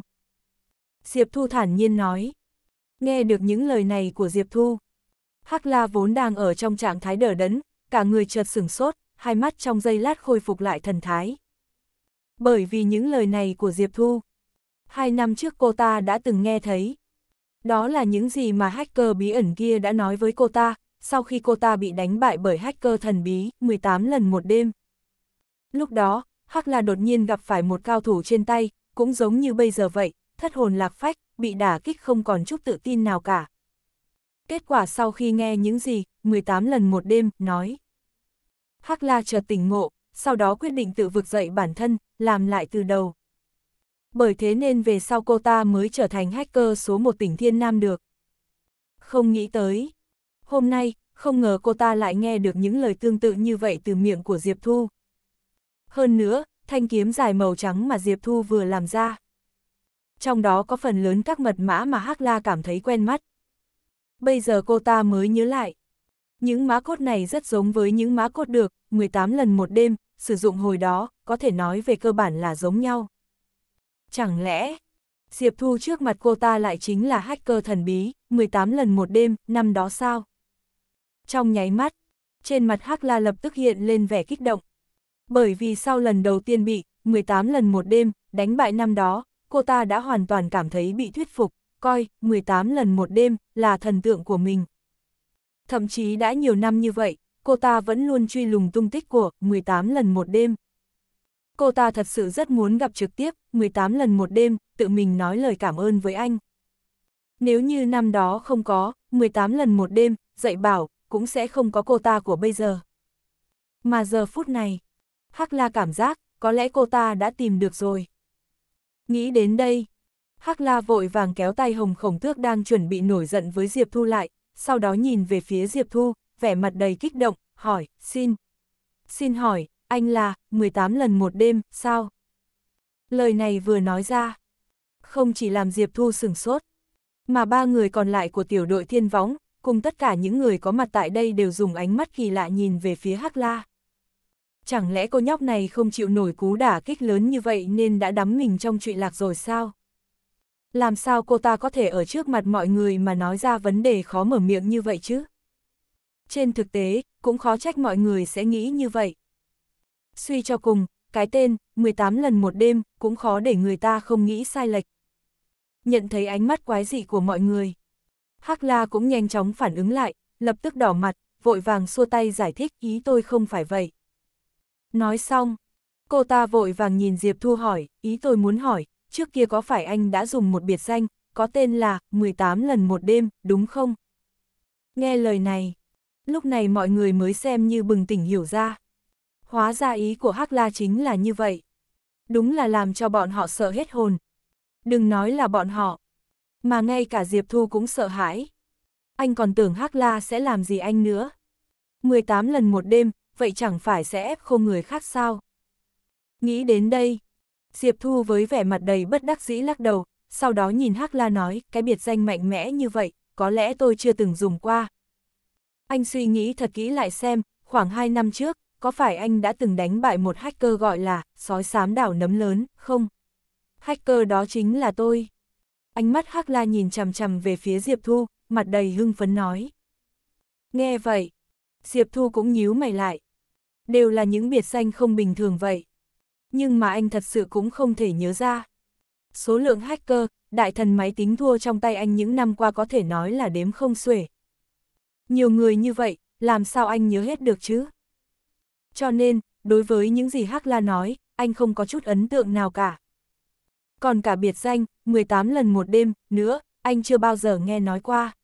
Diệp Thu thản nhiên nói. Nghe được những lời này của Diệp Thu, Hắc La vốn đang ở trong trạng thái đờ đẫn, cả người chợt sửng sốt, hai mắt trong giây lát khôi phục lại thần thái. Bởi vì những lời này của Diệp Thu, hai năm trước cô ta đã từng nghe thấy, đó là những gì mà hacker bí ẩn kia đã nói với cô ta, sau khi cô ta bị đánh bại bởi hacker thần bí 18 lần một đêm. Lúc đó, Hắc la đột nhiên gặp phải một cao thủ trên tay, cũng giống như bây giờ vậy, thất hồn lạc phách, bị đả kích không còn chút tự tin nào cả. Kết quả sau khi nghe những gì, 18 lần một đêm, nói. Hắc La chợt tỉnh ngộ, sau đó quyết định tự vực dậy bản thân, làm lại từ đầu bởi thế nên về sau cô ta mới trở thành hacker số một tỉnh Thiên Nam được. Không nghĩ tới. Hôm nay, không ngờ cô ta lại nghe được những lời tương tự như vậy từ miệng của Diệp Thu. Hơn nữa, thanh kiếm dài màu trắng mà Diệp Thu vừa làm ra. Trong đó có phần lớn các mật mã mà Hắc La cảm thấy quen mắt. Bây giờ cô ta mới nhớ lại. Những mã cốt này rất giống với những mã cốt được, 18 lần một đêm, sử dụng hồi đó, có thể nói về cơ bản là giống nhau. Chẳng lẽ, Diệp Thu trước mặt cô ta lại chính là hacker thần bí, 18 lần một đêm, năm đó sao? Trong nháy mắt, trên mặt Hắc La lập tức hiện lên vẻ kích động. Bởi vì sau lần đầu tiên bị, 18 lần một đêm, đánh bại năm đó, cô ta đã hoàn toàn cảm thấy bị thuyết phục, coi, 18 lần một đêm, là thần tượng của mình. Thậm chí đã nhiều năm như vậy, cô ta vẫn luôn truy lùng tung tích của 18 lần một đêm. Cô ta thật sự rất muốn gặp trực tiếp, 18 lần một đêm, tự mình nói lời cảm ơn với anh. Nếu như năm đó không có, 18 lần một đêm, dạy bảo, cũng sẽ không có cô ta của bây giờ. Mà giờ phút này, Hắc La cảm giác, có lẽ cô ta đã tìm được rồi. Nghĩ đến đây, Hắc La vội vàng kéo tay Hồng Khổng Tước đang chuẩn bị nổi giận với Diệp Thu lại, sau đó nhìn về phía Diệp Thu, vẻ mặt đầy kích động, hỏi, xin. Xin hỏi, anh là 18 lần một đêm, sao? Lời này vừa nói ra, không chỉ làm Diệp Thu sửng sốt, mà ba người còn lại của tiểu đội thiên võng, cùng tất cả những người có mặt tại đây đều dùng ánh mắt kỳ lạ nhìn về phía Hắc La. Chẳng lẽ cô nhóc này không chịu nổi cú đả kích lớn như vậy nên đã đắm mình trong trụy lạc rồi sao? Làm sao cô ta có thể ở trước mặt mọi người mà nói ra vấn đề khó mở miệng như vậy chứ? Trên thực tế, cũng khó trách mọi người sẽ nghĩ như vậy suy cho cùng, cái tên, 18 lần một đêm, cũng khó để người ta không nghĩ sai lệch. Nhận thấy ánh mắt quái dị của mọi người, Hắc La cũng nhanh chóng phản ứng lại, lập tức đỏ mặt, vội vàng xua tay giải thích ý tôi không phải vậy. Nói xong, cô ta vội vàng nhìn Diệp Thu hỏi, ý tôi muốn hỏi, trước kia có phải anh đã dùng một biệt danh, có tên là 18 lần một đêm, đúng không? Nghe lời này, lúc này mọi người mới xem như bừng tỉnh hiểu ra hóa ra ý của Hắc La chính là như vậy. Đúng là làm cho bọn họ sợ hết hồn. Đừng nói là bọn họ, mà ngay cả Diệp Thu cũng sợ hãi. Anh còn tưởng Hắc La sẽ làm gì anh nữa. 18 lần một đêm, vậy chẳng phải sẽ ép khô người khác sao? Nghĩ đến đây, Diệp Thu với vẻ mặt đầy bất đắc dĩ lắc đầu, sau đó nhìn Hắc La nói, cái biệt danh mạnh mẽ như vậy, có lẽ tôi chưa từng dùng qua. Anh suy nghĩ thật kỹ lại xem, khoảng 2 năm trước, có phải anh đã từng đánh bại một hacker gọi là sói xám đảo nấm lớn, không? Hacker đó chính là tôi. Ánh mắt Hắc La nhìn chằm chằm về phía Diệp Thu, mặt đầy hưng phấn nói. Nghe vậy, Diệp Thu cũng nhíu mày lại. Đều là những biệt danh không bình thường vậy. Nhưng mà anh thật sự cũng không thể nhớ ra. Số lượng hacker, đại thần máy tính thua trong tay anh những năm qua có thể nói là đếm không xuể. Nhiều người như vậy, làm sao anh nhớ hết được chứ? cho nên, đối với những gì Hắc La nói, anh không có chút ấn tượng nào cả. Còn cả biệt danh, 18 lần một đêm, nữa, anh chưa bao giờ nghe nói qua.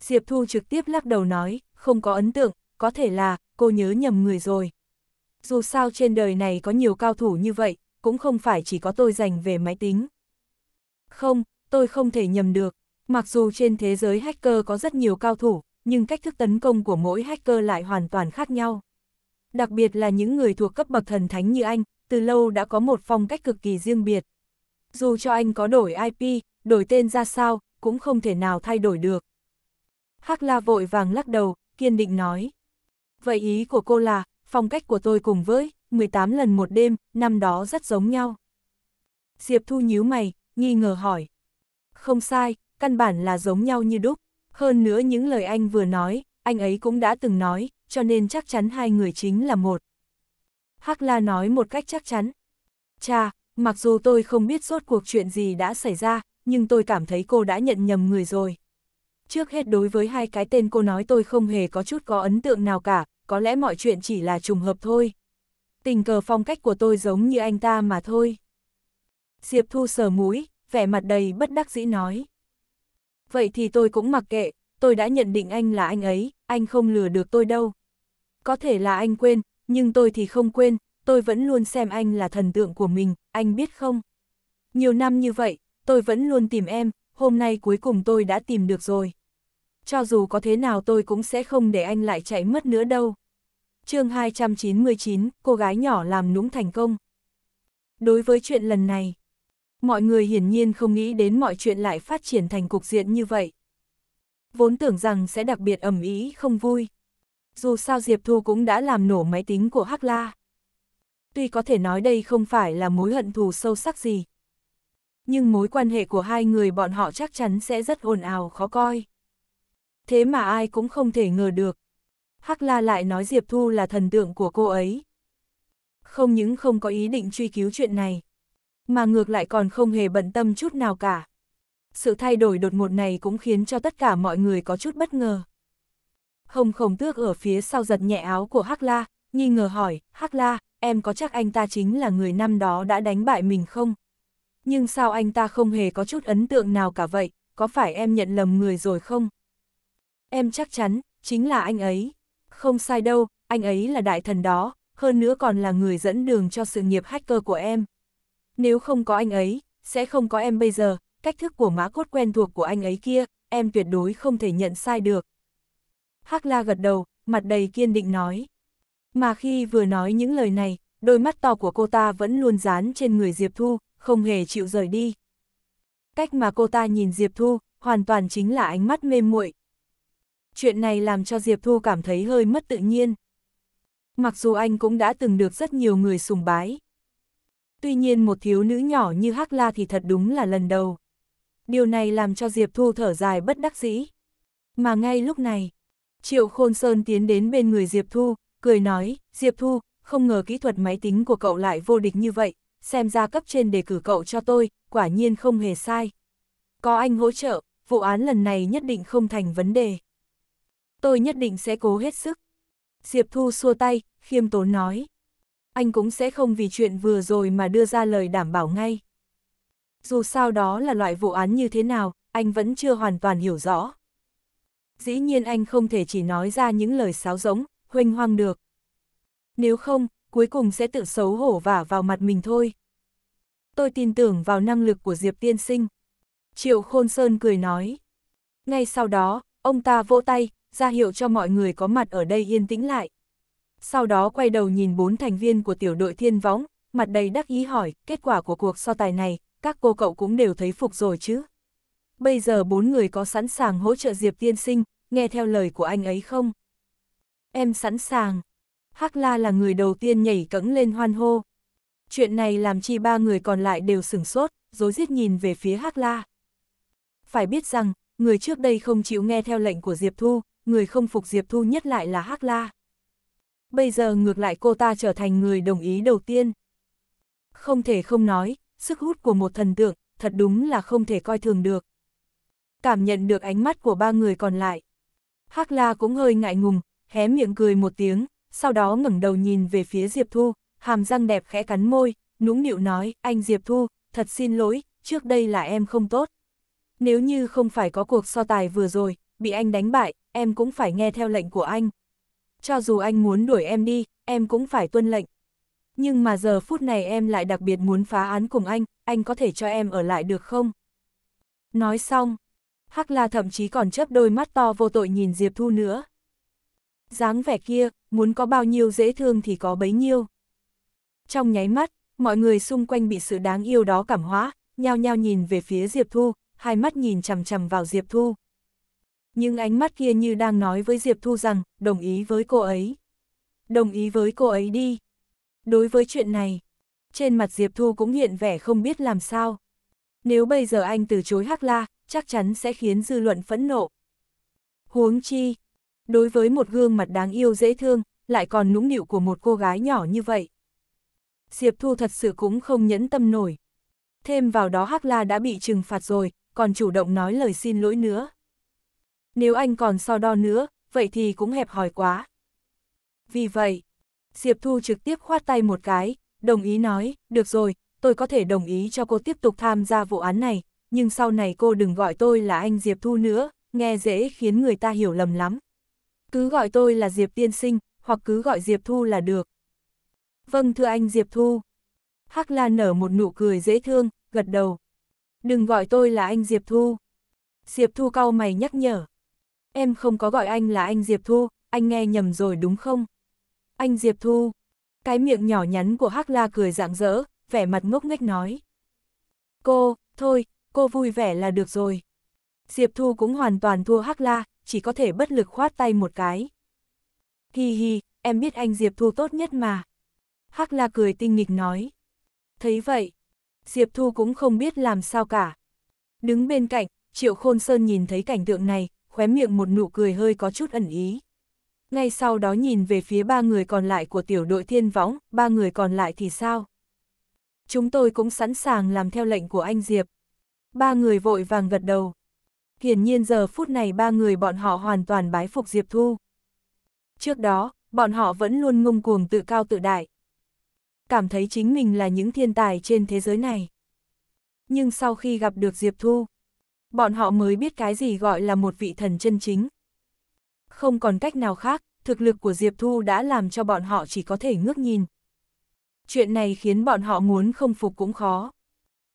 Diệp Thu trực tiếp lắc đầu nói, không có ấn tượng, có thể là, cô nhớ nhầm người rồi. Dù sao trên đời này có nhiều cao thủ như vậy, cũng không phải chỉ có tôi dành về máy tính. Không, tôi không thể nhầm được. Mặc dù trên thế giới hacker có rất nhiều cao thủ, nhưng cách thức tấn công của mỗi hacker lại hoàn toàn khác nhau đặc biệt là những người thuộc cấp bậc thần thánh như anh, từ lâu đã có một phong cách cực kỳ riêng biệt. Dù cho anh có đổi IP, đổi tên ra sao, cũng không thể nào thay đổi được. Hắc La vội vàng lắc đầu, kiên định nói. Vậy ý của cô là, phong cách của tôi cùng với 18 lần một đêm, năm đó rất giống nhau. Diệp Thu nhíu mày, nghi ngờ hỏi. Không sai, căn bản là giống nhau như đúc. Hơn nữa những lời anh vừa nói, anh ấy cũng đã từng nói, cho nên chắc chắn hai người chính là một. Hắc La nói một cách chắc chắn. Cha, mặc dù tôi không biết rốt cuộc chuyện gì đã xảy ra, nhưng tôi cảm thấy cô đã nhận nhầm người rồi. Trước hết đối với hai cái tên cô nói tôi không hề có chút có ấn tượng nào cả, có lẽ mọi chuyện chỉ là trùng hợp thôi. Tình cờ phong cách của tôi giống như anh ta mà thôi. Diệp Thu sờ mũi, vẻ mặt đầy bất đắc dĩ nói. Vậy thì tôi cũng mặc kệ, tôi đã nhận định anh là anh ấy, anh không lừa được tôi đâu có thể là anh quên, nhưng tôi thì không quên, tôi vẫn luôn xem anh là thần tượng của mình, anh biết không? Nhiều năm như vậy, tôi vẫn luôn tìm em, hôm nay cuối cùng tôi đã tìm được rồi. Cho dù có thế nào tôi cũng sẽ không để anh lại chạy mất nữa đâu. chương 299, cô gái nhỏ làm nũng thành công. Đối với chuyện lần này, mọi người hiển nhiên không nghĩ đến mọi chuyện lại phát triển thành cục diện như vậy. Vốn tưởng rằng sẽ đặc biệt ẩm ý không vui, dù sao Diệp Thu cũng đã làm nổ máy tính của Hắc La. Tuy có thể nói đây không phải là mối hận thù sâu sắc gì, nhưng mối quan hệ của hai người bọn họ chắc chắn sẽ rất ồn ào khó coi. Thế mà ai cũng không thể ngờ được. Hắc La lại nói Diệp Thu là thần tượng của cô ấy. Không những không có ý định truy cứu chuyện này, mà ngược lại còn không hề bận tâm chút nào cả. Sự thay đổi đột ngột này cũng khiến cho tất cả mọi người có chút bất ngờ. Không khổng tước ở phía sau giật nhẹ áo của Hắc La, nghi ngờ hỏi, Hắc La, em có chắc anh ta chính là người năm đó đã đánh bại mình không? Nhưng sao anh ta không hề có chút ấn tượng nào cả vậy, có phải em nhận lầm người rồi không? Em chắc chắn, chính là anh ấy. Không sai đâu, anh ấy là đại thần đó, hơn nữa còn là người dẫn đường cho sự nghiệp hacker của em. Nếu không có anh ấy, sẽ không có em bây giờ, cách thức của mã cốt quen thuộc của anh ấy kia, em tuyệt đối không thể nhận sai được. Hắc La gật đầu, mặt đầy kiên định nói. Mà khi vừa nói những lời này, đôi mắt to của cô ta vẫn luôn dán trên người Diệp Thu, không hề chịu rời đi. Cách mà cô ta nhìn Diệp Thu, hoàn toàn chính là ánh mắt mê muội. Chuyện này làm cho Diệp Thu cảm thấy hơi mất tự nhiên. Mặc dù anh cũng đã từng được rất nhiều người sùng bái. Tuy nhiên một thiếu nữ nhỏ như Hắc La thì thật đúng là lần đầu. Điều này làm cho Diệp Thu thở dài bất đắc dĩ. Mà ngay lúc này, Triệu Khôn Sơn tiến đến bên người Diệp Thu, cười nói, Diệp Thu, không ngờ kỹ thuật máy tính của cậu lại vô địch như vậy, xem ra cấp trên đề cử cậu cho tôi, quả nhiên không hề sai. Có anh hỗ trợ, vụ án lần này nhất định không thành vấn đề. Tôi nhất định sẽ cố hết sức. Diệp Thu xua tay, khiêm tốn nói. Anh cũng sẽ không vì chuyện vừa rồi mà đưa ra lời đảm bảo ngay. Dù sao đó là loại vụ án như thế nào, anh vẫn chưa hoàn toàn hiểu rõ. Dĩ nhiên anh không thể chỉ nói ra những lời sáo rỗng, huênh hoang được. Nếu không, cuối cùng sẽ tự xấu hổ vả vào mặt mình thôi. Tôi tin tưởng vào năng lực của Diệp Tiên Sinh. Triệu Khôn Sơn cười nói. Ngay sau đó, ông ta vỗ tay, ra hiệu cho mọi người có mặt ở đây yên tĩnh lại. Sau đó quay đầu nhìn bốn thành viên của tiểu đội thiên võng, mặt đầy đắc ý hỏi, kết quả của cuộc so tài này, các cô cậu cũng đều thấy phục rồi chứ bây giờ bốn người có sẵn sàng hỗ trợ Diệp tiên sinh, nghe theo lời của anh ấy không? Em sẵn sàng. Hắc La là người đầu tiên nhảy cẫng lên hoan hô. Chuyện này làm chi ba người còn lại đều sửng sốt, dối rít nhìn về phía Hắc La. Phải biết rằng, người trước đây không chịu nghe theo lệnh của Diệp Thu, người không phục Diệp Thu nhất lại là Hắc La. Bây giờ ngược lại cô ta trở thành người đồng ý đầu tiên. Không thể không nói, sức hút của một thần tượng, thật đúng là không thể coi thường được cảm nhận được ánh mắt của ba người còn lại. Hắc La cũng hơi ngại ngùng, hé miệng cười một tiếng, sau đó ngẩng đầu nhìn về phía Diệp Thu, hàm răng đẹp khẽ cắn môi, nũng nịu nói, anh Diệp Thu, thật xin lỗi, trước đây là em không tốt. Nếu như không phải có cuộc so tài vừa rồi, bị anh đánh bại, em cũng phải nghe theo lệnh của anh. Cho dù anh muốn đuổi em đi, em cũng phải tuân lệnh. Nhưng mà giờ phút này em lại đặc biệt muốn phá án cùng anh, anh có thể cho em ở lại được không? Nói xong, Hắc La thậm chí còn chớp đôi mắt to vô tội nhìn Diệp Thu nữa. dáng vẻ kia, muốn có bao nhiêu dễ thương thì có bấy nhiêu. Trong nháy mắt, mọi người xung quanh bị sự đáng yêu đó cảm hóa, nhao nhao nhìn về phía Diệp Thu, hai mắt nhìn chằm chằm vào Diệp Thu. Nhưng ánh mắt kia như đang nói với Diệp Thu rằng, đồng ý với cô ấy. Đồng ý với cô ấy đi. Đối với chuyện này, trên mặt Diệp Thu cũng hiện vẻ không biết làm sao. Nếu bây giờ anh từ chối Hắc La, chắc chắn sẽ khiến dư luận phẫn nộ. Huống chi, đối với một gương mặt đáng yêu dễ thương, lại còn nũng nịu của một cô gái nhỏ như vậy. Diệp Thu thật sự cũng không nhẫn tâm nổi. Thêm vào đó Hắc La đã bị trừng phạt rồi, còn chủ động nói lời xin lỗi nữa. Nếu anh còn so đo nữa, vậy thì cũng hẹp hòi quá. Vì vậy, Diệp Thu trực tiếp khoát tay một cái, đồng ý nói, được rồi, tôi có thể đồng ý cho cô tiếp tục tham gia vụ án này, nhưng sau này cô đừng gọi tôi là anh Diệp Thu nữa, nghe dễ khiến người ta hiểu lầm lắm. Cứ gọi tôi là Diệp Tiên Sinh, hoặc cứ gọi Diệp Thu là được. Vâng thưa anh Diệp Thu. Hắc Lan nở một nụ cười dễ thương, gật đầu. Đừng gọi tôi là anh Diệp Thu. Diệp Thu cau mày nhắc nhở. Em không có gọi anh là anh Diệp Thu, anh nghe nhầm rồi đúng không? Anh Diệp Thu. Cái miệng nhỏ nhắn của Hắc La cười rạng rỡ, vẻ mặt ngốc nghếch nói. Cô, thôi, cô vui vẻ là được rồi. Diệp Thu cũng hoàn toàn thua Hắc La, chỉ có thể bất lực khoát tay một cái. Hi hi, em biết anh Diệp Thu tốt nhất mà. Hắc La cười tinh nghịch nói. Thấy vậy, Diệp Thu cũng không biết làm sao cả. Đứng bên cạnh, Triệu Khôn Sơn nhìn thấy cảnh tượng này, khóe miệng một nụ cười hơi có chút ẩn ý. Ngay sau đó nhìn về phía ba người còn lại của tiểu đội thiên võng, ba người còn lại thì sao? Chúng tôi cũng sẵn sàng làm theo lệnh của anh Diệp. Ba người vội vàng gật đầu. Hiển nhiên giờ phút này ba người bọn họ hoàn toàn bái phục Diệp Thu. Trước đó, bọn họ vẫn luôn ngông cuồng tự cao tự đại. Cảm thấy chính mình là những thiên tài trên thế giới này. Nhưng sau khi gặp được Diệp Thu, bọn họ mới biết cái gì gọi là một vị thần chân chính. Không còn cách nào khác, thực lực của Diệp Thu đã làm cho bọn họ chỉ có thể ngước nhìn. Chuyện này khiến bọn họ muốn không phục cũng khó.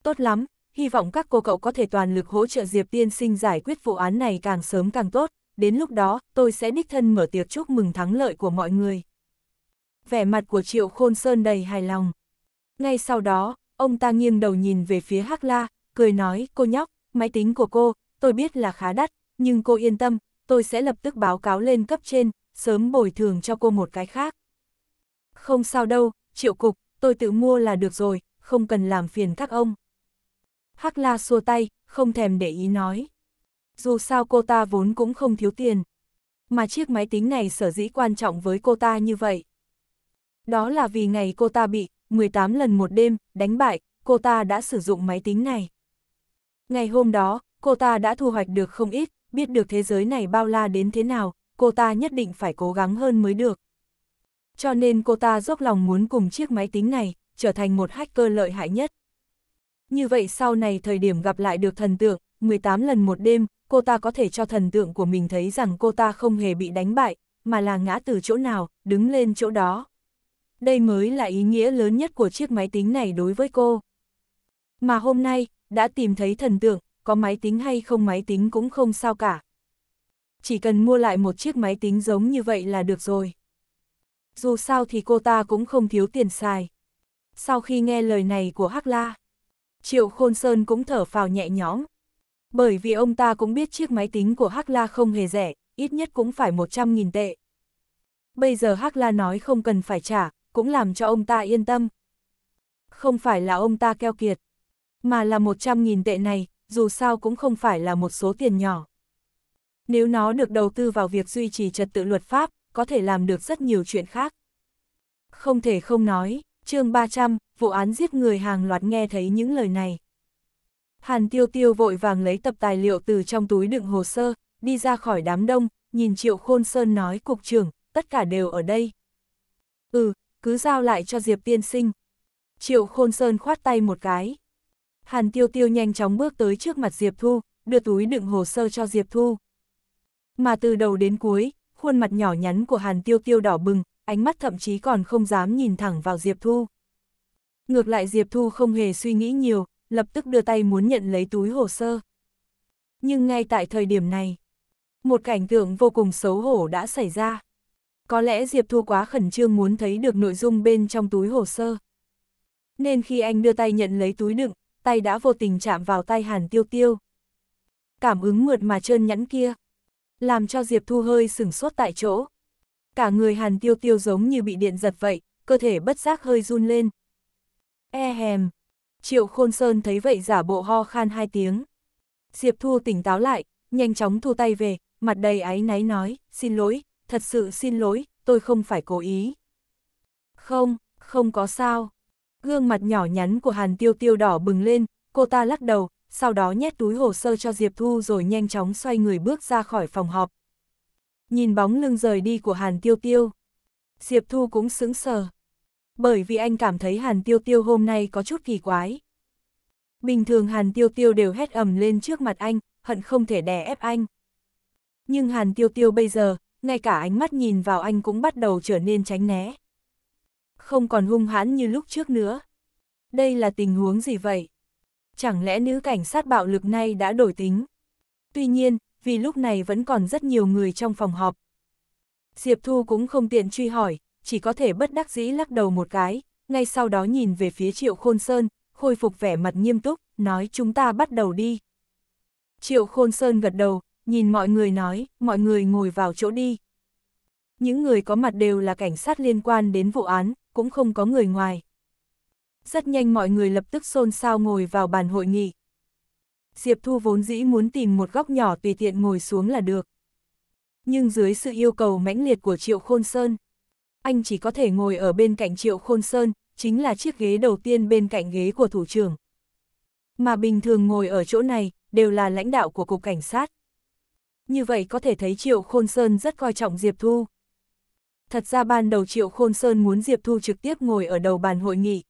Tốt lắm, hy vọng các cô cậu có thể toàn lực hỗ trợ Diệp tiên sinh giải quyết vụ án này càng sớm càng tốt, đến lúc đó tôi sẽ đích thân mở tiệc chúc mừng thắng lợi của mọi người. Vẻ mặt của Triệu Khôn Sơn đầy hài lòng. Ngay sau đó, ông ta nghiêng đầu nhìn về phía Hắc La, cười nói, cô nhóc, máy tính của cô, tôi biết là khá đắt, nhưng cô yên tâm, tôi sẽ lập tức báo cáo lên cấp trên, sớm bồi thường cho cô một cái khác. Không sao đâu, triệu cục, tôi tự mua là được rồi, không cần làm phiền các ông. Hắc La xua tay, không thèm để ý nói. Dù sao cô ta vốn cũng không thiếu tiền. Mà chiếc máy tính này sở dĩ quan trọng với cô ta như vậy. Đó là vì ngày cô ta bị 18 lần một đêm đánh bại, cô ta đã sử dụng máy tính này. Ngày hôm đó, cô ta đã thu hoạch được không ít, biết được thế giới này bao la đến thế nào, cô ta nhất định phải cố gắng hơn mới được. Cho nên cô ta dốc lòng muốn cùng chiếc máy tính này, trở thành một hacker lợi hại nhất. Như vậy sau này thời điểm gặp lại được thần tượng, 18 lần một đêm, cô ta có thể cho thần tượng của mình thấy rằng cô ta không hề bị đánh bại, mà là ngã từ chỗ nào, đứng lên chỗ đó. Đây mới là ý nghĩa lớn nhất của chiếc máy tính này đối với cô. Mà hôm nay, đã tìm thấy thần tượng, có máy tính hay không máy tính cũng không sao cả. Chỉ cần mua lại một chiếc máy tính giống như vậy là được rồi. Dù sao thì cô ta cũng không thiếu tiền xài. Sau khi nghe lời này của Hắc La, Triệu Khôn Sơn cũng thở phào nhẹ nhõm. Bởi vì ông ta cũng biết chiếc máy tính của Hắc La không hề rẻ, ít nhất cũng phải 100.000 tệ. Bây giờ Hắc La nói không cần phải trả, cũng làm cho ông ta yên tâm. Không phải là ông ta keo kiệt, mà là 100.000 tệ này, dù sao cũng không phải là một số tiền nhỏ. Nếu nó được đầu tư vào việc duy trì trật tự luật pháp, có thể làm được rất nhiều chuyện khác. Không thể không nói, chương 300, vụ án giết người hàng loạt nghe thấy những lời này. Hàn Tiêu Tiêu vội vàng lấy tập tài liệu từ trong túi đựng hồ sơ, đi ra khỏi đám đông, nhìn Triệu Khôn Sơn nói cục trưởng, tất cả đều ở đây. Ừ, cứ giao lại cho Diệp Tiên Sinh. Triệu Khôn Sơn khoát tay một cái. Hàn Tiêu Tiêu nhanh chóng bước tới trước mặt Diệp Thu, đưa túi đựng hồ sơ cho Diệp Thu. Mà từ đầu đến cuối, khuôn mặt nhỏ nhắn của Hàn Tiêu Tiêu đỏ bừng, ánh mắt thậm chí còn không dám nhìn thẳng vào Diệp Thu. Ngược lại Diệp Thu không hề suy nghĩ nhiều, lập tức đưa tay muốn nhận lấy túi hồ sơ. Nhưng ngay tại thời điểm này, một cảnh tượng vô cùng xấu hổ đã xảy ra. Có lẽ Diệp Thu quá khẩn trương muốn thấy được nội dung bên trong túi hồ sơ. Nên khi anh đưa tay nhận lấy túi đựng, tay đã vô tình chạm vào tay Hàn Tiêu Tiêu. Cảm ứng mượt mà trơn nhẵn kia, làm cho Diệp Thu hơi sừng sốt tại chỗ cả người hàn tiêu tiêu giống như bị điện giật vậy, cơ thể bất giác hơi run lên. E hèm, triệu khôn sơn thấy vậy giả bộ ho khan hai tiếng. Diệp Thu tỉnh táo lại, nhanh chóng thu tay về, mặt đầy áy náy nói, xin lỗi, thật sự xin lỗi, tôi không phải cố ý. Không, không có sao. Gương mặt nhỏ nhắn của Hàn Tiêu Tiêu đỏ bừng lên, cô ta lắc đầu, sau đó nhét túi hồ sơ cho Diệp Thu rồi nhanh chóng xoay người bước ra khỏi phòng họp. Nhìn bóng lưng rời đi của Hàn Tiêu Tiêu, Diệp Thu cũng sững sờ. Bởi vì anh cảm thấy Hàn Tiêu Tiêu hôm nay có chút kỳ quái. Bình thường Hàn Tiêu Tiêu đều hét ầm lên trước mặt anh, hận không thể đè ép anh. Nhưng Hàn Tiêu Tiêu bây giờ, ngay cả ánh mắt nhìn vào anh cũng bắt đầu trở nên tránh né. Không còn hung hãn như lúc trước nữa. Đây là tình huống gì vậy? Chẳng lẽ nữ cảnh sát bạo lực này đã đổi tính? Tuy nhiên, vì lúc này vẫn còn rất nhiều người trong phòng họp. Diệp Thu cũng không tiện truy hỏi, chỉ có thể bất đắc dĩ lắc đầu một cái, ngay sau đó nhìn về phía Triệu Khôn Sơn, khôi phục vẻ mặt nghiêm túc, nói chúng ta bắt đầu đi. Triệu Khôn Sơn gật đầu, nhìn mọi người nói, mọi người ngồi vào chỗ đi. Những người có mặt đều là cảnh sát liên quan đến vụ án, cũng không có người ngoài. Rất nhanh mọi người lập tức xôn xao ngồi vào bàn hội nghị. Diệp Thu vốn dĩ muốn tìm một góc nhỏ tùy tiện ngồi xuống là được. Nhưng dưới sự yêu cầu mãnh liệt của Triệu Khôn Sơn, anh chỉ có thể ngồi ở bên cạnh Triệu Khôn Sơn, chính là chiếc ghế đầu tiên bên cạnh ghế của thủ trưởng. Mà bình thường ngồi ở chỗ này, đều là lãnh đạo của Cục Cảnh sát. Như vậy có thể thấy Triệu Khôn Sơn rất coi trọng Diệp Thu. Thật ra ban đầu Triệu Khôn Sơn muốn Diệp Thu trực tiếp ngồi ở đầu bàn hội nghị.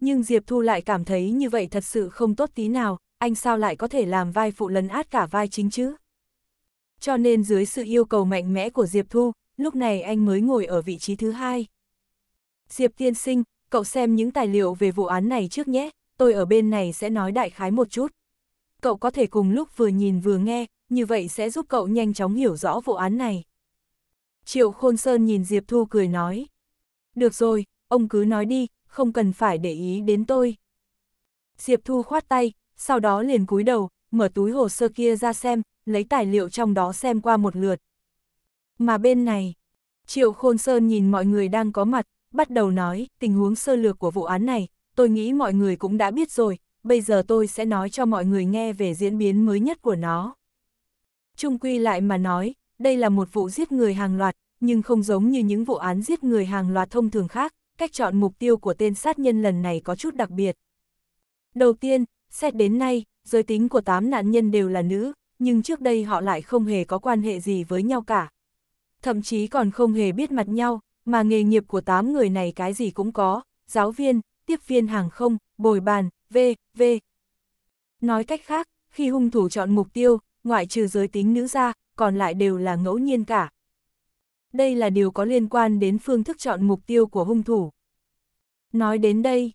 Nhưng Diệp Thu lại cảm thấy như vậy thật sự không tốt tí nào, anh sao lại có thể làm vai phụ lấn át cả vai chính chứ? Cho nên dưới sự yêu cầu mạnh mẽ của Diệp Thu, lúc này anh mới ngồi ở vị trí thứ hai. Diệp tiên sinh, cậu xem những tài liệu về vụ án này trước nhé, tôi ở bên này sẽ nói đại khái một chút. Cậu có thể cùng lúc vừa nhìn vừa nghe, như vậy sẽ giúp cậu nhanh chóng hiểu rõ vụ án này. Triệu Khôn Sơn nhìn Diệp Thu cười nói. Được rồi, ông cứ nói đi, không cần phải để ý đến tôi. Diệp Thu khoát tay, sau đó liền cúi đầu, mở túi hồ sơ kia ra xem, lấy tài liệu trong đó xem qua một lượt. Mà bên này, Triệu Khôn Sơn nhìn mọi người đang có mặt, bắt đầu nói, tình huống sơ lược của vụ án này, tôi nghĩ mọi người cũng đã biết rồi, bây giờ tôi sẽ nói cho mọi người nghe về diễn biến mới nhất của nó. Trung quy lại mà nói, đây là một vụ giết người hàng loạt, nhưng không giống như những vụ án giết người hàng loạt thông thường khác, cách chọn mục tiêu của tên sát nhân lần này có chút đặc biệt. Đầu tiên, Xét đến nay, giới tính của tám nạn nhân đều là nữ, nhưng trước đây họ lại không hề có quan hệ gì với nhau cả. Thậm chí còn không hề biết mặt nhau, mà nghề nghiệp của tám người này cái gì cũng có, giáo viên, tiếp viên hàng không, bồi bàn, v, v. Nói cách khác, khi hung thủ chọn mục tiêu, ngoại trừ giới tính nữ ra, còn lại đều là ngẫu nhiên cả. Đây là điều có liên quan đến phương thức chọn mục tiêu của hung thủ. Nói đến đây,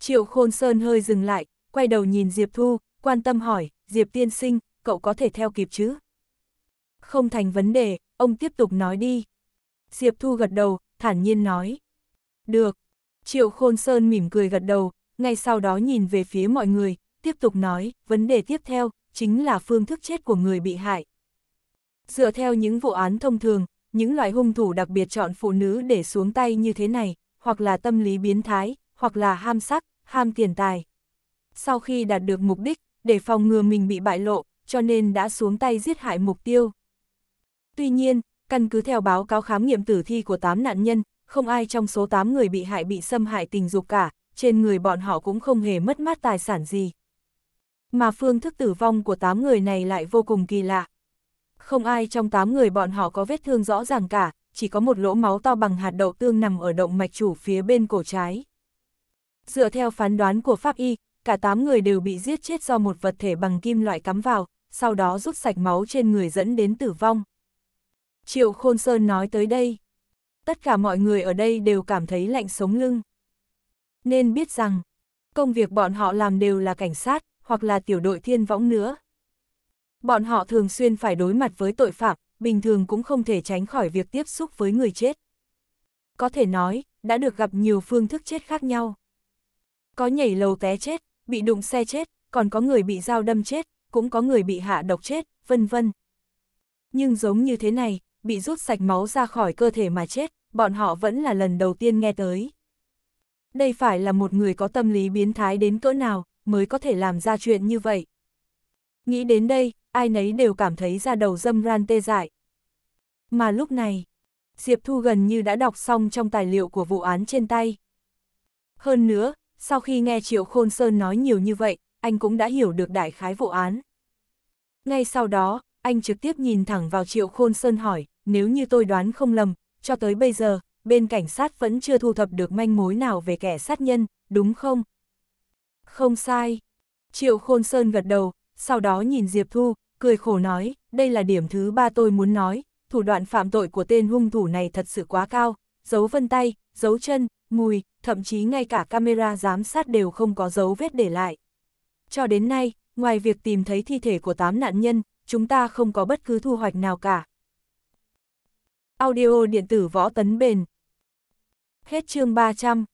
Triệu Khôn Sơn hơi dừng lại, quay đầu nhìn Diệp Thu, quan tâm hỏi, Diệp tiên sinh, cậu có thể theo kịp chứ? Không thành vấn đề, ông tiếp tục nói đi. Diệp Thu gật đầu, thản nhiên nói. Được. Triệu Khôn Sơn mỉm cười gật đầu, ngay sau đó nhìn về phía mọi người, tiếp tục nói, vấn đề tiếp theo, chính là phương thức chết của người bị hại. Dựa theo những vụ án thông thường, những loại hung thủ đặc biệt chọn phụ nữ để xuống tay như thế này, hoặc là tâm lý biến thái, hoặc là ham sắc, ham tiền tài, sau khi đạt được mục đích, để phòng ngừa mình bị bại lộ, cho nên đã xuống tay giết hại mục tiêu. Tuy nhiên, căn cứ theo báo cáo khám nghiệm tử thi của 8 nạn nhân, không ai trong số 8 người bị hại bị xâm hại tình dục cả, trên người bọn họ cũng không hề mất mát tài sản gì. Mà phương thức tử vong của 8 người này lại vô cùng kỳ lạ. Không ai trong 8 người bọn họ có vết thương rõ ràng cả, chỉ có một lỗ máu to bằng hạt đậu tương nằm ở động mạch chủ phía bên cổ trái. Dựa theo phán đoán của pháp y, cả tám người đều bị giết chết do một vật thể bằng kim loại cắm vào, sau đó rút sạch máu trên người dẫn đến tử vong. Triệu Khôn Sơn nói tới đây. Tất cả mọi người ở đây đều cảm thấy lạnh sống lưng. Nên biết rằng, công việc bọn họ làm đều là cảnh sát, hoặc là tiểu đội thiên võng nữa. Bọn họ thường xuyên phải đối mặt với tội phạm, bình thường cũng không thể tránh khỏi việc tiếp xúc với người chết. Có thể nói, đã được gặp nhiều phương thức chết khác nhau. Có nhảy lầu té chết, bị đụng xe chết, còn có người bị dao đâm chết, cũng có người bị hạ độc chết, vân vân. Nhưng giống như thế này, bị rút sạch máu ra khỏi cơ thể mà chết, bọn họ vẫn là lần đầu tiên nghe tới. Đây phải là một người có tâm lý biến thái đến cỡ nào, mới có thể làm ra chuyện như vậy. Nghĩ đến đây, ai nấy đều cảm thấy ra đầu dâm ran tê dại. Mà lúc này, Diệp Thu gần như đã đọc xong trong tài liệu của vụ án trên tay. Hơn nữa, sau khi nghe Triệu Khôn Sơn nói nhiều như vậy, anh cũng đã hiểu được đại khái vụ án. Ngay sau đó, anh trực tiếp nhìn thẳng vào Triệu Khôn Sơn hỏi, nếu như tôi đoán không lầm, cho tới bây giờ, bên cảnh sát vẫn chưa thu thập được manh mối nào về kẻ sát nhân, đúng không? Không sai. Triệu Khôn Sơn gật đầu, sau đó nhìn Diệp Thu, cười khổ nói, đây là điểm thứ ba tôi muốn nói, thủ đoạn phạm tội của tên hung thủ này thật sự quá cao, dấu vân tay, dấu chân, mùi, thậm chí ngay cả camera giám sát đều không có dấu vết để lại. Cho đến nay, ngoài việc tìm thấy thi thể của 8 nạn nhân, chúng ta không có bất cứ thu hoạch nào cả. Audio điện tử võ tấn bền Hết chương 300